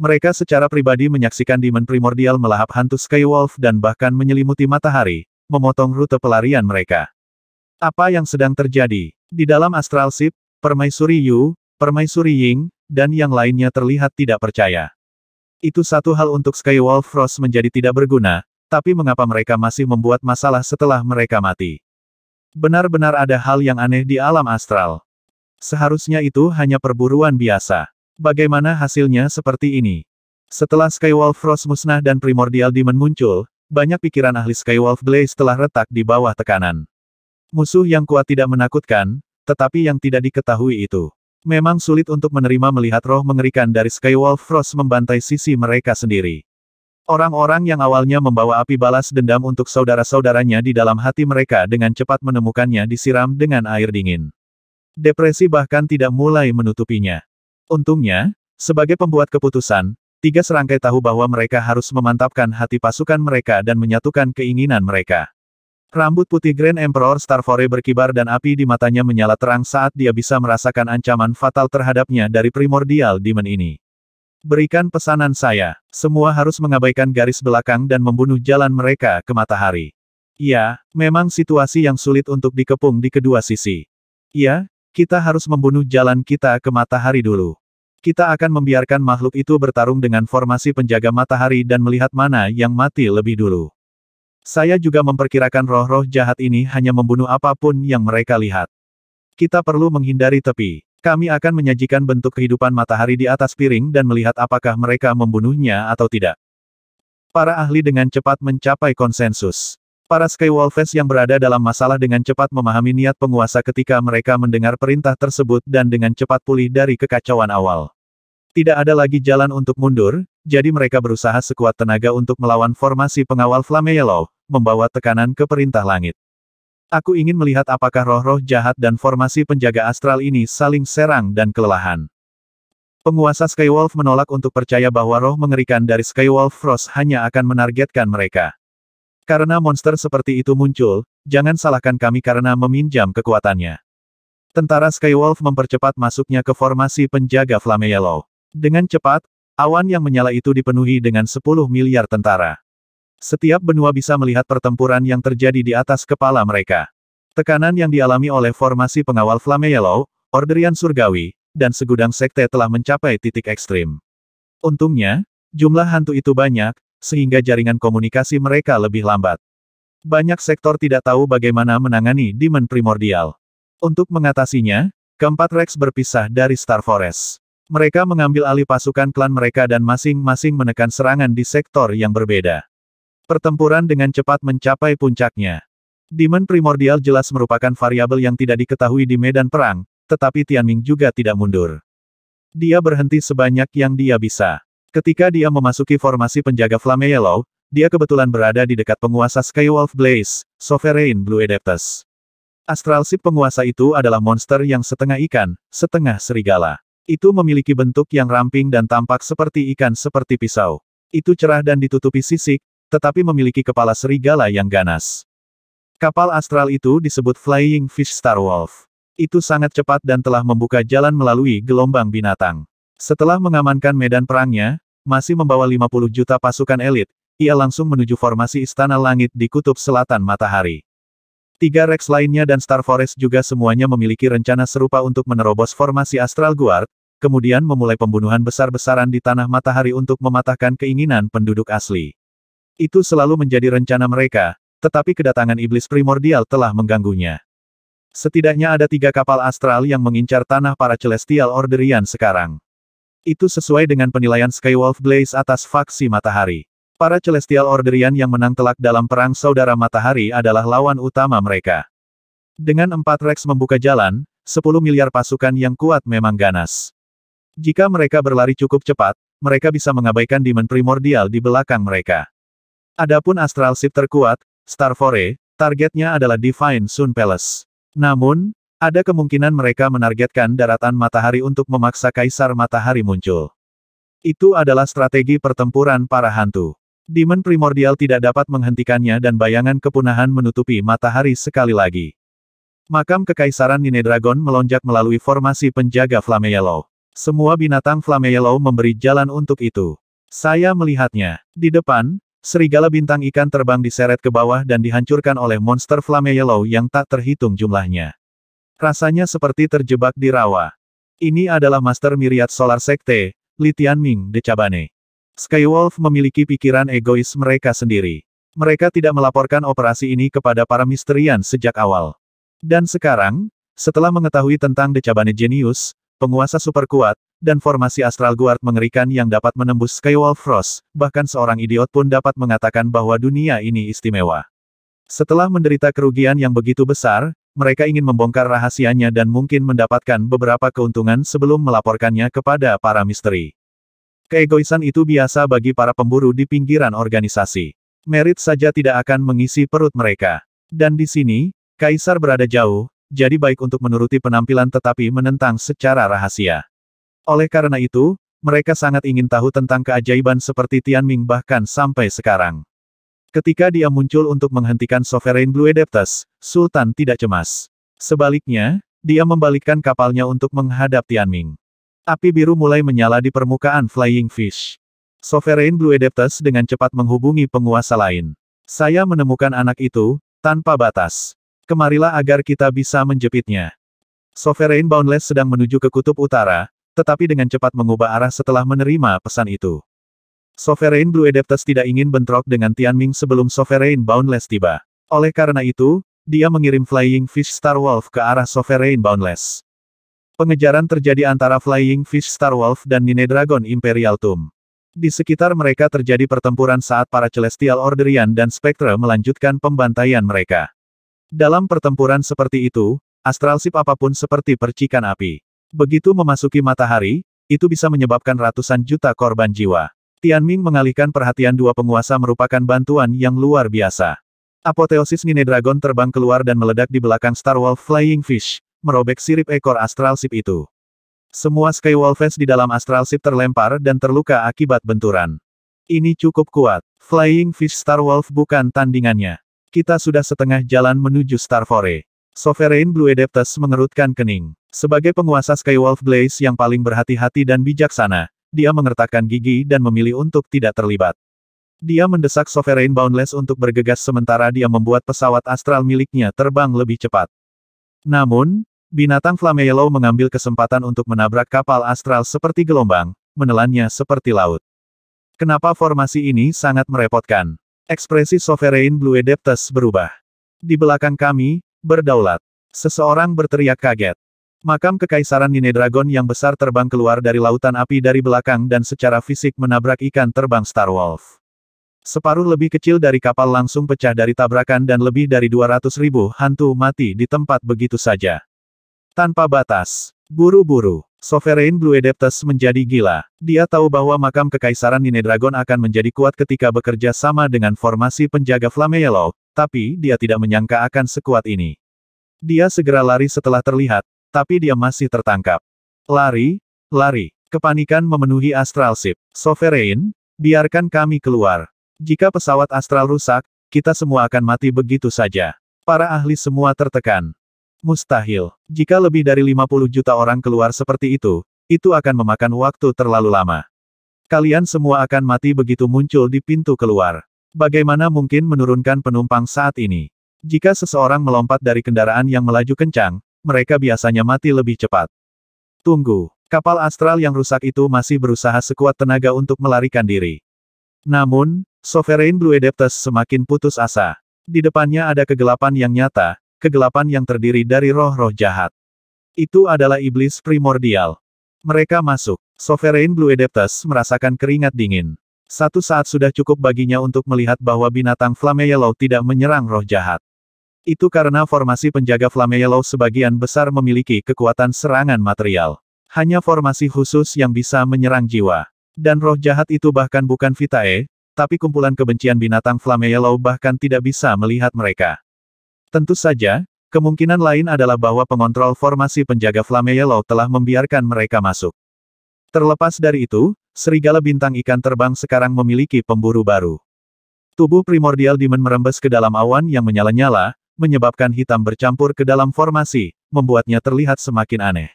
Mereka secara pribadi menyaksikan Demon Primordial melahap hantu Skywolf dan bahkan menyelimuti matahari, memotong rute pelarian mereka. Apa yang sedang terjadi? Di dalam Astral Ship, Permaisuri Yu, Permaisuri Ying, dan yang lainnya terlihat tidak percaya. Itu satu hal untuk Skywolf Frost menjadi tidak berguna, tapi mengapa mereka masih membuat masalah setelah mereka mati? Benar-benar ada hal yang aneh di alam astral. Seharusnya itu hanya perburuan biasa. Bagaimana hasilnya seperti ini? Setelah Skywolf Frost musnah dan Primordial Demon muncul, banyak pikiran ahli Skywolf Blaze telah retak di bawah tekanan. Musuh yang kuat tidak menakutkan, tetapi yang tidak diketahui itu. Memang sulit untuk menerima melihat roh mengerikan dari Skywolf Frost membantai sisi mereka sendiri. Orang-orang yang awalnya membawa api balas dendam untuk saudara-saudaranya di dalam hati mereka dengan cepat menemukannya disiram dengan air dingin. Depresi bahkan tidak mulai menutupinya. Untungnya, sebagai pembuat keputusan, tiga serangkai tahu bahwa mereka harus memantapkan hati pasukan mereka dan menyatukan keinginan mereka. Rambut putih Grand Emperor Starfore berkibar dan api di matanya menyala terang saat dia bisa merasakan ancaman fatal terhadapnya dari primordial demon ini. Berikan pesanan saya. Semua harus mengabaikan garis belakang dan membunuh jalan mereka ke matahari. Ya, memang situasi yang sulit untuk dikepung di kedua sisi. Ya, kita harus membunuh jalan kita ke matahari dulu. Kita akan membiarkan makhluk itu bertarung dengan formasi penjaga matahari dan melihat mana yang mati lebih dulu. Saya juga memperkirakan roh-roh jahat ini hanya membunuh apapun yang mereka lihat. Kita perlu menghindari tepi. Kami akan menyajikan bentuk kehidupan matahari di atas piring dan melihat apakah mereka membunuhnya atau tidak. Para ahli dengan cepat mencapai konsensus. Para Skywolves yang berada dalam masalah dengan cepat memahami niat penguasa ketika mereka mendengar perintah tersebut dan dengan cepat pulih dari kekacauan awal. Tidak ada lagi jalan untuk mundur, jadi mereka berusaha sekuat tenaga untuk melawan formasi pengawal Flame Yellow, membawa tekanan ke perintah langit. Aku ingin melihat apakah roh-roh jahat dan formasi penjaga astral ini saling serang dan kelelahan. Penguasa Skywolf menolak untuk percaya bahwa roh mengerikan dari Skywolf Frost hanya akan menargetkan mereka. Karena monster seperti itu muncul, jangan salahkan kami karena meminjam kekuatannya. Tentara Skywolf mempercepat masuknya ke formasi penjaga Flame Yellow. Dengan cepat, Awan yang menyala itu dipenuhi dengan 10 miliar tentara. Setiap benua bisa melihat pertempuran yang terjadi di atas kepala mereka. Tekanan yang dialami oleh formasi pengawal Yellow, Orderian Surgawi, dan segudang sekte telah mencapai titik ekstrim. Untungnya, jumlah hantu itu banyak, sehingga jaringan komunikasi mereka lebih lambat. Banyak sektor tidak tahu bagaimana menangani demon primordial. Untuk mengatasinya, keempat Rex berpisah dari Star Forest. Mereka mengambil alih pasukan klan mereka dan masing-masing menekan serangan di sektor yang berbeda. Pertempuran dengan cepat mencapai puncaknya. Demon primordial jelas merupakan variabel yang tidak diketahui di medan perang, tetapi Tianming juga tidak mundur. Dia berhenti sebanyak yang dia bisa. Ketika dia memasuki formasi penjaga Flame Yellow, dia kebetulan berada di dekat penguasa Skywolf Blaze, Sovereign Blue Adeptus. Astral Sip penguasa itu adalah monster yang setengah ikan, setengah serigala. Itu memiliki bentuk yang ramping dan tampak seperti ikan seperti pisau. Itu cerah dan ditutupi sisik, tetapi memiliki kepala serigala yang ganas. Kapal astral itu disebut Flying Fish Star Wolf. Itu sangat cepat dan telah membuka jalan melalui gelombang binatang. Setelah mengamankan medan perangnya, masih membawa 50 juta pasukan elit, ia langsung menuju formasi Istana Langit di Kutub Selatan Matahari. Tiga Rex lainnya dan Star Forest juga semuanya memiliki rencana serupa untuk menerobos formasi Astral Guard, kemudian memulai pembunuhan besar-besaran di Tanah Matahari untuk mematahkan keinginan penduduk asli. Itu selalu menjadi rencana mereka, tetapi kedatangan iblis primordial telah mengganggunya. Setidaknya ada tiga kapal astral yang mengincar tanah para Celestial Orderian sekarang. Itu sesuai dengan penilaian Skywolf Blaze atas faksi matahari. Para Celestial Orderian yang menang telak dalam Perang Saudara Matahari adalah lawan utama mereka. Dengan empat Rex membuka jalan, 10 miliar pasukan yang kuat memang ganas. Jika mereka berlari cukup cepat, mereka bisa mengabaikan Demon primordial di belakang mereka. Adapun Astral Ship terkuat, Star Fore, targetnya adalah Divine Sun Palace. Namun, ada kemungkinan mereka menargetkan daratan matahari untuk memaksa Kaisar Matahari muncul. Itu adalah strategi pertempuran para hantu. Demon primordial tidak dapat menghentikannya dan bayangan kepunahan menutupi matahari sekali lagi. Makam Kekaisaran Dragon melonjak melalui formasi penjaga Yellow. Semua binatang Yellow memberi jalan untuk itu. Saya melihatnya. Di depan, serigala bintang ikan terbang diseret ke bawah dan dihancurkan oleh monster Yellow yang tak terhitung jumlahnya. Rasanya seperti terjebak di rawa. Ini adalah Master Myriad Solar Sekte, Litian Ming de Cabane. Skywolf memiliki pikiran egois mereka sendiri. Mereka tidak melaporkan operasi ini kepada para misterian sejak awal. Dan sekarang, setelah mengetahui tentang Decabane Genius, penguasa super kuat, dan formasi Astral Guard mengerikan yang dapat menembus Skywolf Frost, bahkan seorang idiot pun dapat mengatakan bahwa dunia ini istimewa. Setelah menderita kerugian yang begitu besar, mereka ingin membongkar rahasianya dan mungkin mendapatkan beberapa keuntungan sebelum melaporkannya kepada para misteri. Keegoisan itu biasa bagi para pemburu di pinggiran organisasi. Merit saja tidak akan mengisi perut mereka. Dan di sini, Kaisar berada jauh, jadi baik untuk menuruti penampilan tetapi menentang secara rahasia. Oleh karena itu, mereka sangat ingin tahu tentang keajaiban seperti Tianming bahkan sampai sekarang. Ketika dia muncul untuk menghentikan Sovereign Blue Adeptus, Sultan tidak cemas. Sebaliknya, dia membalikkan kapalnya untuk menghadap Tianming. Api biru mulai menyala di permukaan Flying Fish. Sovereign Blue Adeptus dengan cepat menghubungi penguasa lain. Saya menemukan anak itu, tanpa batas. Kemarilah agar kita bisa menjepitnya. Sovereign Boundless sedang menuju ke kutub utara, tetapi dengan cepat mengubah arah setelah menerima pesan itu. Sovereign Blue Adeptus tidak ingin bentrok dengan Tianming sebelum Sovereign Boundless tiba. Oleh karena itu, dia mengirim Flying Fish Star Wolf ke arah Sovereign Boundless. Pengejaran terjadi antara Flying Fish Star Wolf dan Nine Dragon Imperial Tomb. Di sekitar mereka terjadi pertempuran saat para Celestial Orderian dan Spectre melanjutkan pembantaian mereka. Dalam pertempuran seperti itu, astral ship apapun seperti percikan api. Begitu memasuki matahari, itu bisa menyebabkan ratusan juta korban jiwa. Tian Ming mengalihkan perhatian dua penguasa merupakan bantuan yang luar biasa. Apoteosis Nine Dragon terbang keluar dan meledak di belakang Star Wolf Flying Fish, merobek sirip ekor astral sip itu. Semua skywolves di dalam astral sip terlempar dan terluka akibat benturan. Ini cukup kuat. Flying Fish Star Wolf bukan tandingannya. Kita sudah setengah jalan menuju Star Starfore. Sovereign Blue Adeptus mengerutkan kening. Sebagai penguasa Skywolf Blaze yang paling berhati-hati dan bijaksana, dia mengertakkan gigi dan memilih untuk tidak terlibat. Dia mendesak Sovereign Boundless untuk bergegas sementara dia membuat pesawat astral miliknya terbang lebih cepat. Namun, Binatang Yellow mengambil kesempatan untuk menabrak kapal astral seperti gelombang, menelannya seperti laut. Kenapa formasi ini sangat merepotkan? Ekspresi Sovereign Blue Adeptus berubah. Di belakang kami, berdaulat. Seseorang berteriak kaget. Makam Kekaisaran Nine Dragon yang besar terbang keluar dari lautan api dari belakang dan secara fisik menabrak ikan terbang Star Wolf. Separuh lebih kecil dari kapal langsung pecah dari tabrakan dan lebih dari 200 ribu hantu mati di tempat begitu saja. Tanpa batas. Buru-buru. Sovereign Blue Adeptus menjadi gila. Dia tahu bahwa makam kekaisaran Nine Dragon akan menjadi kuat ketika bekerja sama dengan formasi penjaga Yellow, tapi dia tidak menyangka akan sekuat ini. Dia segera lari setelah terlihat, tapi dia masih tertangkap. Lari, lari. Kepanikan memenuhi astral ship. Sovereign, biarkan kami keluar. Jika pesawat astral rusak, kita semua akan mati begitu saja. Para ahli semua tertekan. Mustahil. Jika lebih dari 50 juta orang keluar seperti itu, itu akan memakan waktu terlalu lama. Kalian semua akan mati begitu muncul di pintu keluar. Bagaimana mungkin menurunkan penumpang saat ini? Jika seseorang melompat dari kendaraan yang melaju kencang, mereka biasanya mati lebih cepat. Tunggu, kapal astral yang rusak itu masih berusaha sekuat tenaga untuk melarikan diri. Namun, Sovereign Blue Adeptus semakin putus asa. Di depannya ada kegelapan yang nyata, kegelapan yang terdiri dari roh-roh jahat. Itu adalah iblis primordial. Mereka masuk. Sovereign Blue Adeptus merasakan keringat dingin. Satu saat sudah cukup baginya untuk melihat bahwa binatang Flame Yellow tidak menyerang roh jahat. Itu karena formasi penjaga Flame Yellow sebagian besar memiliki kekuatan serangan material. Hanya formasi khusus yang bisa menyerang jiwa. Dan roh jahat itu bahkan bukan Vitae, tapi kumpulan kebencian binatang Flame Yellow bahkan tidak bisa melihat mereka. Tentu saja, kemungkinan lain adalah bahwa pengontrol formasi penjaga Flame Yellow telah membiarkan mereka masuk. Terlepas dari itu, serigala bintang ikan terbang sekarang memiliki pemburu baru. Tubuh primordial Demon merembes ke dalam awan yang menyala-nyala, menyebabkan hitam bercampur ke dalam formasi, membuatnya terlihat semakin aneh.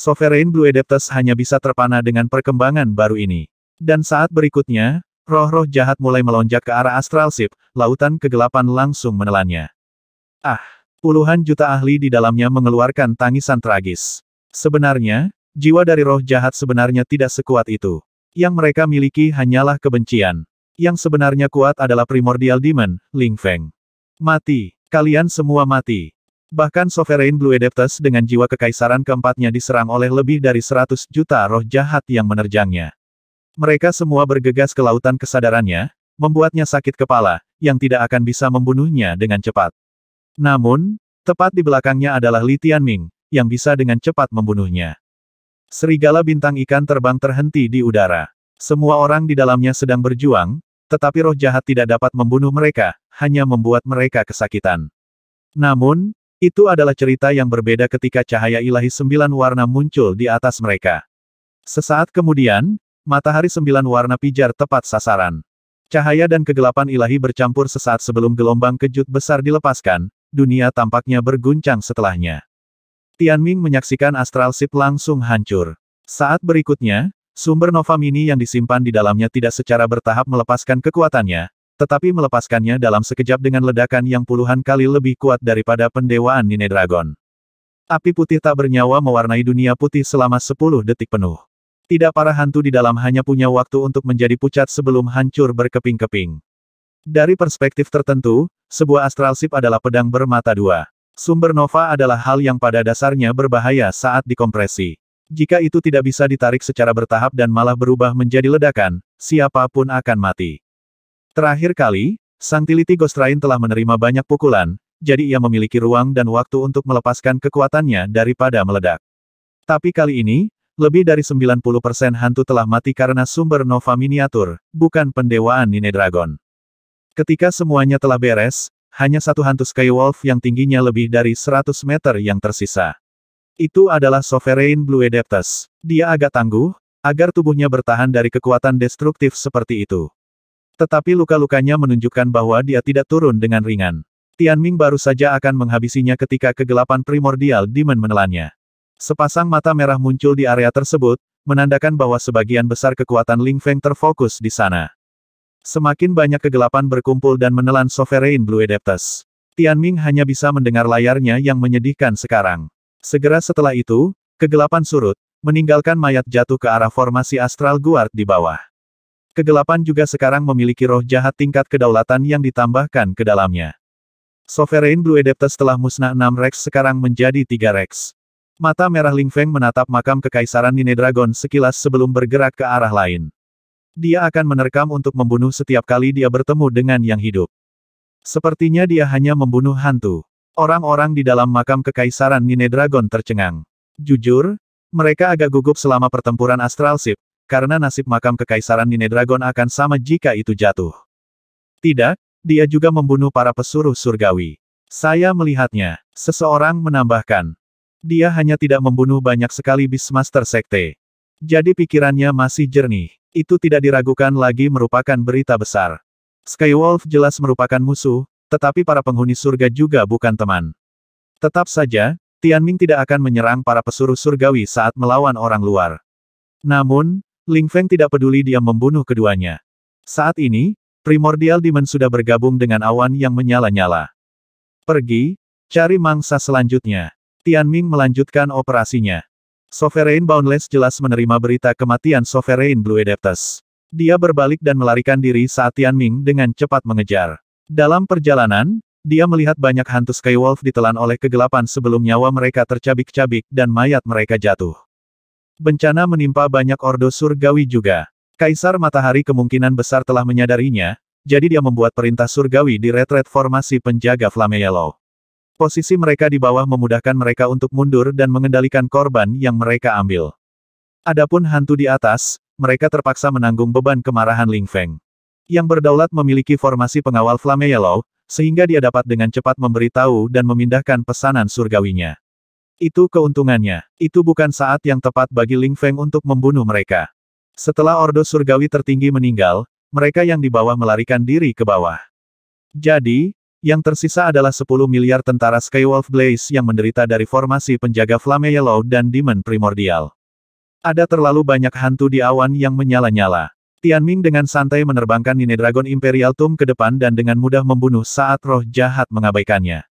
Sovereign Blue Adeptus hanya bisa terpana dengan perkembangan baru ini. Dan saat berikutnya, roh-roh jahat mulai melonjak ke arah astral sip, lautan kegelapan langsung menelannya. Ah! Puluhan juta ahli di dalamnya mengeluarkan tangisan tragis. Sebenarnya, jiwa dari roh jahat sebenarnya tidak sekuat itu. Yang mereka miliki hanyalah kebencian. Yang sebenarnya kuat adalah primordial demon, Ling Feng. Mati. Kalian semua mati. Bahkan Sovereign Blue Adeptus dengan jiwa kekaisaran keempatnya diserang oleh lebih dari 100 juta roh jahat yang menerjangnya. Mereka semua bergegas ke lautan kesadarannya, membuatnya sakit kepala, yang tidak akan bisa membunuhnya dengan cepat. Namun, tepat di belakangnya adalah Li Tianming, yang bisa dengan cepat membunuhnya. Serigala bintang ikan terbang terhenti di udara. Semua orang di dalamnya sedang berjuang, tetapi roh jahat tidak dapat membunuh mereka, hanya membuat mereka kesakitan. Namun, itu adalah cerita yang berbeda ketika cahaya ilahi sembilan warna muncul di atas mereka. Sesaat kemudian, matahari sembilan warna pijar tepat sasaran. Cahaya dan kegelapan ilahi bercampur sesaat sebelum gelombang kejut besar dilepaskan, dunia tampaknya berguncang setelahnya. Tian Ming menyaksikan astral sip langsung hancur. Saat berikutnya, sumber nova mini yang disimpan di dalamnya tidak secara bertahap melepaskan kekuatannya, tetapi melepaskannya dalam sekejap dengan ledakan yang puluhan kali lebih kuat daripada pendewaan Nine Dragon. Api putih tak bernyawa mewarnai dunia putih selama 10 detik penuh. Tidak para hantu di dalam hanya punya waktu untuk menjadi pucat sebelum hancur berkeping-keping. Dari perspektif tertentu, sebuah astral sip adalah pedang bermata dua. Sumber nova adalah hal yang pada dasarnya berbahaya saat dikompresi. Jika itu tidak bisa ditarik secara bertahap dan malah berubah menjadi ledakan, siapapun akan mati. Terakhir kali, Sang Tiliti Gostrain telah menerima banyak pukulan, jadi ia memiliki ruang dan waktu untuk melepaskan kekuatannya daripada meledak. Tapi kali ini, lebih dari 90% hantu telah mati karena sumber nova miniatur, bukan pendewaan Nine Dragon. Ketika semuanya telah beres, hanya satu hantu Skywolf yang tingginya lebih dari 100 meter yang tersisa. Itu adalah Sovereign Blue Adeptus. Dia agak tangguh, agar tubuhnya bertahan dari kekuatan destruktif seperti itu. Tetapi luka-lukanya menunjukkan bahwa dia tidak turun dengan ringan. Tian Ming baru saja akan menghabisinya ketika kegelapan primordial demon menelannya. Sepasang mata merah muncul di area tersebut, menandakan bahwa sebagian besar kekuatan Ling Feng terfokus di sana. Semakin banyak kegelapan berkumpul dan menelan Sovereign Blue Adeptus. Tianming hanya bisa mendengar layarnya yang menyedihkan sekarang. Segera setelah itu, kegelapan surut, meninggalkan mayat jatuh ke arah formasi astral guard di bawah. Kegelapan juga sekarang memiliki roh jahat tingkat kedaulatan yang ditambahkan ke dalamnya. Sovereign Blue Adeptus telah musnah 6 Rex sekarang menjadi 3 Rex. Mata merah Ling Feng menatap makam kekaisaran Nine Dragon sekilas sebelum bergerak ke arah lain. Dia akan menerkam untuk membunuh setiap kali dia bertemu dengan yang hidup. Sepertinya dia hanya membunuh hantu. Orang-orang di dalam makam kekaisaran Nine Dragon tercengang. Jujur, mereka agak gugup selama pertempuran Astral Ship, karena nasib makam kekaisaran Nine Dragon akan sama jika itu jatuh. Tidak, dia juga membunuh para pesuruh surgawi. Saya melihatnya, seseorang menambahkan. Dia hanya tidak membunuh banyak sekali Beastmaster Sekte. Jadi pikirannya masih jernih itu tidak diragukan lagi merupakan berita besar. Skywolf jelas merupakan musuh, tetapi para penghuni surga juga bukan teman. Tetap saja, Tianming tidak akan menyerang para pesuruh surgawi saat melawan orang luar. Namun, Ling Feng tidak peduli dia membunuh keduanya. Saat ini, primordial Demon sudah bergabung dengan awan yang menyala-nyala. Pergi, cari mangsa selanjutnya. Tianming melanjutkan operasinya. Sovereign Boundless jelas menerima berita kematian Sovereign Blue Adeptus. Dia berbalik dan melarikan diri saat Tian Ming dengan cepat mengejar. Dalam perjalanan, dia melihat banyak hantu Skywolf ditelan oleh kegelapan sebelum nyawa mereka tercabik-cabik dan mayat mereka jatuh. Bencana menimpa banyak Ordo Surgawi juga. Kaisar Matahari kemungkinan besar telah menyadarinya, jadi dia membuat perintah surgawi di retret formasi penjaga Flame Yellow. Posisi mereka di bawah memudahkan mereka untuk mundur dan mengendalikan korban yang mereka ambil. Adapun hantu di atas, mereka terpaksa menanggung beban kemarahan Ling Feng. Yang berdaulat memiliki formasi pengawal Flame Yellow, sehingga dia dapat dengan cepat memberitahu dan memindahkan pesanan surgawinya. Itu keuntungannya. Itu bukan saat yang tepat bagi Ling Feng untuk membunuh mereka. Setelah Ordo Surgawi tertinggi meninggal, mereka yang di bawah melarikan diri ke bawah. Jadi, yang tersisa adalah 10 miliar tentara Skywolf Blaze yang menderita dari formasi penjaga Flame Yellow dan Demon Primordial. Ada terlalu banyak hantu di awan yang menyala-nyala. Tianming dengan santai menerbangkan Nine Dragon Imperial Tomb ke depan dan dengan mudah membunuh saat roh jahat mengabaikannya.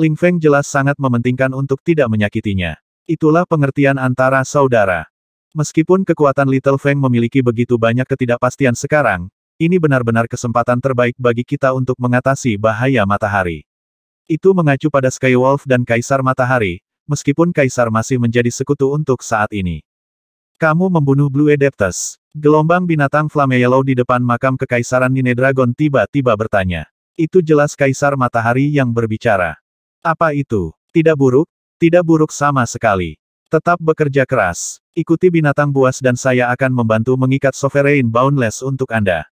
Ling Feng jelas sangat mementingkan untuk tidak menyakitinya. Itulah pengertian antara saudara. Meskipun kekuatan Little Feng memiliki begitu banyak ketidakpastian sekarang, ini benar-benar kesempatan terbaik bagi kita untuk mengatasi bahaya matahari. Itu mengacu pada Skywolf dan Kaisar Matahari, meskipun Kaisar masih menjadi sekutu untuk saat ini. Kamu membunuh Blue Adeptus. Gelombang binatang Flame Yellow di depan makam kekaisaran Nine Dragon tiba-tiba bertanya. Itu jelas Kaisar Matahari yang berbicara. Apa itu? Tidak buruk? Tidak buruk sama sekali. Tetap bekerja keras. Ikuti binatang buas dan saya akan membantu mengikat Sovereign Boundless untuk Anda.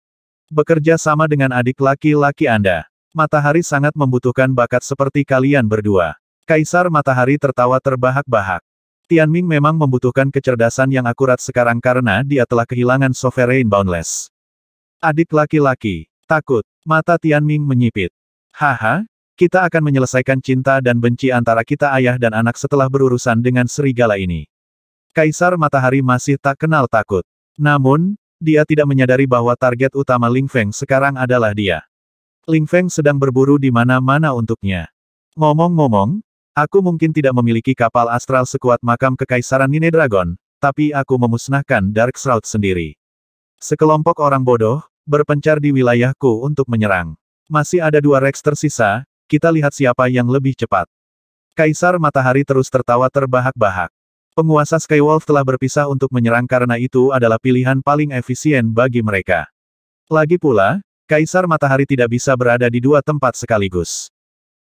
Bekerja sama dengan adik laki-laki Anda. Matahari sangat membutuhkan bakat seperti kalian berdua. Kaisar Matahari tertawa terbahak-bahak. Tian Ming memang membutuhkan kecerdasan yang akurat sekarang karena dia telah kehilangan Sovereign Boundless. Adik laki-laki, takut, mata Tian Ming menyipit. Haha, kita akan menyelesaikan cinta dan benci antara kita ayah dan anak setelah berurusan dengan serigala ini. Kaisar Matahari masih tak kenal takut. Namun, dia tidak menyadari bahwa target utama Ling Feng sekarang adalah dia. Ling Feng sedang berburu di mana-mana untuknya. Ngomong-ngomong, aku mungkin tidak memiliki kapal astral sekuat makam kekaisaran Nine Dragon, tapi aku memusnahkan Dark Shroud sendiri. Sekelompok orang bodoh, berpencar di wilayahku untuk menyerang. Masih ada dua Rex tersisa, kita lihat siapa yang lebih cepat. Kaisar Matahari terus tertawa terbahak-bahak. Penguasa Skywolf telah berpisah untuk menyerang karena itu adalah pilihan paling efisien bagi mereka. Lagi pula, Kaisar Matahari tidak bisa berada di dua tempat sekaligus.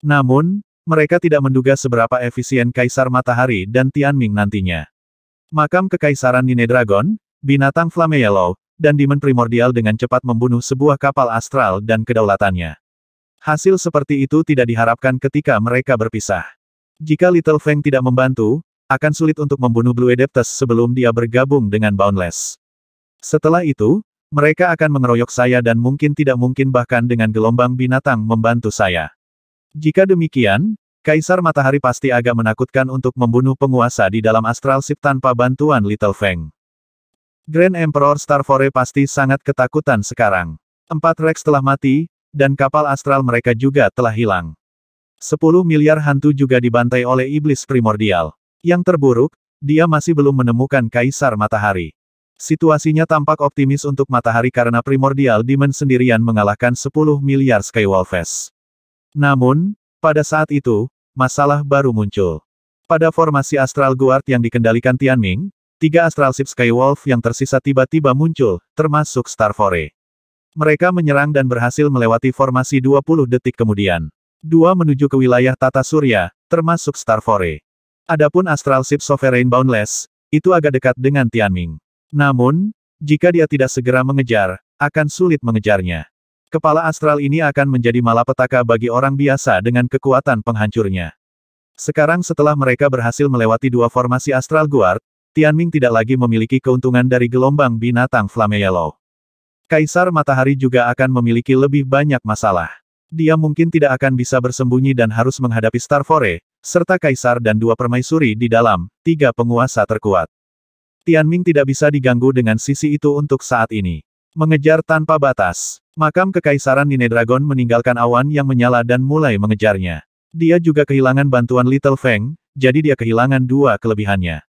Namun, mereka tidak menduga seberapa efisien Kaisar Matahari dan Tianming nantinya. Makam Kekaisaran Nine Dragon, binatang Flame Yellow, dan Demon Primordial dengan cepat membunuh sebuah kapal astral dan kedaulatannya. Hasil seperti itu tidak diharapkan ketika mereka berpisah. Jika Little Feng tidak membantu, akan sulit untuk membunuh Blue Adeptus sebelum dia bergabung dengan Boundless. Setelah itu, mereka akan mengeroyok saya dan mungkin tidak mungkin bahkan dengan gelombang binatang membantu saya. Jika demikian, Kaisar Matahari pasti agak menakutkan untuk membunuh penguasa di dalam Astral Sip tanpa bantuan Little Feng. Grand Emperor Starfore pasti sangat ketakutan sekarang. Empat Rex telah mati, dan kapal astral mereka juga telah hilang. Sepuluh miliar hantu juga dibantai oleh iblis primordial. Yang terburuk, dia masih belum menemukan Kaisar Matahari. Situasinya tampak optimis untuk matahari karena primordial Demon sendirian mengalahkan 10 miliar Skywalfes. Namun, pada saat itu, masalah baru muncul. Pada formasi Astral Guard yang dikendalikan Tianming, tiga Astral Ship Skywolf yang tersisa tiba-tiba muncul, termasuk Star Fore. Mereka menyerang dan berhasil melewati formasi 20 detik kemudian. Dua menuju ke wilayah Tata Surya, termasuk Star Starfore. Adapun Astral Ship Sovereign Boundless, itu agak dekat dengan Tianming. Namun, jika dia tidak segera mengejar, akan sulit mengejarnya. Kepala astral ini akan menjadi malapetaka bagi orang biasa dengan kekuatan penghancurnya. Sekarang setelah mereka berhasil melewati dua formasi astral guard, Tianming tidak lagi memiliki keuntungan dari gelombang binatang Flame Yellow. Kaisar Matahari juga akan memiliki lebih banyak masalah. Dia mungkin tidak akan bisa bersembunyi dan harus menghadapi Star Fore, serta kaisar dan dua permaisuri di dalam, tiga penguasa terkuat. Tian Ming tidak bisa diganggu dengan sisi itu untuk saat ini. Mengejar tanpa batas. Makam kekaisaran Nine Dragon meninggalkan awan yang menyala dan mulai mengejarnya. Dia juga kehilangan bantuan Little Feng, jadi dia kehilangan dua kelebihannya.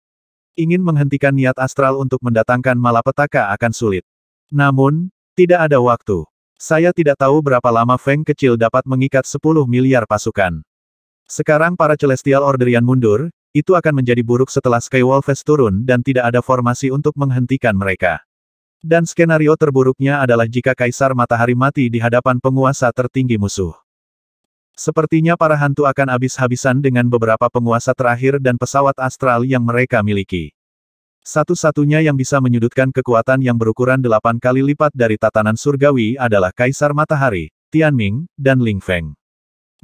Ingin menghentikan niat astral untuk mendatangkan malapetaka akan sulit. Namun, tidak ada waktu. Saya tidak tahu berapa lama Feng kecil dapat mengikat 10 miliar pasukan. Sekarang para Celestial Orderian mundur, itu akan menjadi buruk setelah Skywolves turun dan tidak ada formasi untuk menghentikan mereka. Dan skenario terburuknya adalah jika Kaisar Matahari mati di hadapan penguasa tertinggi musuh. Sepertinya para hantu akan habis-habisan dengan beberapa penguasa terakhir dan pesawat astral yang mereka miliki. Satu-satunya yang bisa menyudutkan kekuatan yang berukuran delapan kali lipat dari tatanan surgawi adalah Kaisar Matahari, Tianming, dan Ling Feng.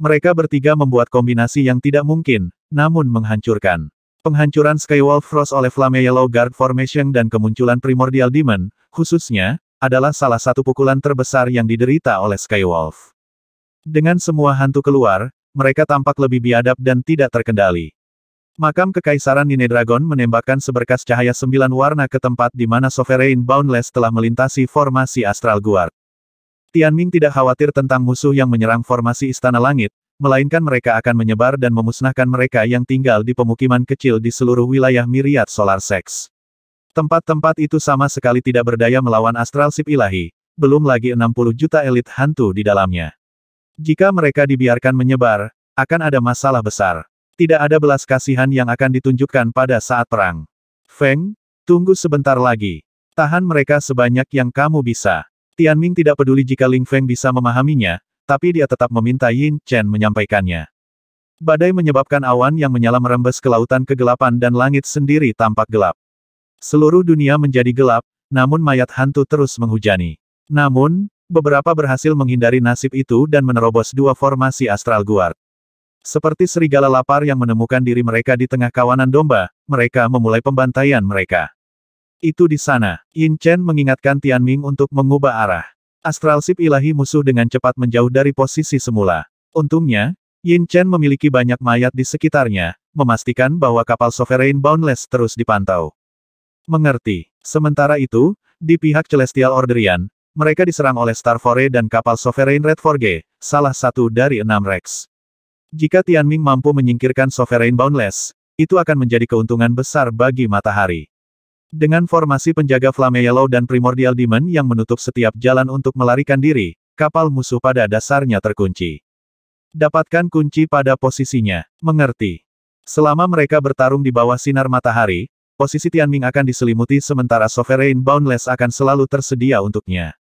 Mereka bertiga membuat kombinasi yang tidak mungkin, namun menghancurkan. Penghancuran Skywolf Frost oleh Flame Yellow Guard Formation dan kemunculan Primordial Demon, khususnya, adalah salah satu pukulan terbesar yang diderita oleh Skywolf. Dengan semua hantu keluar, mereka tampak lebih biadab dan tidak terkendali. Makam Kekaisaran Nine Dragon menembakkan seberkas cahaya sembilan warna ke tempat di mana Sovereign Boundless telah melintasi formasi Astral Guard. Tian Ming tidak khawatir tentang musuh yang menyerang formasi Istana Langit, melainkan mereka akan menyebar dan memusnahkan mereka yang tinggal di pemukiman kecil di seluruh wilayah miriat Solar Sex. Tempat-tempat itu sama sekali tidak berdaya melawan astral sip ilahi, belum lagi 60 juta elit hantu di dalamnya. Jika mereka dibiarkan menyebar, akan ada masalah besar. Tidak ada belas kasihan yang akan ditunjukkan pada saat perang. Feng, tunggu sebentar lagi. Tahan mereka sebanyak yang kamu bisa. Tian Ming tidak peduli jika Ling Feng bisa memahaminya, tapi dia tetap meminta Yin Chen menyampaikannya. Badai menyebabkan awan yang menyala merembes ke lautan kegelapan dan langit sendiri tampak gelap. Seluruh dunia menjadi gelap, namun mayat hantu terus menghujani. Namun, beberapa berhasil menghindari nasib itu dan menerobos dua formasi Astral Guard. Seperti serigala lapar yang menemukan diri mereka di tengah kawanan domba, mereka memulai pembantaian mereka itu di sana. Yin Chen mengingatkan Tian Ming untuk mengubah arah. Astral sip ilahi musuh dengan cepat menjauh dari posisi semula. Untungnya, Yin Chen memiliki banyak mayat di sekitarnya, memastikan bahwa kapal Sovereign Boundless terus dipantau. Mengerti. Sementara itu, di pihak Celestial Orderian, mereka diserang oleh Star Fore dan kapal Sovereign Red Forge, salah satu dari enam Rex. Jika Tian Ming mampu menyingkirkan Sovereign Boundless, itu akan menjadi keuntungan besar bagi matahari. Dengan formasi penjaga Flame Yellow dan Primordial Demon yang menutup setiap jalan untuk melarikan diri, kapal musuh pada dasarnya terkunci. Dapatkan kunci pada posisinya. Mengerti. Selama mereka bertarung di bawah sinar matahari, posisi Tianming akan diselimuti sementara Sovereign Boundless akan selalu tersedia untuknya.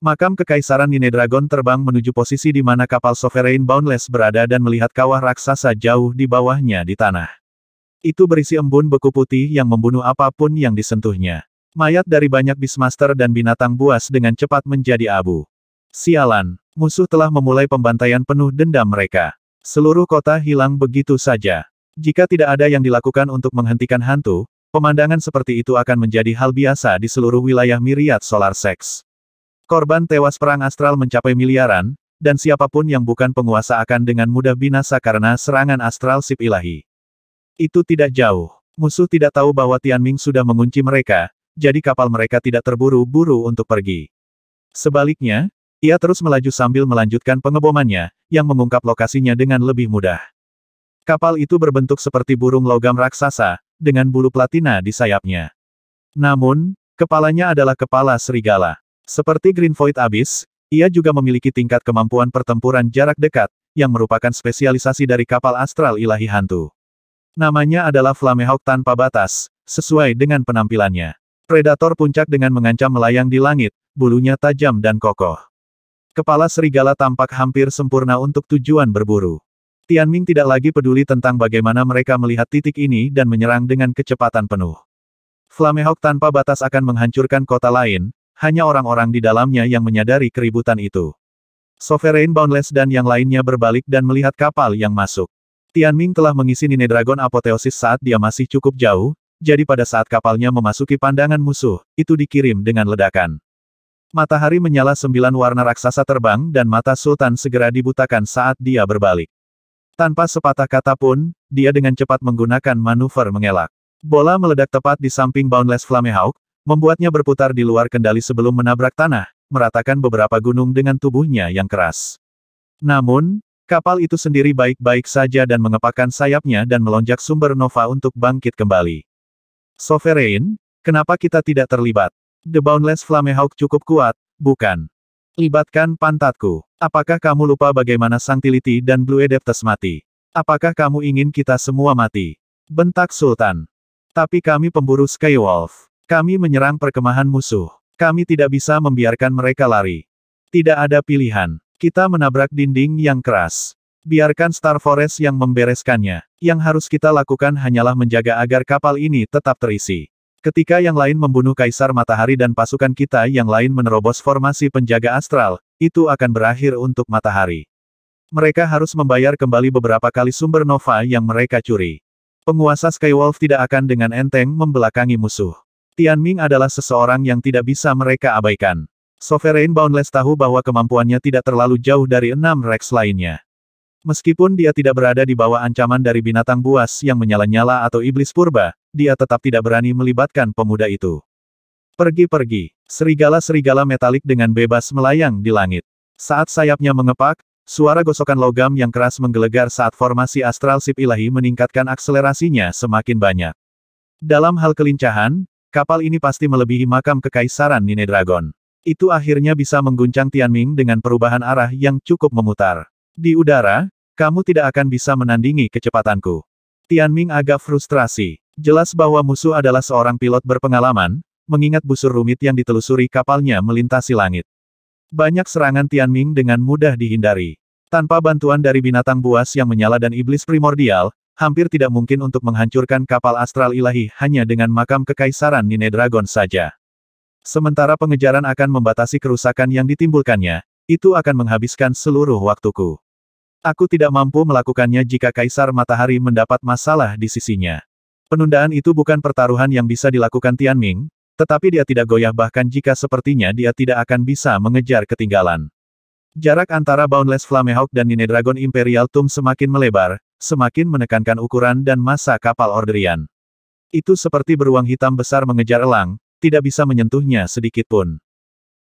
Makam Kekaisaran Nine Dragon terbang menuju posisi di mana kapal Sovereign Boundless berada dan melihat kawah raksasa jauh di bawahnya di tanah. Itu berisi embun beku putih yang membunuh apapun yang disentuhnya. Mayat dari banyak bismaster dan binatang buas dengan cepat menjadi abu. Sialan, musuh telah memulai pembantaian penuh dendam mereka. Seluruh kota hilang begitu saja. Jika tidak ada yang dilakukan untuk menghentikan hantu, pemandangan seperti itu akan menjadi hal biasa di seluruh wilayah miriat Solar Sex. Korban tewas perang astral mencapai miliaran, dan siapapun yang bukan penguasa akan dengan mudah binasa karena serangan astral sip ilahi. Itu tidak jauh. Musuh tidak tahu bahwa Tianming sudah mengunci mereka, jadi kapal mereka tidak terburu-buru untuk pergi. Sebaliknya, ia terus melaju sambil melanjutkan pengebomannya, yang mengungkap lokasinya dengan lebih mudah. Kapal itu berbentuk seperti burung logam raksasa, dengan bulu platina di sayapnya. Namun, kepalanya adalah kepala serigala. Seperti Green Void Abyss, ia juga memiliki tingkat kemampuan pertempuran jarak dekat, yang merupakan spesialisasi dari kapal astral ilahi hantu. Namanya adalah Flamehawk tanpa batas, sesuai dengan penampilannya. Predator puncak dengan mengancam melayang di langit, bulunya tajam dan kokoh. Kepala serigala tampak hampir sempurna untuk tujuan berburu. Tianming tidak lagi peduli tentang bagaimana mereka melihat titik ini dan menyerang dengan kecepatan penuh. Flamehawk tanpa batas akan menghancurkan kota lain, hanya orang-orang di dalamnya yang menyadari keributan itu. Sovereign Boundless dan yang lainnya berbalik dan melihat kapal yang masuk. Tian Ming telah mengisi Nine Dragon Apoteosis saat dia masih cukup jauh, jadi pada saat kapalnya memasuki pandangan musuh, itu dikirim dengan ledakan. Matahari menyala sembilan warna raksasa terbang dan mata Sultan segera dibutakan saat dia berbalik. Tanpa sepatah kata pun, dia dengan cepat menggunakan manuver mengelak. Bola meledak tepat di samping Boundless Flamehawk, membuatnya berputar di luar kendali sebelum menabrak tanah, meratakan beberapa gunung dengan tubuhnya yang keras. Namun, Kapal itu sendiri baik-baik saja dan mengepakkan sayapnya dan melonjak sumber nova untuk bangkit kembali. Sovereign, kenapa kita tidak terlibat? The Boundless Flamehawk cukup kuat, bukan? Libatkan pantatku. Apakah kamu lupa bagaimana Sanctility dan Blue Adeptus mati? Apakah kamu ingin kita semua mati? Bentak Sultan. Tapi kami pemburu Skywolf. Kami menyerang perkemahan musuh. Kami tidak bisa membiarkan mereka lari. Tidak ada pilihan. Kita menabrak dinding yang keras. Biarkan Star Forest yang membereskannya. Yang harus kita lakukan hanyalah menjaga agar kapal ini tetap terisi. Ketika yang lain membunuh Kaisar Matahari dan pasukan kita yang lain menerobos formasi penjaga astral, itu akan berakhir untuk matahari. Mereka harus membayar kembali beberapa kali sumber nova yang mereka curi. Penguasa Skywolf tidak akan dengan enteng membelakangi musuh. Tian Ming adalah seseorang yang tidak bisa mereka abaikan. Sovereign Boundless tahu bahwa kemampuannya tidak terlalu jauh dari enam Rex lainnya. Meskipun dia tidak berada di bawah ancaman dari binatang buas yang menyala-nyala atau iblis purba, dia tetap tidak berani melibatkan pemuda itu. Pergi-pergi, serigala-serigala metalik dengan bebas melayang di langit. Saat sayapnya mengepak, suara gosokan logam yang keras menggelegar saat formasi astral sip ilahi meningkatkan akselerasinya semakin banyak. Dalam hal kelincahan, kapal ini pasti melebihi makam kekaisaran Nine Dragon. Itu akhirnya bisa mengguncang Tianming dengan perubahan arah yang cukup memutar. Di udara, kamu tidak akan bisa menandingi kecepatanku. Tianming agak frustrasi. Jelas bahwa musuh adalah seorang pilot berpengalaman, mengingat busur rumit yang ditelusuri kapalnya melintasi langit. Banyak serangan Tianming dengan mudah dihindari. Tanpa bantuan dari binatang buas yang menyala dan iblis primordial, hampir tidak mungkin untuk menghancurkan kapal astral ilahi hanya dengan makam kekaisaran Nine Dragon saja. Sementara pengejaran akan membatasi kerusakan yang ditimbulkannya, itu akan menghabiskan seluruh waktuku. Aku tidak mampu melakukannya jika Kaisar Matahari mendapat masalah di sisinya. Penundaan itu bukan pertaruhan yang bisa dilakukan Tian Ming, tetapi dia tidak goyah bahkan jika sepertinya dia tidak akan bisa mengejar ketinggalan. Jarak antara Boundless Flamehawk dan Nine Dragon Imperial Tomb semakin melebar, semakin menekankan ukuran dan masa kapal orderian. Itu seperti beruang hitam besar mengejar elang, tidak bisa menyentuhnya sedikit pun.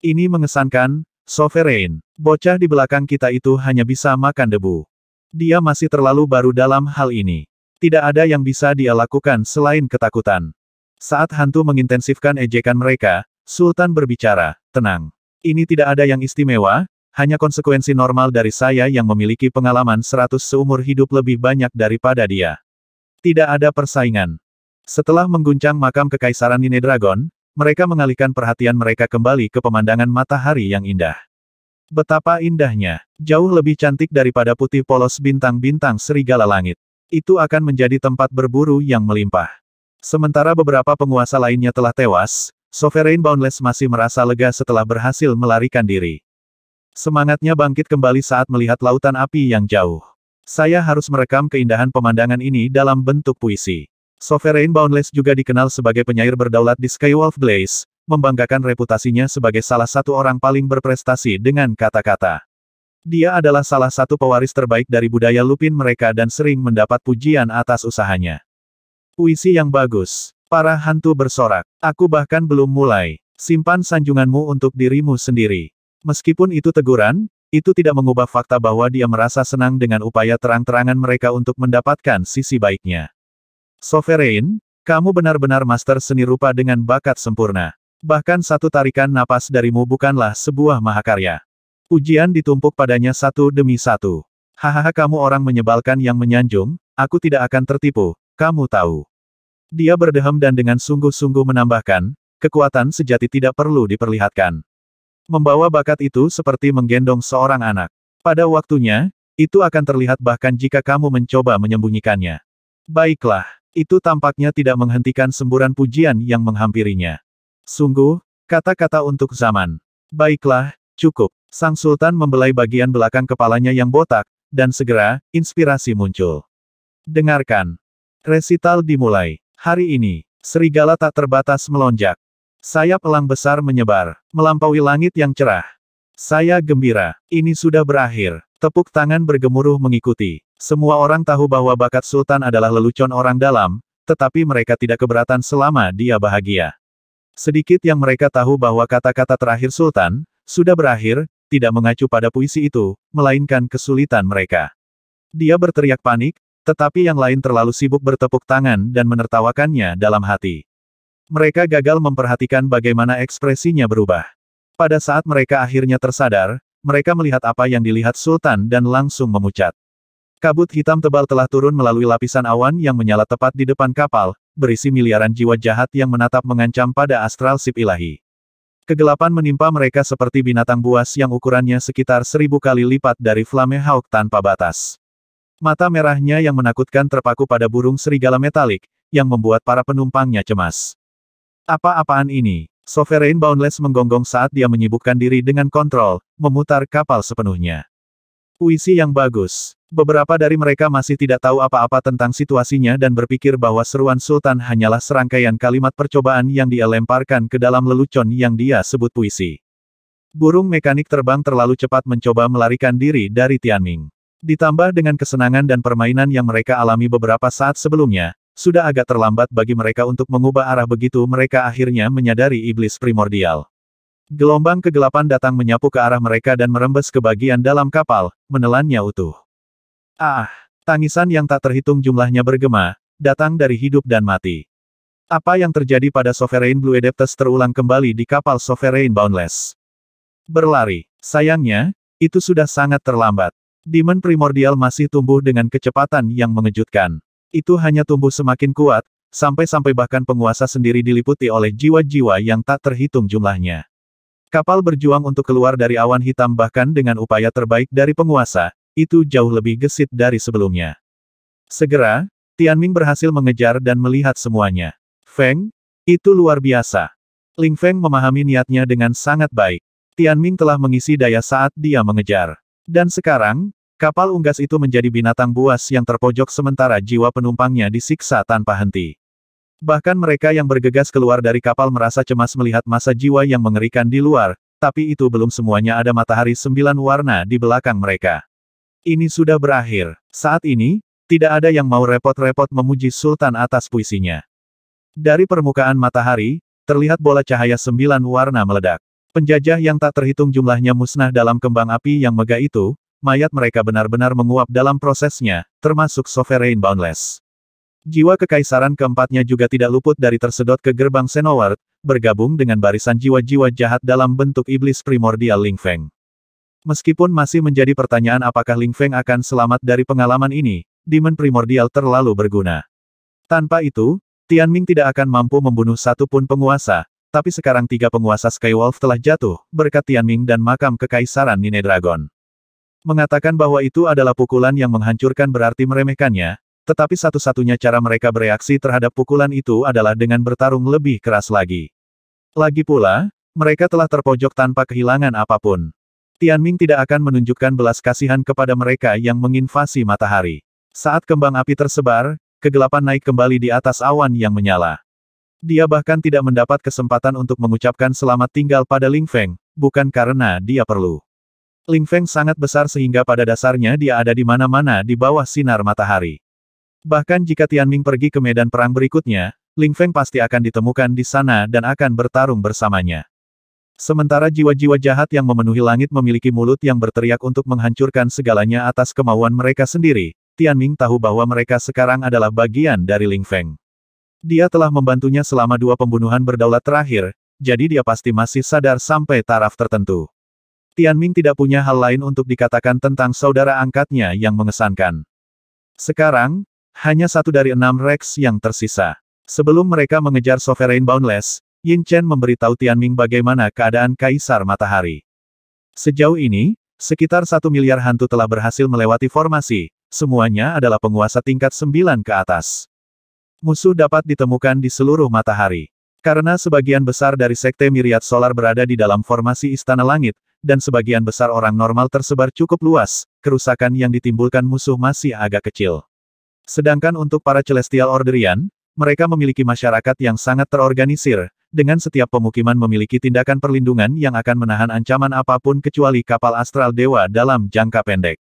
Ini mengesankan, Sovereign. Bocah di belakang kita itu hanya bisa makan debu. Dia masih terlalu baru dalam hal ini. Tidak ada yang bisa dia lakukan selain ketakutan. Saat hantu mengintensifkan ejekan mereka, Sultan berbicara, tenang. Ini tidak ada yang istimewa, hanya konsekuensi normal dari saya yang memiliki pengalaman seratus seumur hidup lebih banyak daripada dia. Tidak ada persaingan. Setelah mengguncang makam kekaisaran Ninedragon, mereka mengalihkan perhatian mereka kembali ke pemandangan matahari yang indah. Betapa indahnya, jauh lebih cantik daripada putih polos bintang-bintang serigala langit. Itu akan menjadi tempat berburu yang melimpah. Sementara beberapa penguasa lainnya telah tewas, Sovereign Boundless masih merasa lega setelah berhasil melarikan diri. Semangatnya bangkit kembali saat melihat lautan api yang jauh. Saya harus merekam keindahan pemandangan ini dalam bentuk puisi. Sovereign Boundless juga dikenal sebagai penyair berdaulat di Skywolf Blaze, membanggakan reputasinya sebagai salah satu orang paling berprestasi dengan kata-kata. Dia adalah salah satu pewaris terbaik dari budaya lupin mereka dan sering mendapat pujian atas usahanya. Puisi yang bagus. Para hantu bersorak. Aku bahkan belum mulai. Simpan sanjunganmu untuk dirimu sendiri. Meskipun itu teguran, itu tidak mengubah fakta bahwa dia merasa senang dengan upaya terang-terangan mereka untuk mendapatkan sisi baiknya. Sovereign, kamu benar-benar master seni rupa dengan bakat sempurna. Bahkan satu tarikan napas darimu bukanlah sebuah mahakarya. Ujian ditumpuk padanya satu demi satu. Hahaha kamu orang menyebalkan yang menyanjung, aku tidak akan tertipu, kamu tahu. Dia berdehem dan dengan sungguh-sungguh menambahkan, kekuatan sejati tidak perlu diperlihatkan. Membawa bakat itu seperti menggendong seorang anak. Pada waktunya, itu akan terlihat bahkan jika kamu mencoba menyembunyikannya. Baiklah, itu tampaknya tidak menghentikan semburan pujian yang menghampirinya. Sungguh, kata-kata untuk zaman. Baiklah, cukup. Sang Sultan membelai bagian belakang kepalanya yang botak, dan segera, inspirasi muncul. Dengarkan. Resital dimulai. Hari ini, serigala tak terbatas melonjak. Sayap elang besar menyebar, melampaui langit yang cerah. Saya gembira, ini sudah berakhir. Tepuk tangan bergemuruh mengikuti. Semua orang tahu bahwa bakat Sultan adalah lelucon orang dalam, tetapi mereka tidak keberatan selama dia bahagia. Sedikit yang mereka tahu bahwa kata-kata terakhir Sultan, sudah berakhir, tidak mengacu pada puisi itu, melainkan kesulitan mereka. Dia berteriak panik, tetapi yang lain terlalu sibuk bertepuk tangan dan menertawakannya dalam hati. Mereka gagal memperhatikan bagaimana ekspresinya berubah. Pada saat mereka akhirnya tersadar, mereka melihat apa yang dilihat Sultan dan langsung memucat. Kabut hitam tebal telah turun melalui lapisan awan yang menyala tepat di depan kapal, berisi miliaran jiwa jahat yang menatap mengancam pada astral sip ilahi. Kegelapan menimpa mereka seperti binatang buas yang ukurannya sekitar seribu kali lipat dari Flame Hawk tanpa batas. Mata merahnya yang menakutkan terpaku pada burung serigala metalik, yang membuat para penumpangnya cemas. Apa-apaan ini? Sovereign Boundless menggonggong saat dia menyibukkan diri dengan kontrol, memutar kapal sepenuhnya. Puisi yang bagus. Beberapa dari mereka masih tidak tahu apa-apa tentang situasinya dan berpikir bahwa seruan Sultan hanyalah serangkaian kalimat percobaan yang dia lemparkan ke dalam lelucon yang dia sebut puisi. Burung mekanik terbang terlalu cepat mencoba melarikan diri dari Tianming. Ditambah dengan kesenangan dan permainan yang mereka alami beberapa saat sebelumnya, sudah agak terlambat bagi mereka untuk mengubah arah begitu mereka akhirnya menyadari iblis primordial. Gelombang kegelapan datang menyapu ke arah mereka dan merembes ke bagian dalam kapal, menelannya utuh. Ah, tangisan yang tak terhitung jumlahnya bergema, datang dari hidup dan mati. Apa yang terjadi pada Sovereign Blue Adeptus terulang kembali di kapal Sovereign Boundless. Berlari. Sayangnya, itu sudah sangat terlambat. Demon primordial masih tumbuh dengan kecepatan yang mengejutkan. Itu hanya tumbuh semakin kuat, sampai-sampai bahkan penguasa sendiri diliputi oleh jiwa-jiwa yang tak terhitung jumlahnya. Kapal berjuang untuk keluar dari awan hitam bahkan dengan upaya terbaik dari penguasa, itu jauh lebih gesit dari sebelumnya. Segera, Tianming berhasil mengejar dan melihat semuanya. Feng, itu luar biasa. Ling Feng memahami niatnya dengan sangat baik. Tianming telah mengisi daya saat dia mengejar. Dan sekarang, kapal unggas itu menjadi binatang buas yang terpojok sementara jiwa penumpangnya disiksa tanpa henti. Bahkan mereka yang bergegas keluar dari kapal merasa cemas melihat masa jiwa yang mengerikan di luar, tapi itu belum semuanya ada matahari sembilan warna di belakang mereka. Ini sudah berakhir. Saat ini, tidak ada yang mau repot-repot memuji Sultan atas puisinya. Dari permukaan matahari, terlihat bola cahaya sembilan warna meledak. Penjajah yang tak terhitung jumlahnya musnah dalam kembang api yang megah itu, mayat mereka benar-benar menguap dalam prosesnya, termasuk Sovereign Boundless. Jiwa kekaisaran keempatnya juga tidak luput dari tersedot ke gerbang Senoward, bergabung dengan barisan jiwa-jiwa jahat dalam bentuk iblis primordial Ling Feng. Meskipun masih menjadi pertanyaan apakah Ling Feng akan selamat dari pengalaman ini, Demon Primordial terlalu berguna. Tanpa itu, Tian Ming tidak akan mampu membunuh satu pun penguasa, tapi sekarang tiga penguasa Skywolf telah jatuh, berkat Tian Ming dan makam kekaisaran Nine Dragon. Mengatakan bahwa itu adalah pukulan yang menghancurkan berarti meremehkannya, tetapi satu-satunya cara mereka bereaksi terhadap pukulan itu adalah dengan bertarung lebih keras lagi. Lagi pula, mereka telah terpojok tanpa kehilangan apapun. Tian Ming tidak akan menunjukkan belas kasihan kepada mereka yang menginvasi matahari. Saat kembang api tersebar, kegelapan naik kembali di atas awan yang menyala. Dia bahkan tidak mendapat kesempatan untuk mengucapkan selamat tinggal pada Ling Feng, bukan karena dia perlu. Ling Feng sangat besar sehingga pada dasarnya dia ada di mana-mana di bawah sinar matahari. Bahkan jika Tianming pergi ke medan perang berikutnya, Ling Feng pasti akan ditemukan di sana dan akan bertarung bersamanya. Sementara jiwa-jiwa jahat yang memenuhi langit memiliki mulut yang berteriak untuk menghancurkan segalanya atas kemauan mereka sendiri, Tianming tahu bahwa mereka sekarang adalah bagian dari Ling Feng. Dia telah membantunya selama dua pembunuhan berdaulat terakhir, jadi dia pasti masih sadar sampai taraf tertentu. Tianming tidak punya hal lain untuk dikatakan tentang saudara angkatnya yang mengesankan. Sekarang, hanya satu dari enam Rex yang tersisa. Sebelum mereka mengejar Sovereign Boundless, Yin Chen memberitahu Tianming bagaimana keadaan Kaisar Matahari. Sejauh ini, sekitar satu miliar hantu telah berhasil melewati formasi, semuanya adalah penguasa tingkat sembilan ke atas. Musuh dapat ditemukan di seluruh matahari. Karena sebagian besar dari sekte miriat solar berada di dalam formasi istana langit, dan sebagian besar orang normal tersebar cukup luas, kerusakan yang ditimbulkan musuh masih agak kecil. Sedangkan untuk para Celestial Orderian, mereka memiliki masyarakat yang sangat terorganisir, dengan setiap pemukiman memiliki tindakan perlindungan yang akan menahan ancaman apapun kecuali kapal astral dewa dalam jangka pendek.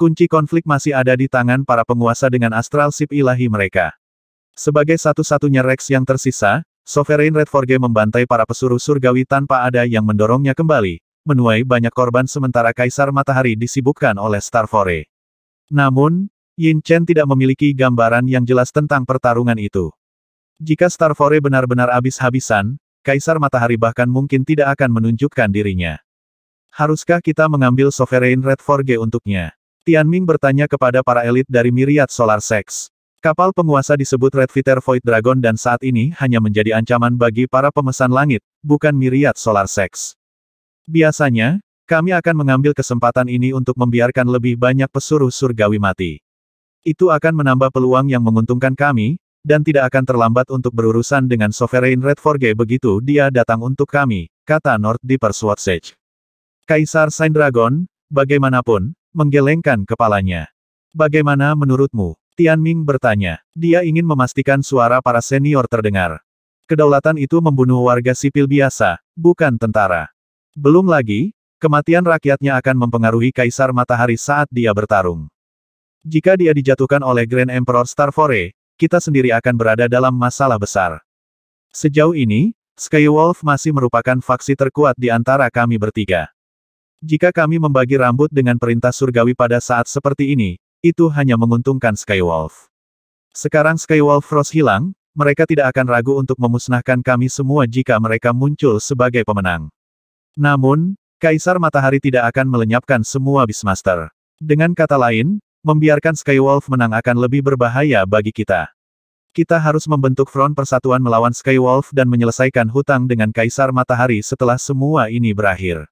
Kunci konflik masih ada di tangan para penguasa dengan astral sip ilahi mereka. Sebagai satu-satunya Rex yang tersisa, Sovereign Red Forge membantai para pesuruh surgawi tanpa ada yang mendorongnya kembali, menuai banyak korban sementara Kaisar Matahari disibukkan oleh Starfore. Namun, Yin Chen tidak memiliki gambaran yang jelas tentang pertarungan itu. Jika Star Fore benar-benar habis-habisan, Kaisar Matahari bahkan mungkin tidak akan menunjukkan dirinya. Haruskah kita mengambil Sovereign Red untuknya? untuknya? Tian Ming bertanya kepada para elit dari Myriad Solar Sex. Kapal penguasa disebut Red Viter Void Dragon dan saat ini hanya menjadi ancaman bagi para pemesan langit, bukan Myriad Solar Sex. Biasanya, kami akan mengambil kesempatan ini untuk membiarkan lebih banyak pesuruh surgawi mati. Itu akan menambah peluang yang menguntungkan kami, dan tidak akan terlambat untuk berurusan dengan Sovereign Red Forge begitu dia datang untuk kami, kata North di Sword Kaisar Saint Dragon, bagaimanapun, menggelengkan kepalanya. Bagaimana menurutmu? Tian Ming bertanya. Dia ingin memastikan suara para senior terdengar. Kedaulatan itu membunuh warga sipil biasa, bukan tentara. Belum lagi, kematian rakyatnya akan mempengaruhi Kaisar Matahari saat dia bertarung. Jika dia dijatuhkan oleh Grand Emperor Starfore, kita sendiri akan berada dalam masalah besar. Sejauh ini, Skywolf masih merupakan faksi terkuat di antara kami bertiga. Jika kami membagi rambut dengan perintah surgawi pada saat seperti ini, itu hanya menguntungkan Skywolf. Sekarang Skywolf Frost hilang, mereka tidak akan ragu untuk memusnahkan kami semua jika mereka muncul sebagai pemenang. Namun, Kaisar Matahari tidak akan melenyapkan semua Beastmaster. Dengan kata lain, Membiarkan Skywolf menang akan lebih berbahaya bagi kita. Kita harus membentuk front persatuan melawan Skywolf dan menyelesaikan hutang dengan Kaisar Matahari setelah semua ini berakhir.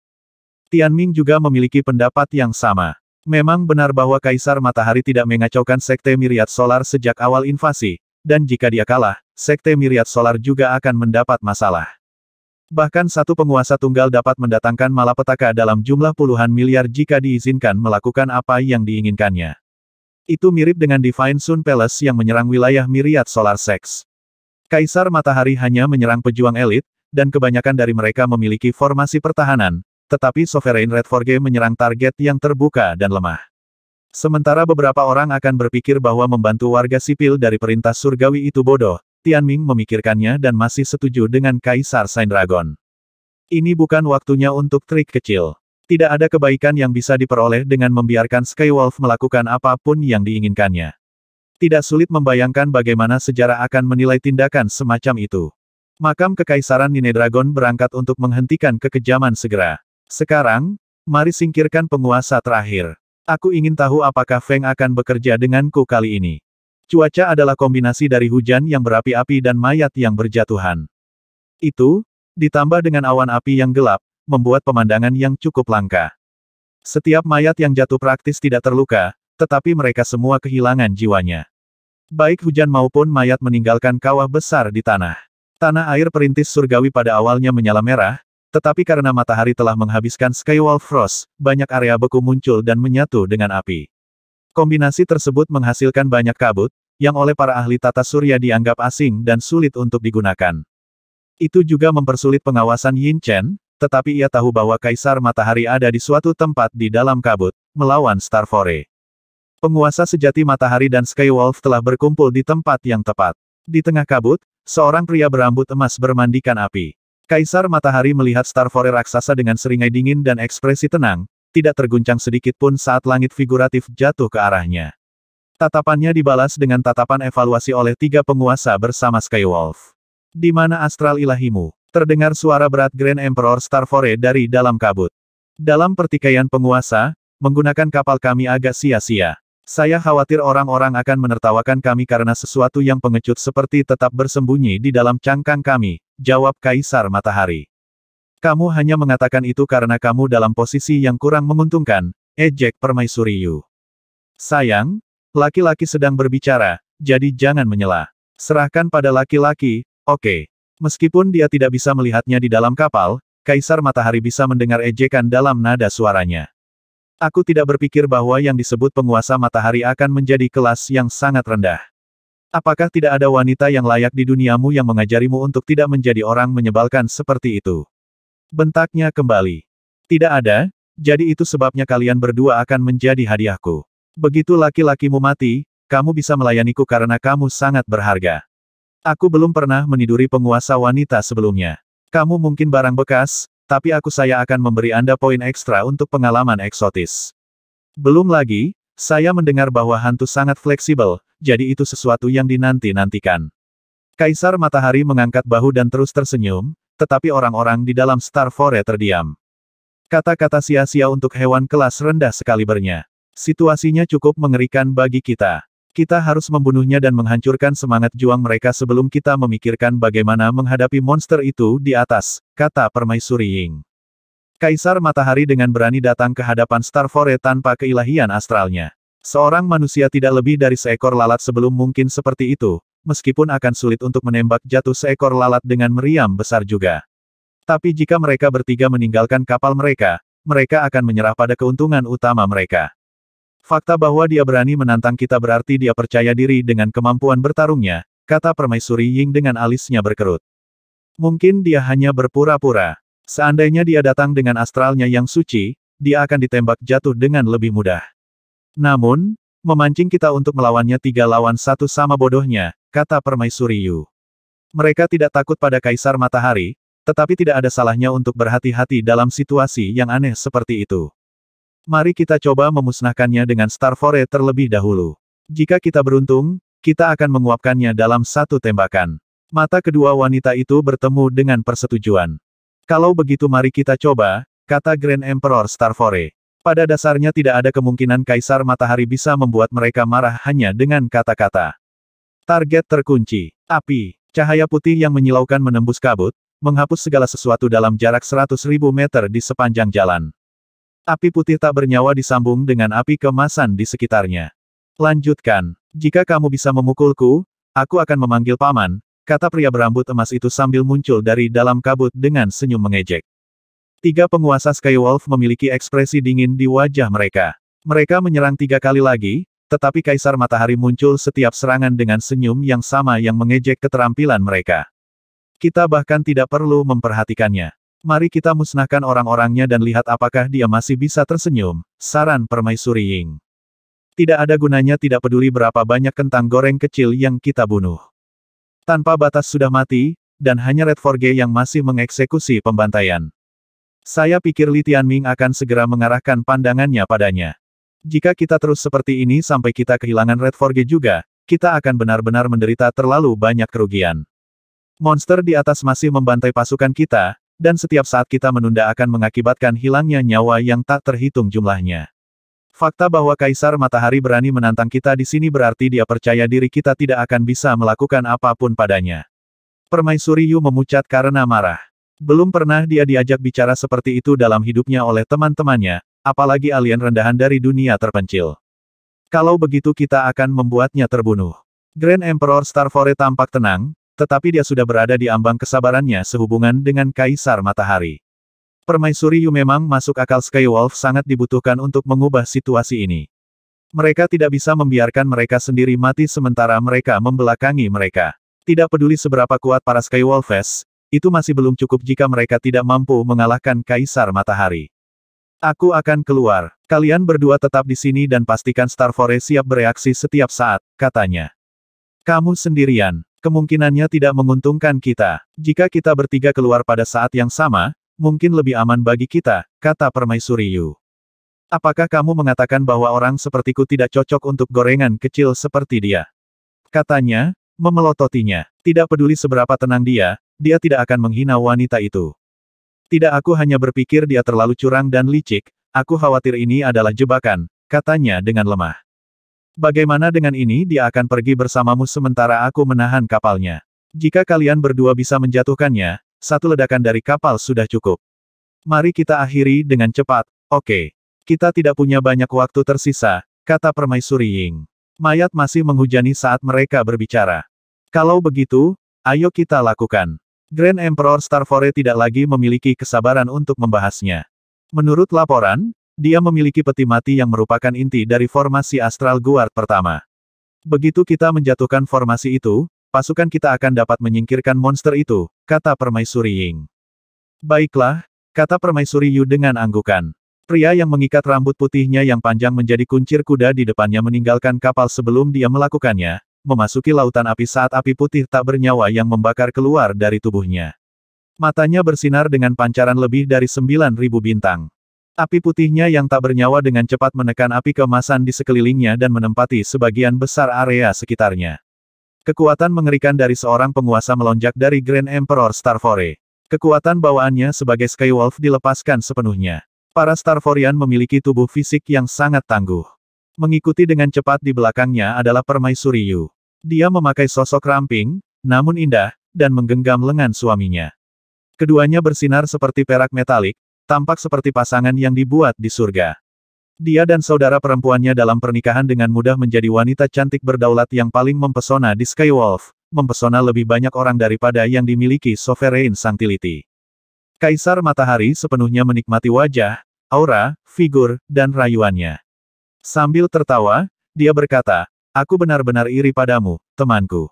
Tian Ming juga memiliki pendapat yang sama. Memang benar bahwa Kaisar Matahari tidak mengacaukan Sekte Miriat Solar sejak awal invasi, dan jika dia kalah, Sekte Miriat Solar juga akan mendapat masalah. Bahkan satu penguasa tunggal dapat mendatangkan malapetaka dalam jumlah puluhan miliar jika diizinkan melakukan apa yang diinginkannya. Itu mirip dengan Divine Sun Palace yang menyerang wilayah Myriad Solar Sex. Kaisar Matahari hanya menyerang pejuang elit, dan kebanyakan dari mereka memiliki formasi pertahanan, tetapi Sovereign Red Forge menyerang target yang terbuka dan lemah. Sementara beberapa orang akan berpikir bahwa membantu warga sipil dari perintah surgawi itu bodoh, Tianming memikirkannya dan masih setuju dengan Kaisar Saint Dragon. Ini bukan waktunya untuk trik kecil. Tidak ada kebaikan yang bisa diperoleh dengan membiarkan Skywolf melakukan apapun yang diinginkannya. Tidak sulit membayangkan bagaimana sejarah akan menilai tindakan semacam itu. Makam Kekaisaran Ninedragon berangkat untuk menghentikan kekejaman segera. Sekarang, mari singkirkan penguasa terakhir. Aku ingin tahu apakah Feng akan bekerja denganku kali ini. Cuaca adalah kombinasi dari hujan yang berapi-api dan mayat yang berjatuhan. Itu, ditambah dengan awan api yang gelap, membuat pemandangan yang cukup langka. Setiap mayat yang jatuh praktis tidak terluka, tetapi mereka semua kehilangan jiwanya. Baik hujan maupun mayat meninggalkan kawah besar di tanah. Tanah air perintis surgawi pada awalnya menyala merah, tetapi karena matahari telah menghabiskan Skywall Frost, banyak area beku muncul dan menyatu dengan api. Kombinasi tersebut menghasilkan banyak kabut, yang oleh para ahli tata surya dianggap asing dan sulit untuk digunakan. Itu juga mempersulit pengawasan Yin Chen, tetapi ia tahu bahwa Kaisar Matahari ada di suatu tempat di dalam kabut, melawan Star Fore. Penguasa sejati Matahari dan Skywolf telah berkumpul di tempat yang tepat. Di tengah kabut, seorang pria berambut emas bermandikan api. Kaisar Matahari melihat Star Fore raksasa dengan seringai dingin dan ekspresi tenang, tidak terguncang sedikit pun saat langit figuratif jatuh ke arahnya. Tatapannya dibalas dengan tatapan evaluasi oleh tiga penguasa bersama Skywolf. Di mana astral ilahimu? Terdengar suara berat Grand Emperor Starfore dari dalam kabut. Dalam pertikaian penguasa, menggunakan kapal kami agak sia-sia. Saya khawatir orang-orang akan menertawakan kami karena sesuatu yang pengecut seperti tetap bersembunyi di dalam cangkang kami, jawab Kaisar Matahari. Kamu hanya mengatakan itu karena kamu dalam posisi yang kurang menguntungkan, ejek eh permaisuri Yu. Sayang, laki-laki sedang berbicara, jadi jangan menyela. Serahkan pada laki-laki, oke. Okay. Meskipun dia tidak bisa melihatnya di dalam kapal, Kaisar Matahari bisa mendengar ejekan dalam nada suaranya. Aku tidak berpikir bahwa yang disebut penguasa matahari akan menjadi kelas yang sangat rendah. Apakah tidak ada wanita yang layak di duniamu yang mengajarimu untuk tidak menjadi orang menyebalkan seperti itu? Bentaknya kembali. Tidak ada, jadi itu sebabnya kalian berdua akan menjadi hadiahku. Begitu laki-lakimu mati, kamu bisa melayaniku karena kamu sangat berharga. Aku belum pernah meniduri penguasa wanita sebelumnya. Kamu mungkin barang bekas, tapi aku saya akan memberi Anda poin ekstra untuk pengalaman eksotis. Belum lagi, saya mendengar bahwa hantu sangat fleksibel, jadi itu sesuatu yang dinanti-nantikan. Kaisar Matahari mengangkat bahu dan terus tersenyum, tetapi orang-orang di dalam Star Fore terdiam. Kata-kata sia-sia untuk hewan kelas rendah sekalibernya. Situasinya cukup mengerikan bagi kita. Kita harus membunuhnya dan menghancurkan semangat juang mereka sebelum kita memikirkan bagaimana menghadapi monster itu di atas, kata Permaisuri Ying. Kaisar Matahari dengan berani datang ke hadapan Star Fore tanpa keilahian astralnya. Seorang manusia tidak lebih dari seekor lalat sebelum mungkin seperti itu, meskipun akan sulit untuk menembak jatuh seekor lalat dengan meriam besar juga. Tapi jika mereka bertiga meninggalkan kapal mereka, mereka akan menyerah pada keuntungan utama mereka. Fakta bahwa dia berani menantang kita berarti dia percaya diri dengan kemampuan bertarungnya, kata permaisuri Ying dengan alisnya berkerut. Mungkin dia hanya berpura-pura. Seandainya dia datang dengan astralnya yang suci, dia akan ditembak jatuh dengan lebih mudah. Namun, memancing kita untuk melawannya tiga lawan satu sama bodohnya, kata permaisuri Yu. Mereka tidak takut pada Kaisar Matahari, tetapi tidak ada salahnya untuk berhati-hati dalam situasi yang aneh seperti itu. Mari kita coba memusnahkannya dengan Star Fore terlebih dahulu. Jika kita beruntung, kita akan menguapkannya dalam satu tembakan. Mata kedua wanita itu bertemu dengan persetujuan. Kalau begitu mari kita coba, kata Grand Emperor Star Fore. Pada dasarnya tidak ada kemungkinan Kaisar Matahari bisa membuat mereka marah hanya dengan kata-kata. Target terkunci. Api. Cahaya putih yang menyilaukan menembus kabut, menghapus segala sesuatu dalam jarak 100.000 meter di sepanjang jalan. Api putih tak bernyawa disambung dengan api kemasan di sekitarnya. Lanjutkan, jika kamu bisa memukulku, aku akan memanggil paman, kata pria berambut emas itu sambil muncul dari dalam kabut dengan senyum mengejek. Tiga penguasa Skywolf memiliki ekspresi dingin di wajah mereka. Mereka menyerang tiga kali lagi, tetapi Kaisar Matahari muncul setiap serangan dengan senyum yang sama yang mengejek keterampilan mereka. Kita bahkan tidak perlu memperhatikannya. Mari kita musnahkan orang-orangnya dan lihat apakah dia masih bisa tersenyum, saran permaisuri Ying. Tidak ada gunanya tidak peduli berapa banyak kentang goreng kecil yang kita bunuh. Tanpa batas sudah mati, dan hanya Red Forge yang masih mengeksekusi pembantaian. Saya pikir Li Tianming akan segera mengarahkan pandangannya padanya. Jika kita terus seperti ini sampai kita kehilangan Red Forge juga, kita akan benar-benar menderita terlalu banyak kerugian. Monster di atas masih membantai pasukan kita, dan setiap saat kita menunda akan mengakibatkan hilangnya nyawa yang tak terhitung jumlahnya. Fakta bahwa Kaisar Matahari berani menantang kita di sini berarti dia percaya diri kita tidak akan bisa melakukan apapun padanya. Permaisuri Yu memucat karena marah. Belum pernah dia diajak bicara seperti itu dalam hidupnya oleh teman-temannya, apalagi alien rendahan dari dunia terpencil. Kalau begitu kita akan membuatnya terbunuh. Grand Emperor Starfore tampak tenang, tetapi dia sudah berada di ambang kesabarannya sehubungan dengan Kaisar Matahari. Permaisuri Yu memang masuk akal Skywolf sangat dibutuhkan untuk mengubah situasi ini. Mereka tidak bisa membiarkan mereka sendiri mati sementara mereka membelakangi mereka. Tidak peduli seberapa kuat para Skywolves, itu masih belum cukup jika mereka tidak mampu mengalahkan Kaisar Matahari. Aku akan keluar. Kalian berdua tetap di sini dan pastikan Starfore siap bereaksi setiap saat, katanya. Kamu sendirian. Kemungkinannya tidak menguntungkan kita. Jika kita bertiga keluar pada saat yang sama, mungkin lebih aman bagi kita, kata Permaisuri Yu. Apakah kamu mengatakan bahwa orang sepertiku tidak cocok untuk gorengan kecil seperti dia? Katanya, memelototinya. Tidak peduli seberapa tenang dia, dia tidak akan menghina wanita itu. Tidak aku hanya berpikir dia terlalu curang dan licik, aku khawatir ini adalah jebakan, katanya dengan lemah. Bagaimana dengan ini dia akan pergi bersamamu sementara aku menahan kapalnya. Jika kalian berdua bisa menjatuhkannya, satu ledakan dari kapal sudah cukup. Mari kita akhiri dengan cepat, oke. Okay. Kita tidak punya banyak waktu tersisa, kata permaisuri Ying. Mayat masih menghujani saat mereka berbicara. Kalau begitu, ayo kita lakukan. Grand Emperor Starfore tidak lagi memiliki kesabaran untuk membahasnya. Menurut laporan, dia memiliki peti mati yang merupakan inti dari formasi Astral Guard pertama. Begitu kita menjatuhkan formasi itu, pasukan kita akan dapat menyingkirkan monster itu, kata Permaisuri Ying. Baiklah, kata Permaisuri Yu dengan anggukan. Pria yang mengikat rambut putihnya yang panjang menjadi kuncir kuda di depannya meninggalkan kapal sebelum dia melakukannya, memasuki lautan api saat api putih tak bernyawa yang membakar keluar dari tubuhnya. Matanya bersinar dengan pancaran lebih dari 9.000 bintang. Api putihnya yang tak bernyawa dengan cepat menekan api kemasan di sekelilingnya dan menempati sebagian besar area sekitarnya. Kekuatan mengerikan dari seorang penguasa melonjak dari Grand Emperor Starfore. Kekuatan bawaannya sebagai Skywolf dilepaskan sepenuhnya. Para Starforian memiliki tubuh fisik yang sangat tangguh. Mengikuti dengan cepat di belakangnya adalah Permaisuri Yu. Dia memakai sosok ramping, namun indah, dan menggenggam lengan suaminya. Keduanya bersinar seperti perak metalik, Tampak seperti pasangan yang dibuat di surga. Dia dan saudara perempuannya dalam pernikahan dengan mudah menjadi wanita cantik berdaulat yang paling mempesona di Skywolf, mempesona lebih banyak orang daripada yang dimiliki Sovereign Sanctility. Kaisar Matahari sepenuhnya menikmati wajah, aura, figur, dan rayuannya. Sambil tertawa, dia berkata, Aku benar-benar iri padamu, temanku.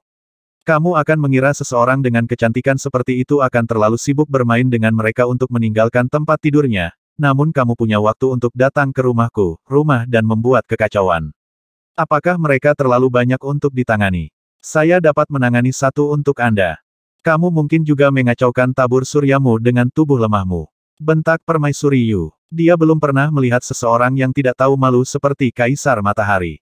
Kamu akan mengira seseorang dengan kecantikan seperti itu akan terlalu sibuk bermain dengan mereka untuk meninggalkan tempat tidurnya, namun kamu punya waktu untuk datang ke rumahku, rumah dan membuat kekacauan. Apakah mereka terlalu banyak untuk ditangani? Saya dapat menangani satu untuk Anda. Kamu mungkin juga mengacaukan tabur suryamu dengan tubuh lemahmu. Bentak permaisuri Yu. Dia belum pernah melihat seseorang yang tidak tahu malu seperti Kaisar Matahari.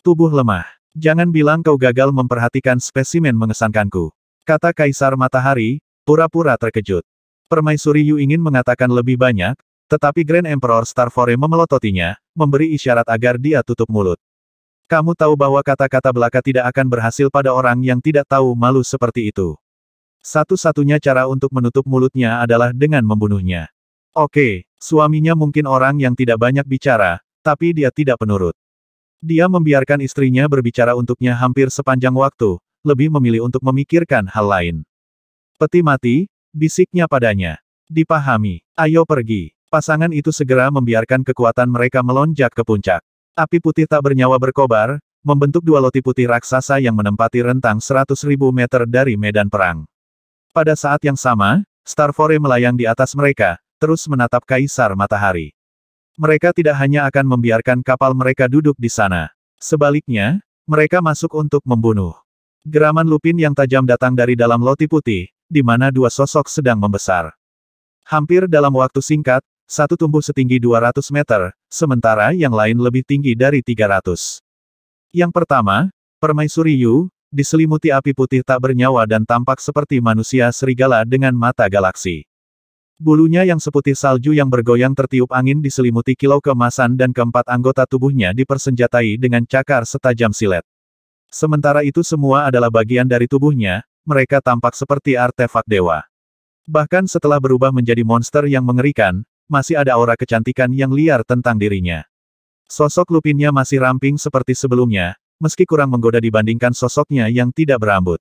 Tubuh lemah. Jangan bilang kau gagal memperhatikan spesimen mengesankanku. Kata Kaisar Matahari, pura-pura terkejut. Permaisuri Yu ingin mengatakan lebih banyak, tetapi Grand Emperor Starfore memelototinya, memberi isyarat agar dia tutup mulut. Kamu tahu bahwa kata-kata belaka tidak akan berhasil pada orang yang tidak tahu malu seperti itu. Satu-satunya cara untuk menutup mulutnya adalah dengan membunuhnya. Oke, suaminya mungkin orang yang tidak banyak bicara, tapi dia tidak penurut. Dia membiarkan istrinya berbicara untuknya hampir sepanjang waktu, lebih memilih untuk memikirkan hal lain. Peti mati, bisiknya padanya. Dipahami, ayo pergi. Pasangan itu segera membiarkan kekuatan mereka melonjak ke puncak. Api putih tak bernyawa berkobar, membentuk dua loti putih raksasa yang menempati rentang 100.000 meter dari medan perang. Pada saat yang sama, Starfore melayang di atas mereka, terus menatap Kaisar Matahari mereka tidak hanya akan membiarkan kapal mereka duduk di sana. Sebaliknya, mereka masuk untuk membunuh. Geraman Lupin yang tajam datang dari dalam loti putih, di mana dua sosok sedang membesar. Hampir dalam waktu singkat, satu tumbuh setinggi 200 meter, sementara yang lain lebih tinggi dari 300. Yang pertama, Permaisuri Yu, diselimuti api putih tak bernyawa dan tampak seperti manusia serigala dengan mata galaksi. Bulunya yang seputih salju yang bergoyang tertiup angin diselimuti kilau kemasan dan keempat anggota tubuhnya dipersenjatai dengan cakar setajam silet. Sementara itu semua adalah bagian dari tubuhnya, mereka tampak seperti artefak dewa. Bahkan setelah berubah menjadi monster yang mengerikan, masih ada aura kecantikan yang liar tentang dirinya. Sosok Lupinnya masih ramping seperti sebelumnya, meski kurang menggoda dibandingkan sosoknya yang tidak berambut.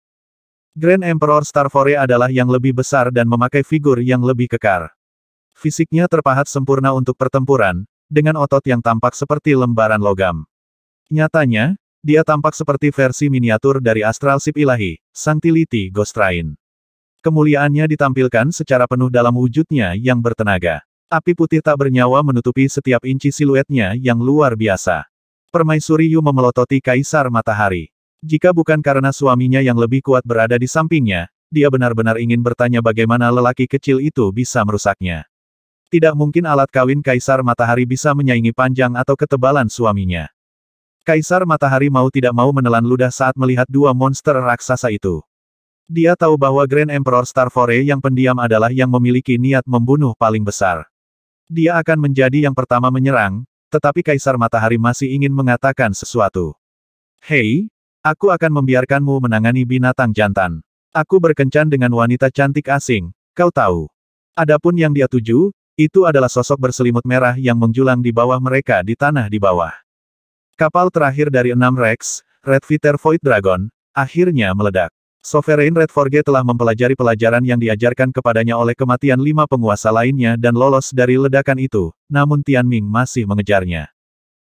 Grand Emperor Starvore adalah yang lebih besar dan memakai figur yang lebih kekar. Fisiknya terpahat sempurna untuk pertempuran, dengan otot yang tampak seperti lembaran logam. Nyatanya, dia tampak seperti versi miniatur dari Astral Sip Ilahi, Sanctility Ghost Kemuliaannya ditampilkan secara penuh dalam wujudnya yang bertenaga. Api putih tak bernyawa menutupi setiap inci siluetnya yang luar biasa. Permaisuri Yu memelototi Kaisar Matahari. Jika bukan karena suaminya yang lebih kuat berada di sampingnya, dia benar-benar ingin bertanya bagaimana lelaki kecil itu bisa merusaknya. Tidak mungkin alat kawin Kaisar Matahari bisa menyaingi panjang atau ketebalan suaminya. Kaisar Matahari mau tidak mau menelan ludah saat melihat dua monster raksasa itu. Dia tahu bahwa Grand Emperor Starfore yang pendiam adalah yang memiliki niat membunuh paling besar. Dia akan menjadi yang pertama menyerang, tetapi Kaisar Matahari masih ingin mengatakan sesuatu. Hei, Aku akan membiarkanmu menangani binatang jantan. Aku berkencan dengan wanita cantik asing, kau tahu. Adapun yang dia tuju, itu adalah sosok berselimut merah yang menjulang di bawah mereka di tanah di bawah. Kapal terakhir dari enam Rex, Red Viter Void Dragon, akhirnya meledak. Sovereign Red Forge telah mempelajari pelajaran yang diajarkan kepadanya oleh kematian lima penguasa lainnya dan lolos dari ledakan itu, namun Tian Ming masih mengejarnya.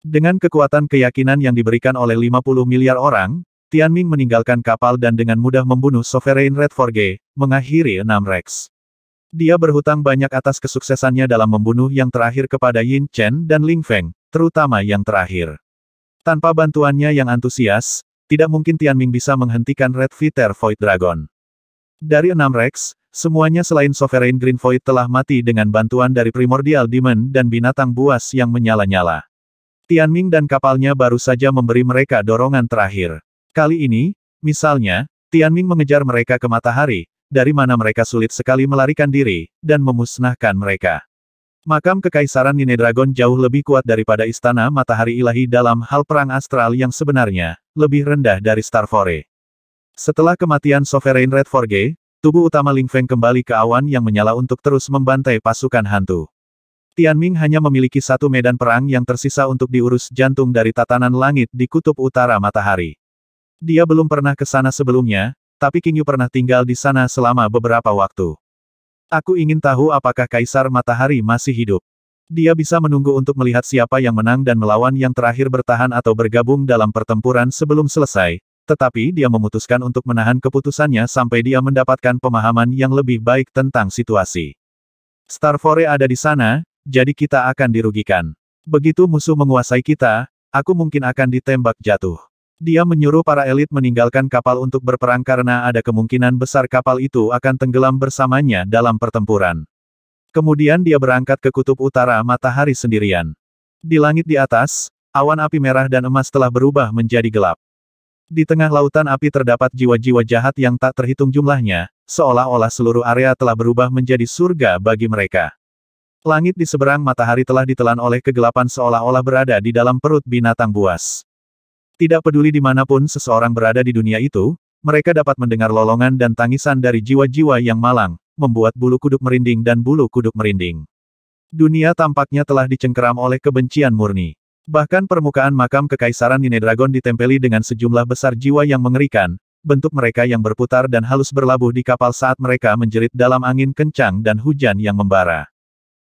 Dengan kekuatan keyakinan yang diberikan oleh 50 miliar orang, Tianming meninggalkan kapal dan dengan mudah membunuh Sovereign Red Forge, mengakhiri enam Rex. Dia berhutang banyak atas kesuksesannya dalam membunuh yang terakhir kepada Yin Chen dan Ling Feng, terutama yang terakhir. Tanpa bantuannya yang antusias, tidak mungkin Tianming bisa menghentikan Red Viter Void Dragon. Dari enam Rex, semuanya selain Sovereign Green Void telah mati dengan bantuan dari Primordial Demon dan binatang buas yang menyala-nyala. Tianming dan kapalnya baru saja memberi mereka dorongan terakhir. Kali ini, misalnya, Tianming mengejar mereka ke matahari, dari mana mereka sulit sekali melarikan diri, dan memusnahkan mereka. Makam Kekaisaran Nine Dragon jauh lebih kuat daripada Istana Matahari Ilahi dalam hal perang astral yang sebenarnya, lebih rendah dari Fore. Setelah kematian Sovereign Red Forge, tubuh utama Ling Feng kembali ke awan yang menyala untuk terus membantai pasukan hantu. Tianming hanya memiliki satu medan perang yang tersisa untuk diurus jantung dari tatanan langit di kutub utara matahari. Dia belum pernah ke sana sebelumnya, tapi King Yu pernah tinggal di sana selama beberapa waktu. Aku ingin tahu apakah Kaisar Matahari masih hidup. Dia bisa menunggu untuk melihat siapa yang menang dan melawan yang terakhir bertahan atau bergabung dalam pertempuran sebelum selesai, tetapi dia memutuskan untuk menahan keputusannya sampai dia mendapatkan pemahaman yang lebih baik tentang situasi. Star ada di sana, jadi kita akan dirugikan. Begitu musuh menguasai kita, aku mungkin akan ditembak jatuh. Dia menyuruh para elit meninggalkan kapal untuk berperang karena ada kemungkinan besar kapal itu akan tenggelam bersamanya dalam pertempuran. Kemudian dia berangkat ke kutub utara matahari sendirian. Di langit di atas, awan api merah dan emas telah berubah menjadi gelap. Di tengah lautan api terdapat jiwa-jiwa jahat yang tak terhitung jumlahnya, seolah-olah seluruh area telah berubah menjadi surga bagi mereka. Langit di seberang matahari telah ditelan oleh kegelapan seolah-olah berada di dalam perut binatang buas. Tidak peduli di dimanapun seseorang berada di dunia itu, mereka dapat mendengar lolongan dan tangisan dari jiwa-jiwa yang malang, membuat bulu kuduk merinding dan bulu kuduk merinding. Dunia tampaknya telah dicengkeram oleh kebencian murni. Bahkan permukaan makam kekaisaran Dragon ditempeli dengan sejumlah besar jiwa yang mengerikan, bentuk mereka yang berputar dan halus berlabuh di kapal saat mereka menjerit dalam angin kencang dan hujan yang membara.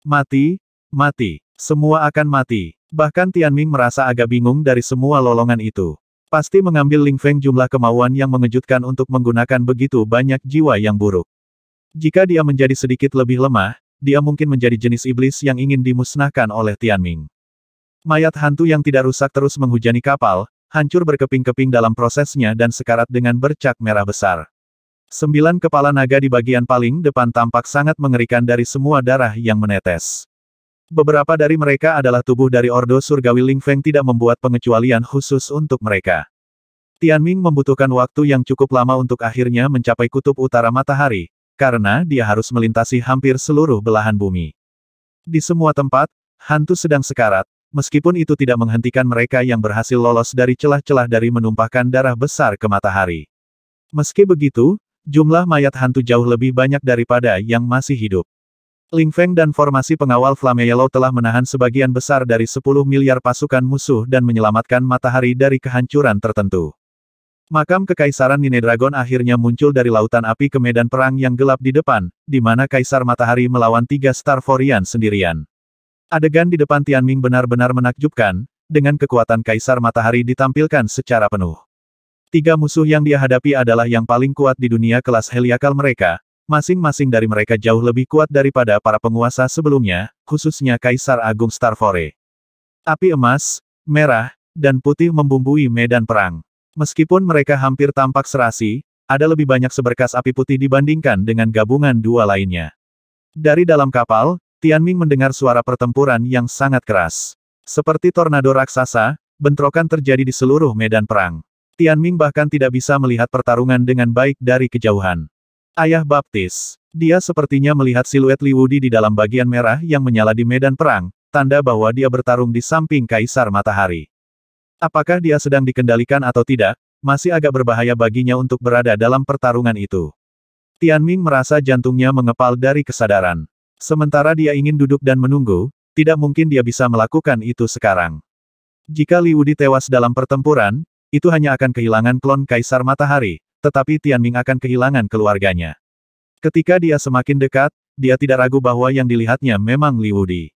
Mati, mati. Semua akan mati. Bahkan Tianming merasa agak bingung dari semua lolongan itu. Pasti mengambil Ling Feng jumlah kemauan yang mengejutkan untuk menggunakan begitu banyak jiwa yang buruk. Jika dia menjadi sedikit lebih lemah, dia mungkin menjadi jenis iblis yang ingin dimusnahkan oleh Tianming. Mayat hantu yang tidak rusak terus menghujani kapal, hancur berkeping-keping dalam prosesnya dan sekarat dengan bercak merah besar. Sembilan kepala naga di bagian paling depan tampak sangat mengerikan dari semua darah yang menetes. Beberapa dari mereka adalah tubuh dari Ordo Surgawi Ling Feng tidak membuat pengecualian khusus untuk mereka. Tian Ming membutuhkan waktu yang cukup lama untuk akhirnya mencapai kutub utara matahari, karena dia harus melintasi hampir seluruh belahan bumi. Di semua tempat, hantu sedang sekarat, meskipun itu tidak menghentikan mereka yang berhasil lolos dari celah-celah dari menumpahkan darah besar ke matahari. Meski begitu, Jumlah mayat hantu jauh lebih banyak daripada yang masih hidup. Ling Feng dan formasi pengawal Flame Yellow telah menahan sebagian besar dari 10 miliar pasukan musuh dan menyelamatkan matahari dari kehancuran tertentu. Makam Kekaisaran Ninedragon akhirnya muncul dari lautan api ke medan perang yang gelap di depan, di mana Kaisar Matahari melawan tiga Forian sendirian. Adegan di depan Tianming benar-benar menakjubkan, dengan kekuatan Kaisar Matahari ditampilkan secara penuh. Tiga musuh yang dia hadapi adalah yang paling kuat di dunia kelas heliakal mereka, masing-masing dari mereka jauh lebih kuat daripada para penguasa sebelumnya, khususnya Kaisar Agung Starfore. Api emas, merah, dan putih membumbui medan perang. Meskipun mereka hampir tampak serasi, ada lebih banyak seberkas api putih dibandingkan dengan gabungan dua lainnya. Dari dalam kapal, Tianming mendengar suara pertempuran yang sangat keras. Seperti tornado raksasa, bentrokan terjadi di seluruh medan perang. Tian Ming bahkan tidak bisa melihat pertarungan dengan baik dari kejauhan. Ayah baptis. Dia sepertinya melihat siluet Li Wudi di dalam bagian merah yang menyala di medan perang, tanda bahwa dia bertarung di samping Kaisar Matahari. Apakah dia sedang dikendalikan atau tidak, masih agak berbahaya baginya untuk berada dalam pertarungan itu. Tian Ming merasa jantungnya mengepal dari kesadaran. Sementara dia ingin duduk dan menunggu, tidak mungkin dia bisa melakukan itu sekarang. Jika Li Wudi tewas dalam pertempuran, itu hanya akan kehilangan klon Kaisar Matahari, tetapi Tianming akan kehilangan keluarganya. Ketika dia semakin dekat, dia tidak ragu bahwa yang dilihatnya memang Liu Di.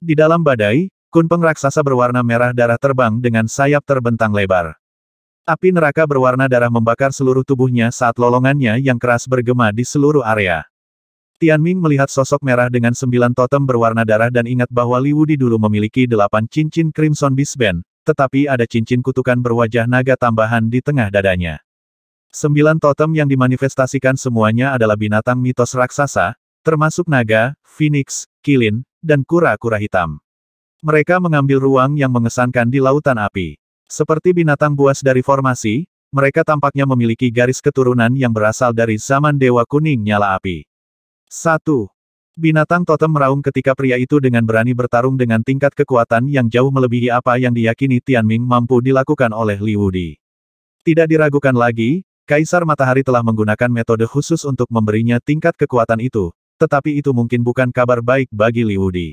Di dalam badai, kunpeng raksasa berwarna merah darah terbang dengan sayap terbentang lebar. Api neraka berwarna darah membakar seluruh tubuhnya saat lolongannya yang keras bergema di seluruh area. Tianming melihat sosok merah dengan sembilan totem berwarna darah dan ingat bahwa Liu Di dulu memiliki delapan cincin Crimson Bisband, tetapi ada cincin kutukan berwajah naga tambahan di tengah dadanya. Sembilan totem yang dimanifestasikan semuanya adalah binatang mitos raksasa, termasuk naga, phoenix, kilin, dan kura-kura hitam. Mereka mengambil ruang yang mengesankan di lautan api. Seperti binatang buas dari formasi, mereka tampaknya memiliki garis keturunan yang berasal dari zaman Dewa Kuning Nyala Api. 1. Binatang totem meraung ketika pria itu dengan berani bertarung dengan tingkat kekuatan yang jauh melebihi apa yang diyakini Tian Ming mampu dilakukan oleh Li Wudi. Tidak diragukan lagi, Kaisar Matahari telah menggunakan metode khusus untuk memberinya tingkat kekuatan itu, tetapi itu mungkin bukan kabar baik bagi Li Wudi.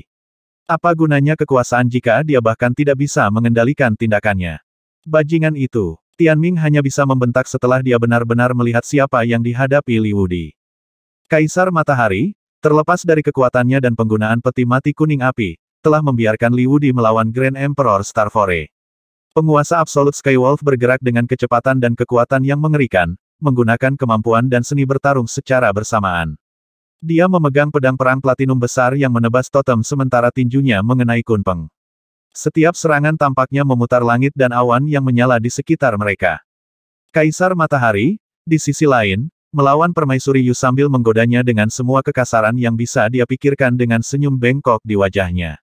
Apa gunanya kekuasaan jika dia bahkan tidak bisa mengendalikan tindakannya? Bajingan itu, Tian Ming hanya bisa membentak setelah dia benar-benar melihat siapa yang dihadapi Li Wudi. Kaisar Matahari, Terlepas dari kekuatannya dan penggunaan peti mati kuning api, telah membiarkan Liu Di melawan Grand Emperor Starfore. Penguasa Absolut Skywolf bergerak dengan kecepatan dan kekuatan yang mengerikan, menggunakan kemampuan dan seni bertarung secara bersamaan. Dia memegang pedang perang platinum besar yang menebas totem sementara tinjunya mengenai Kunpeng. Setiap serangan tampaknya memutar langit dan awan yang menyala di sekitar mereka. Kaisar Matahari, di sisi lain, Melawan permaisuri Yu sambil menggodanya dengan semua kekasaran yang bisa dia pikirkan dengan senyum bengkok di wajahnya.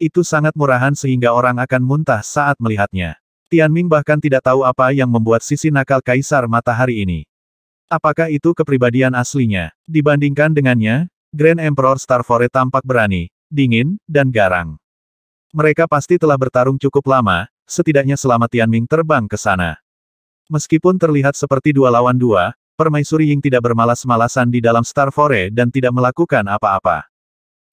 Itu sangat murahan sehingga orang akan muntah saat melihatnya. Tianming bahkan tidak tahu apa yang membuat sisi nakal Kaisar Matahari ini. Apakah itu kepribadian aslinya? Dibandingkan dengannya, Grand Emperor Starfore tampak berani, dingin, dan garang. Mereka pasti telah bertarung cukup lama, setidaknya selama Tianming terbang ke sana. Meskipun terlihat seperti dua lawan dua, Permaisuri Ying tidak bermalas-malasan di dalam Star Fore dan tidak melakukan apa-apa.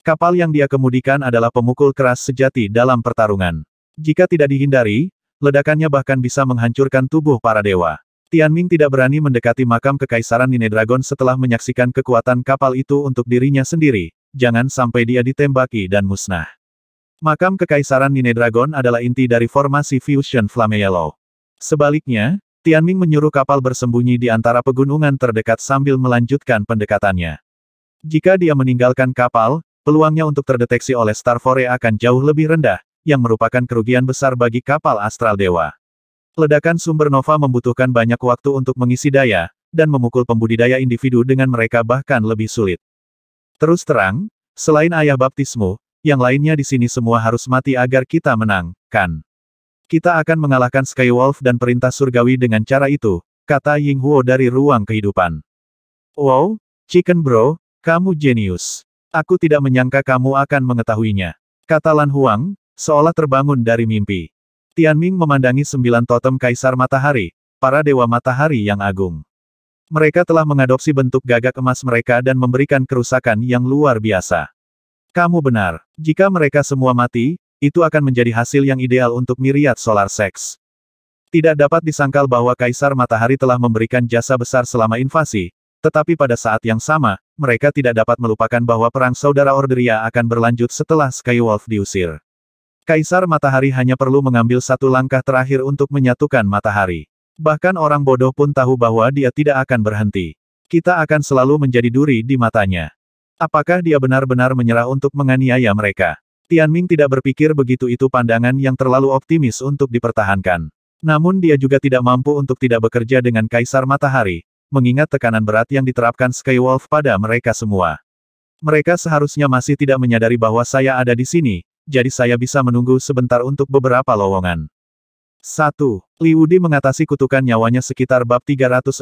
Kapal yang dia kemudikan adalah pemukul keras sejati dalam pertarungan. Jika tidak dihindari, ledakannya bahkan bisa menghancurkan tubuh para dewa. Tianming tidak berani mendekati makam kekaisaran Ninedragon setelah menyaksikan kekuatan kapal itu untuk dirinya sendiri, jangan sampai dia ditembaki dan musnah. Makam kekaisaran Ninedragon adalah inti dari formasi Fusion Flame Yellow. Sebaliknya, Tianming menyuruh kapal bersembunyi di antara pegunungan terdekat sambil melanjutkan pendekatannya. Jika dia meninggalkan kapal, peluangnya untuk terdeteksi oleh Star Fore akan jauh lebih rendah, yang merupakan kerugian besar bagi kapal Astral Dewa. Ledakan sumber nova membutuhkan banyak waktu untuk mengisi daya, dan memukul pembudidaya individu dengan mereka bahkan lebih sulit. Terus terang, selain ayah baptismu, yang lainnya di sini semua harus mati agar kita menang, kan? Kita akan mengalahkan Skywolf dan perintah surgawi dengan cara itu, kata Ying Huo dari ruang kehidupan. Wow, Chicken Bro, kamu jenius. Aku tidak menyangka kamu akan mengetahuinya. Kata Lan Huang, seolah terbangun dari mimpi. Tian Ming memandangi sembilan totem kaisar matahari, para dewa matahari yang agung. Mereka telah mengadopsi bentuk gagak emas mereka dan memberikan kerusakan yang luar biasa. Kamu benar, jika mereka semua mati, itu akan menjadi hasil yang ideal untuk miriat solar seks. Tidak dapat disangkal bahwa Kaisar Matahari telah memberikan jasa besar selama invasi, tetapi pada saat yang sama, mereka tidak dapat melupakan bahwa perang saudara Orderia akan berlanjut setelah Skywolf diusir. Kaisar Matahari hanya perlu mengambil satu langkah terakhir untuk menyatukan matahari. Bahkan orang bodoh pun tahu bahwa dia tidak akan berhenti. Kita akan selalu menjadi duri di matanya. Apakah dia benar-benar menyerah untuk menganiaya mereka? Tianming tidak berpikir begitu itu pandangan yang terlalu optimis untuk dipertahankan. Namun dia juga tidak mampu untuk tidak bekerja dengan Kaisar Matahari, mengingat tekanan berat yang diterapkan Skywolf pada mereka semua. Mereka seharusnya masih tidak menyadari bahwa saya ada di sini, jadi saya bisa menunggu sebentar untuk beberapa lowongan. 1. Liudi mengatasi kutukan nyawanya sekitar bab 368,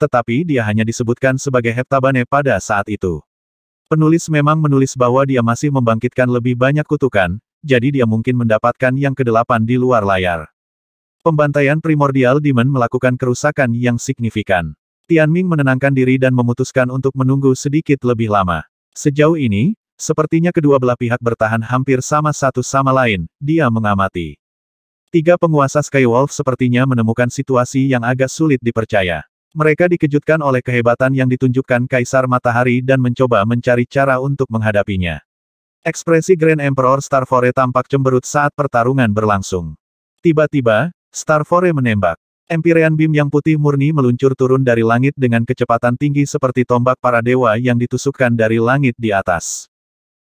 tetapi dia hanya disebutkan sebagai Heptabane pada saat itu. Penulis memang menulis bahwa dia masih membangkitkan lebih banyak kutukan, jadi dia mungkin mendapatkan yang kedelapan di luar layar. Pembantaian primordial Demon melakukan kerusakan yang signifikan. Tianming menenangkan diri dan memutuskan untuk menunggu sedikit lebih lama. Sejauh ini, sepertinya kedua belah pihak bertahan hampir sama satu sama lain, dia mengamati. Tiga penguasa Skywolf sepertinya menemukan situasi yang agak sulit dipercaya. Mereka dikejutkan oleh kehebatan yang ditunjukkan Kaisar Matahari dan mencoba mencari cara untuk menghadapinya. Ekspresi Grand Emperor Starfore tampak cemberut saat pertarungan berlangsung. Tiba-tiba, Starfore menembak. Empyrean Bim yang putih murni meluncur turun dari langit dengan kecepatan tinggi seperti tombak para dewa yang ditusukkan dari langit di atas.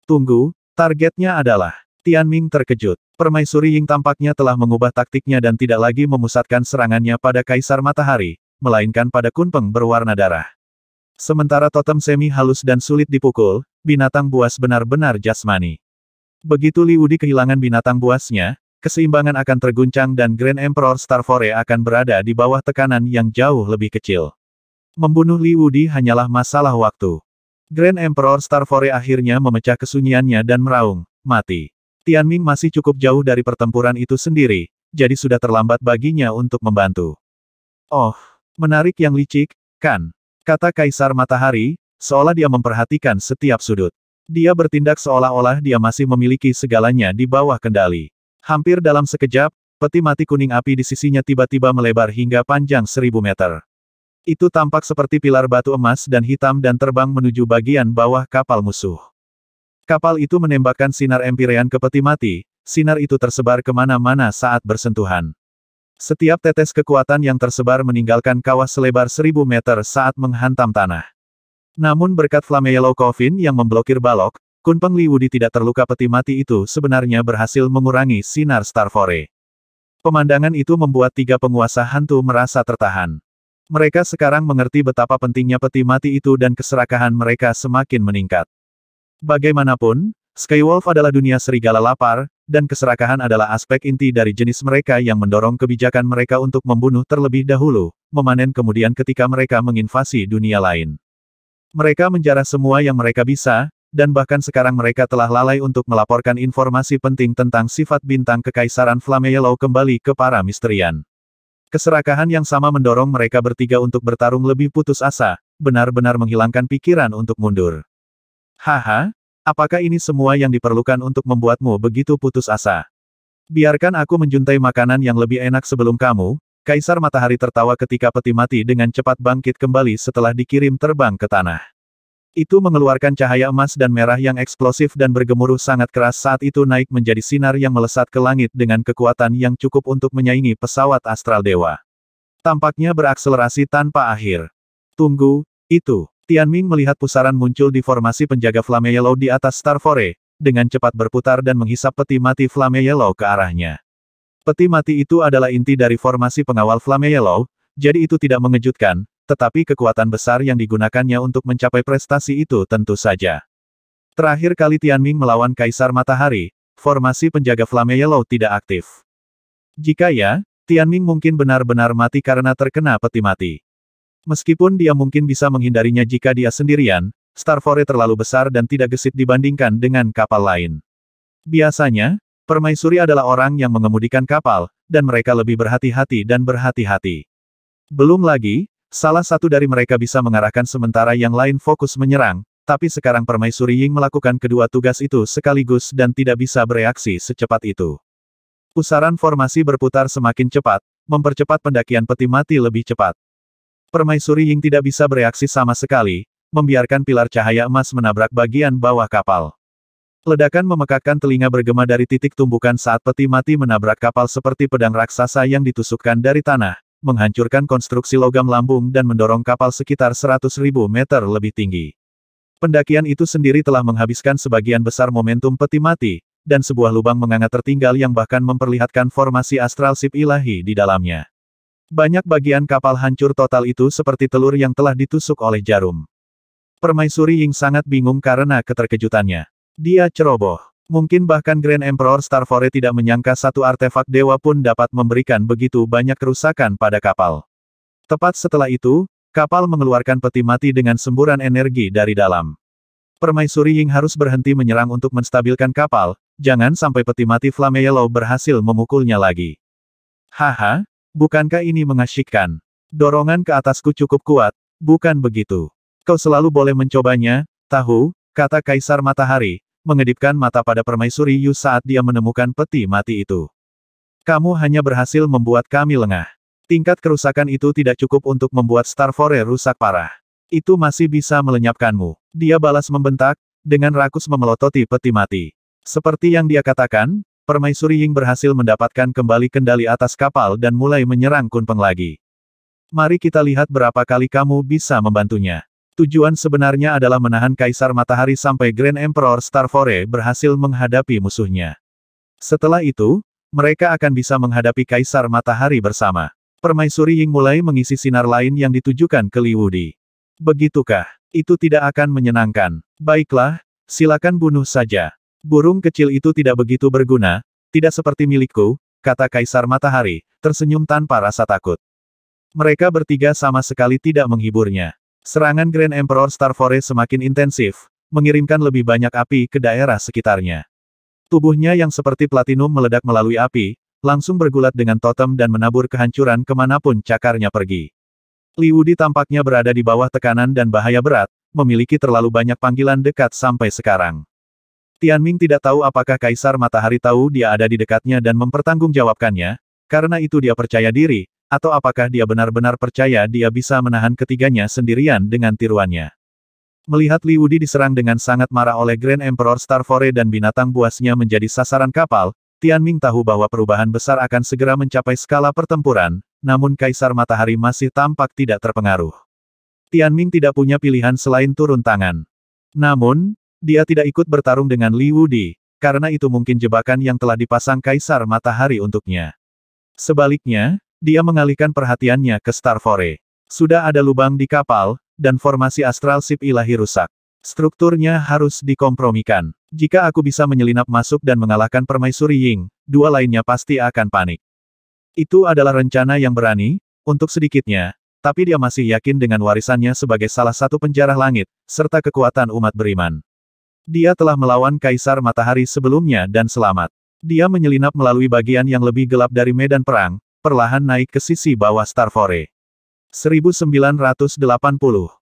Tunggu, targetnya adalah. Tian Ming terkejut. Permaisuri Ying tampaknya telah mengubah taktiknya dan tidak lagi memusatkan serangannya pada Kaisar Matahari, melainkan pada kunpeng berwarna darah. Sementara totem semi halus dan sulit dipukul, binatang buas benar-benar jasmani. Begitu Li Wudi kehilangan binatang buasnya, keseimbangan akan terguncang dan Grand Emperor Starfore akan berada di bawah tekanan yang jauh lebih kecil. Membunuh Li Wudi hanyalah masalah waktu. Grand Emperor Starfore akhirnya memecah kesunyiannya dan meraung, mati. Tianming masih cukup jauh dari pertempuran itu sendiri, jadi sudah terlambat baginya untuk membantu. Oh, Menarik yang licik, kan? Kata Kaisar Matahari, seolah dia memperhatikan setiap sudut. Dia bertindak seolah-olah dia masih memiliki segalanya di bawah kendali. Hampir dalam sekejap, peti mati kuning api di sisinya tiba-tiba melebar hingga panjang seribu meter. Itu tampak seperti pilar batu emas dan hitam dan terbang menuju bagian bawah kapal musuh. Kapal itu menembakkan sinar empirean ke peti mati, sinar itu tersebar kemana-mana saat bersentuhan. Setiap tetes kekuatan yang tersebar meninggalkan kawah selebar seribu meter saat menghantam tanah. Namun berkat Flame Yellow Coffin yang memblokir balok, Kunpeng Liwudi tidak terluka peti mati itu sebenarnya berhasil mengurangi sinar Fore. Pemandangan itu membuat tiga penguasa hantu merasa tertahan. Mereka sekarang mengerti betapa pentingnya peti mati itu dan keserakahan mereka semakin meningkat. Bagaimanapun, Skywolf adalah dunia serigala lapar, dan keserakahan adalah aspek inti dari jenis mereka yang mendorong kebijakan mereka untuk membunuh terlebih dahulu, memanen kemudian ketika mereka menginvasi dunia lain. Mereka menjarah semua yang mereka bisa, dan bahkan sekarang mereka telah lalai untuk melaporkan informasi penting tentang sifat bintang kekaisaran Flame Yellow kembali ke para misterian. Keserakahan yang sama mendorong mereka bertiga untuk bertarung lebih putus asa, benar-benar menghilangkan pikiran untuk mundur. Haha, Apakah ini semua yang diperlukan untuk membuatmu begitu putus asa? Biarkan aku menjuntai makanan yang lebih enak sebelum kamu, Kaisar Matahari tertawa ketika peti mati dengan cepat bangkit kembali setelah dikirim terbang ke tanah. Itu mengeluarkan cahaya emas dan merah yang eksplosif dan bergemuruh sangat keras saat itu naik menjadi sinar yang melesat ke langit dengan kekuatan yang cukup untuk menyaingi pesawat astral dewa. Tampaknya berakselerasi tanpa akhir. Tunggu, itu. Tian Ming melihat pusaran muncul di formasi penjaga Flame Yellow di atas Star Fore, dengan cepat berputar dan menghisap peti mati Flame Yellow ke arahnya. Peti mati itu adalah inti dari formasi pengawal Flame Yellow, jadi itu tidak mengejutkan, tetapi kekuatan besar yang digunakannya untuk mencapai prestasi itu tentu saja. Terakhir kali Tian Ming melawan Kaisar Matahari, formasi penjaga Flame Yellow tidak aktif. Jika ya, Tian Ming mungkin benar-benar mati karena terkena peti mati. Meskipun dia mungkin bisa menghindarinya jika dia sendirian, Starfore terlalu besar dan tidak gesit dibandingkan dengan kapal lain. Biasanya, permaisuri adalah orang yang mengemudikan kapal, dan mereka lebih berhati-hati dan berhati-hati. Belum lagi, salah satu dari mereka bisa mengarahkan sementara yang lain fokus menyerang, tapi sekarang permaisuri Ying melakukan kedua tugas itu sekaligus dan tidak bisa bereaksi secepat itu. Pusaran formasi berputar semakin cepat, mempercepat pendakian peti mati lebih cepat. Permaisuri Ying tidak bisa bereaksi sama sekali, membiarkan pilar cahaya emas menabrak bagian bawah kapal. Ledakan memekakkan telinga bergema dari titik tumbukan saat peti mati menabrak kapal seperti pedang raksasa yang ditusukkan dari tanah, menghancurkan konstruksi logam lambung dan mendorong kapal sekitar 100.000 meter lebih tinggi. Pendakian itu sendiri telah menghabiskan sebagian besar momentum peti mati, dan sebuah lubang menganga tertinggal yang bahkan memperlihatkan formasi astral sip ilahi di dalamnya. Banyak bagian kapal hancur total itu seperti telur yang telah ditusuk oleh jarum. Permaisuri Ying sangat bingung karena keterkejutannya. Dia ceroboh. Mungkin bahkan Grand Emperor Starfore tidak menyangka satu artefak dewa pun dapat memberikan begitu banyak kerusakan pada kapal. Tepat setelah itu, kapal mengeluarkan peti mati dengan semburan energi dari dalam. Permaisuri Ying harus berhenti menyerang untuk menstabilkan kapal, jangan sampai peti mati Flamme Yellow berhasil memukulnya lagi. Haha, Bukankah ini mengasyikkan? Dorongan ke atasku cukup kuat, bukan begitu? Kau selalu boleh mencobanya, tahu, kata Kaisar Matahari, mengedipkan mata pada permaisuri Yu saat dia menemukan peti mati itu. Kamu hanya berhasil membuat kami lengah. Tingkat kerusakan itu tidak cukup untuk membuat Star Fore rusak parah. Itu masih bisa melenyapkanmu. Dia balas membentak, dengan rakus memelototi peti mati. Seperti yang dia katakan, Permaisuri Ying berhasil mendapatkan kembali kendali atas kapal dan mulai menyerang Kunpeng lagi. Mari kita lihat berapa kali kamu bisa membantunya. Tujuan sebenarnya adalah menahan Kaisar Matahari sampai Grand Emperor Starfore berhasil menghadapi musuhnya. Setelah itu, mereka akan bisa menghadapi Kaisar Matahari bersama. Permaisuri Ying mulai mengisi sinar lain yang ditujukan ke Liwudi. Begitukah? Itu tidak akan menyenangkan. Baiklah, silakan bunuh saja. Burung kecil itu tidak begitu berguna, tidak seperti milikku, kata Kaisar Matahari, tersenyum tanpa rasa takut. Mereka bertiga sama sekali tidak menghiburnya. Serangan Grand Emperor Starforest semakin intensif, mengirimkan lebih banyak api ke daerah sekitarnya. Tubuhnya yang seperti platinum meledak melalui api, langsung bergulat dengan totem dan menabur kehancuran kemanapun cakarnya pergi. Liudi tampaknya berada di bawah tekanan dan bahaya berat, memiliki terlalu banyak panggilan dekat sampai sekarang. Tian Ming tidak tahu apakah Kaisar Matahari tahu dia ada di dekatnya dan mempertanggungjawabkannya, karena itu dia percaya diri, atau apakah dia benar-benar percaya dia bisa menahan ketiganya sendirian dengan tiruannya. Melihat Li Wudi diserang dengan sangat marah oleh Grand Emperor Starfore dan binatang buasnya menjadi sasaran kapal, Tian Ming tahu bahwa perubahan besar akan segera mencapai skala pertempuran, namun Kaisar Matahari masih tampak tidak terpengaruh. Tian Ming tidak punya pilihan selain turun tangan. Namun, dia tidak ikut bertarung dengan Li Wudi, karena itu mungkin jebakan yang telah dipasang Kaisar Matahari untuknya. Sebaliknya, dia mengalihkan perhatiannya ke Starfore. Sudah ada lubang di kapal, dan formasi astral sip ilahi rusak. Strukturnya harus dikompromikan. Jika aku bisa menyelinap masuk dan mengalahkan Permaisuri Ying, dua lainnya pasti akan panik. Itu adalah rencana yang berani, untuk sedikitnya, tapi dia masih yakin dengan warisannya sebagai salah satu penjarah langit, serta kekuatan umat beriman. Dia telah melawan Kaisar Matahari sebelumnya dan selamat. Dia menyelinap melalui bagian yang lebih gelap dari medan perang, perlahan naik ke sisi bawah Starfore. 1980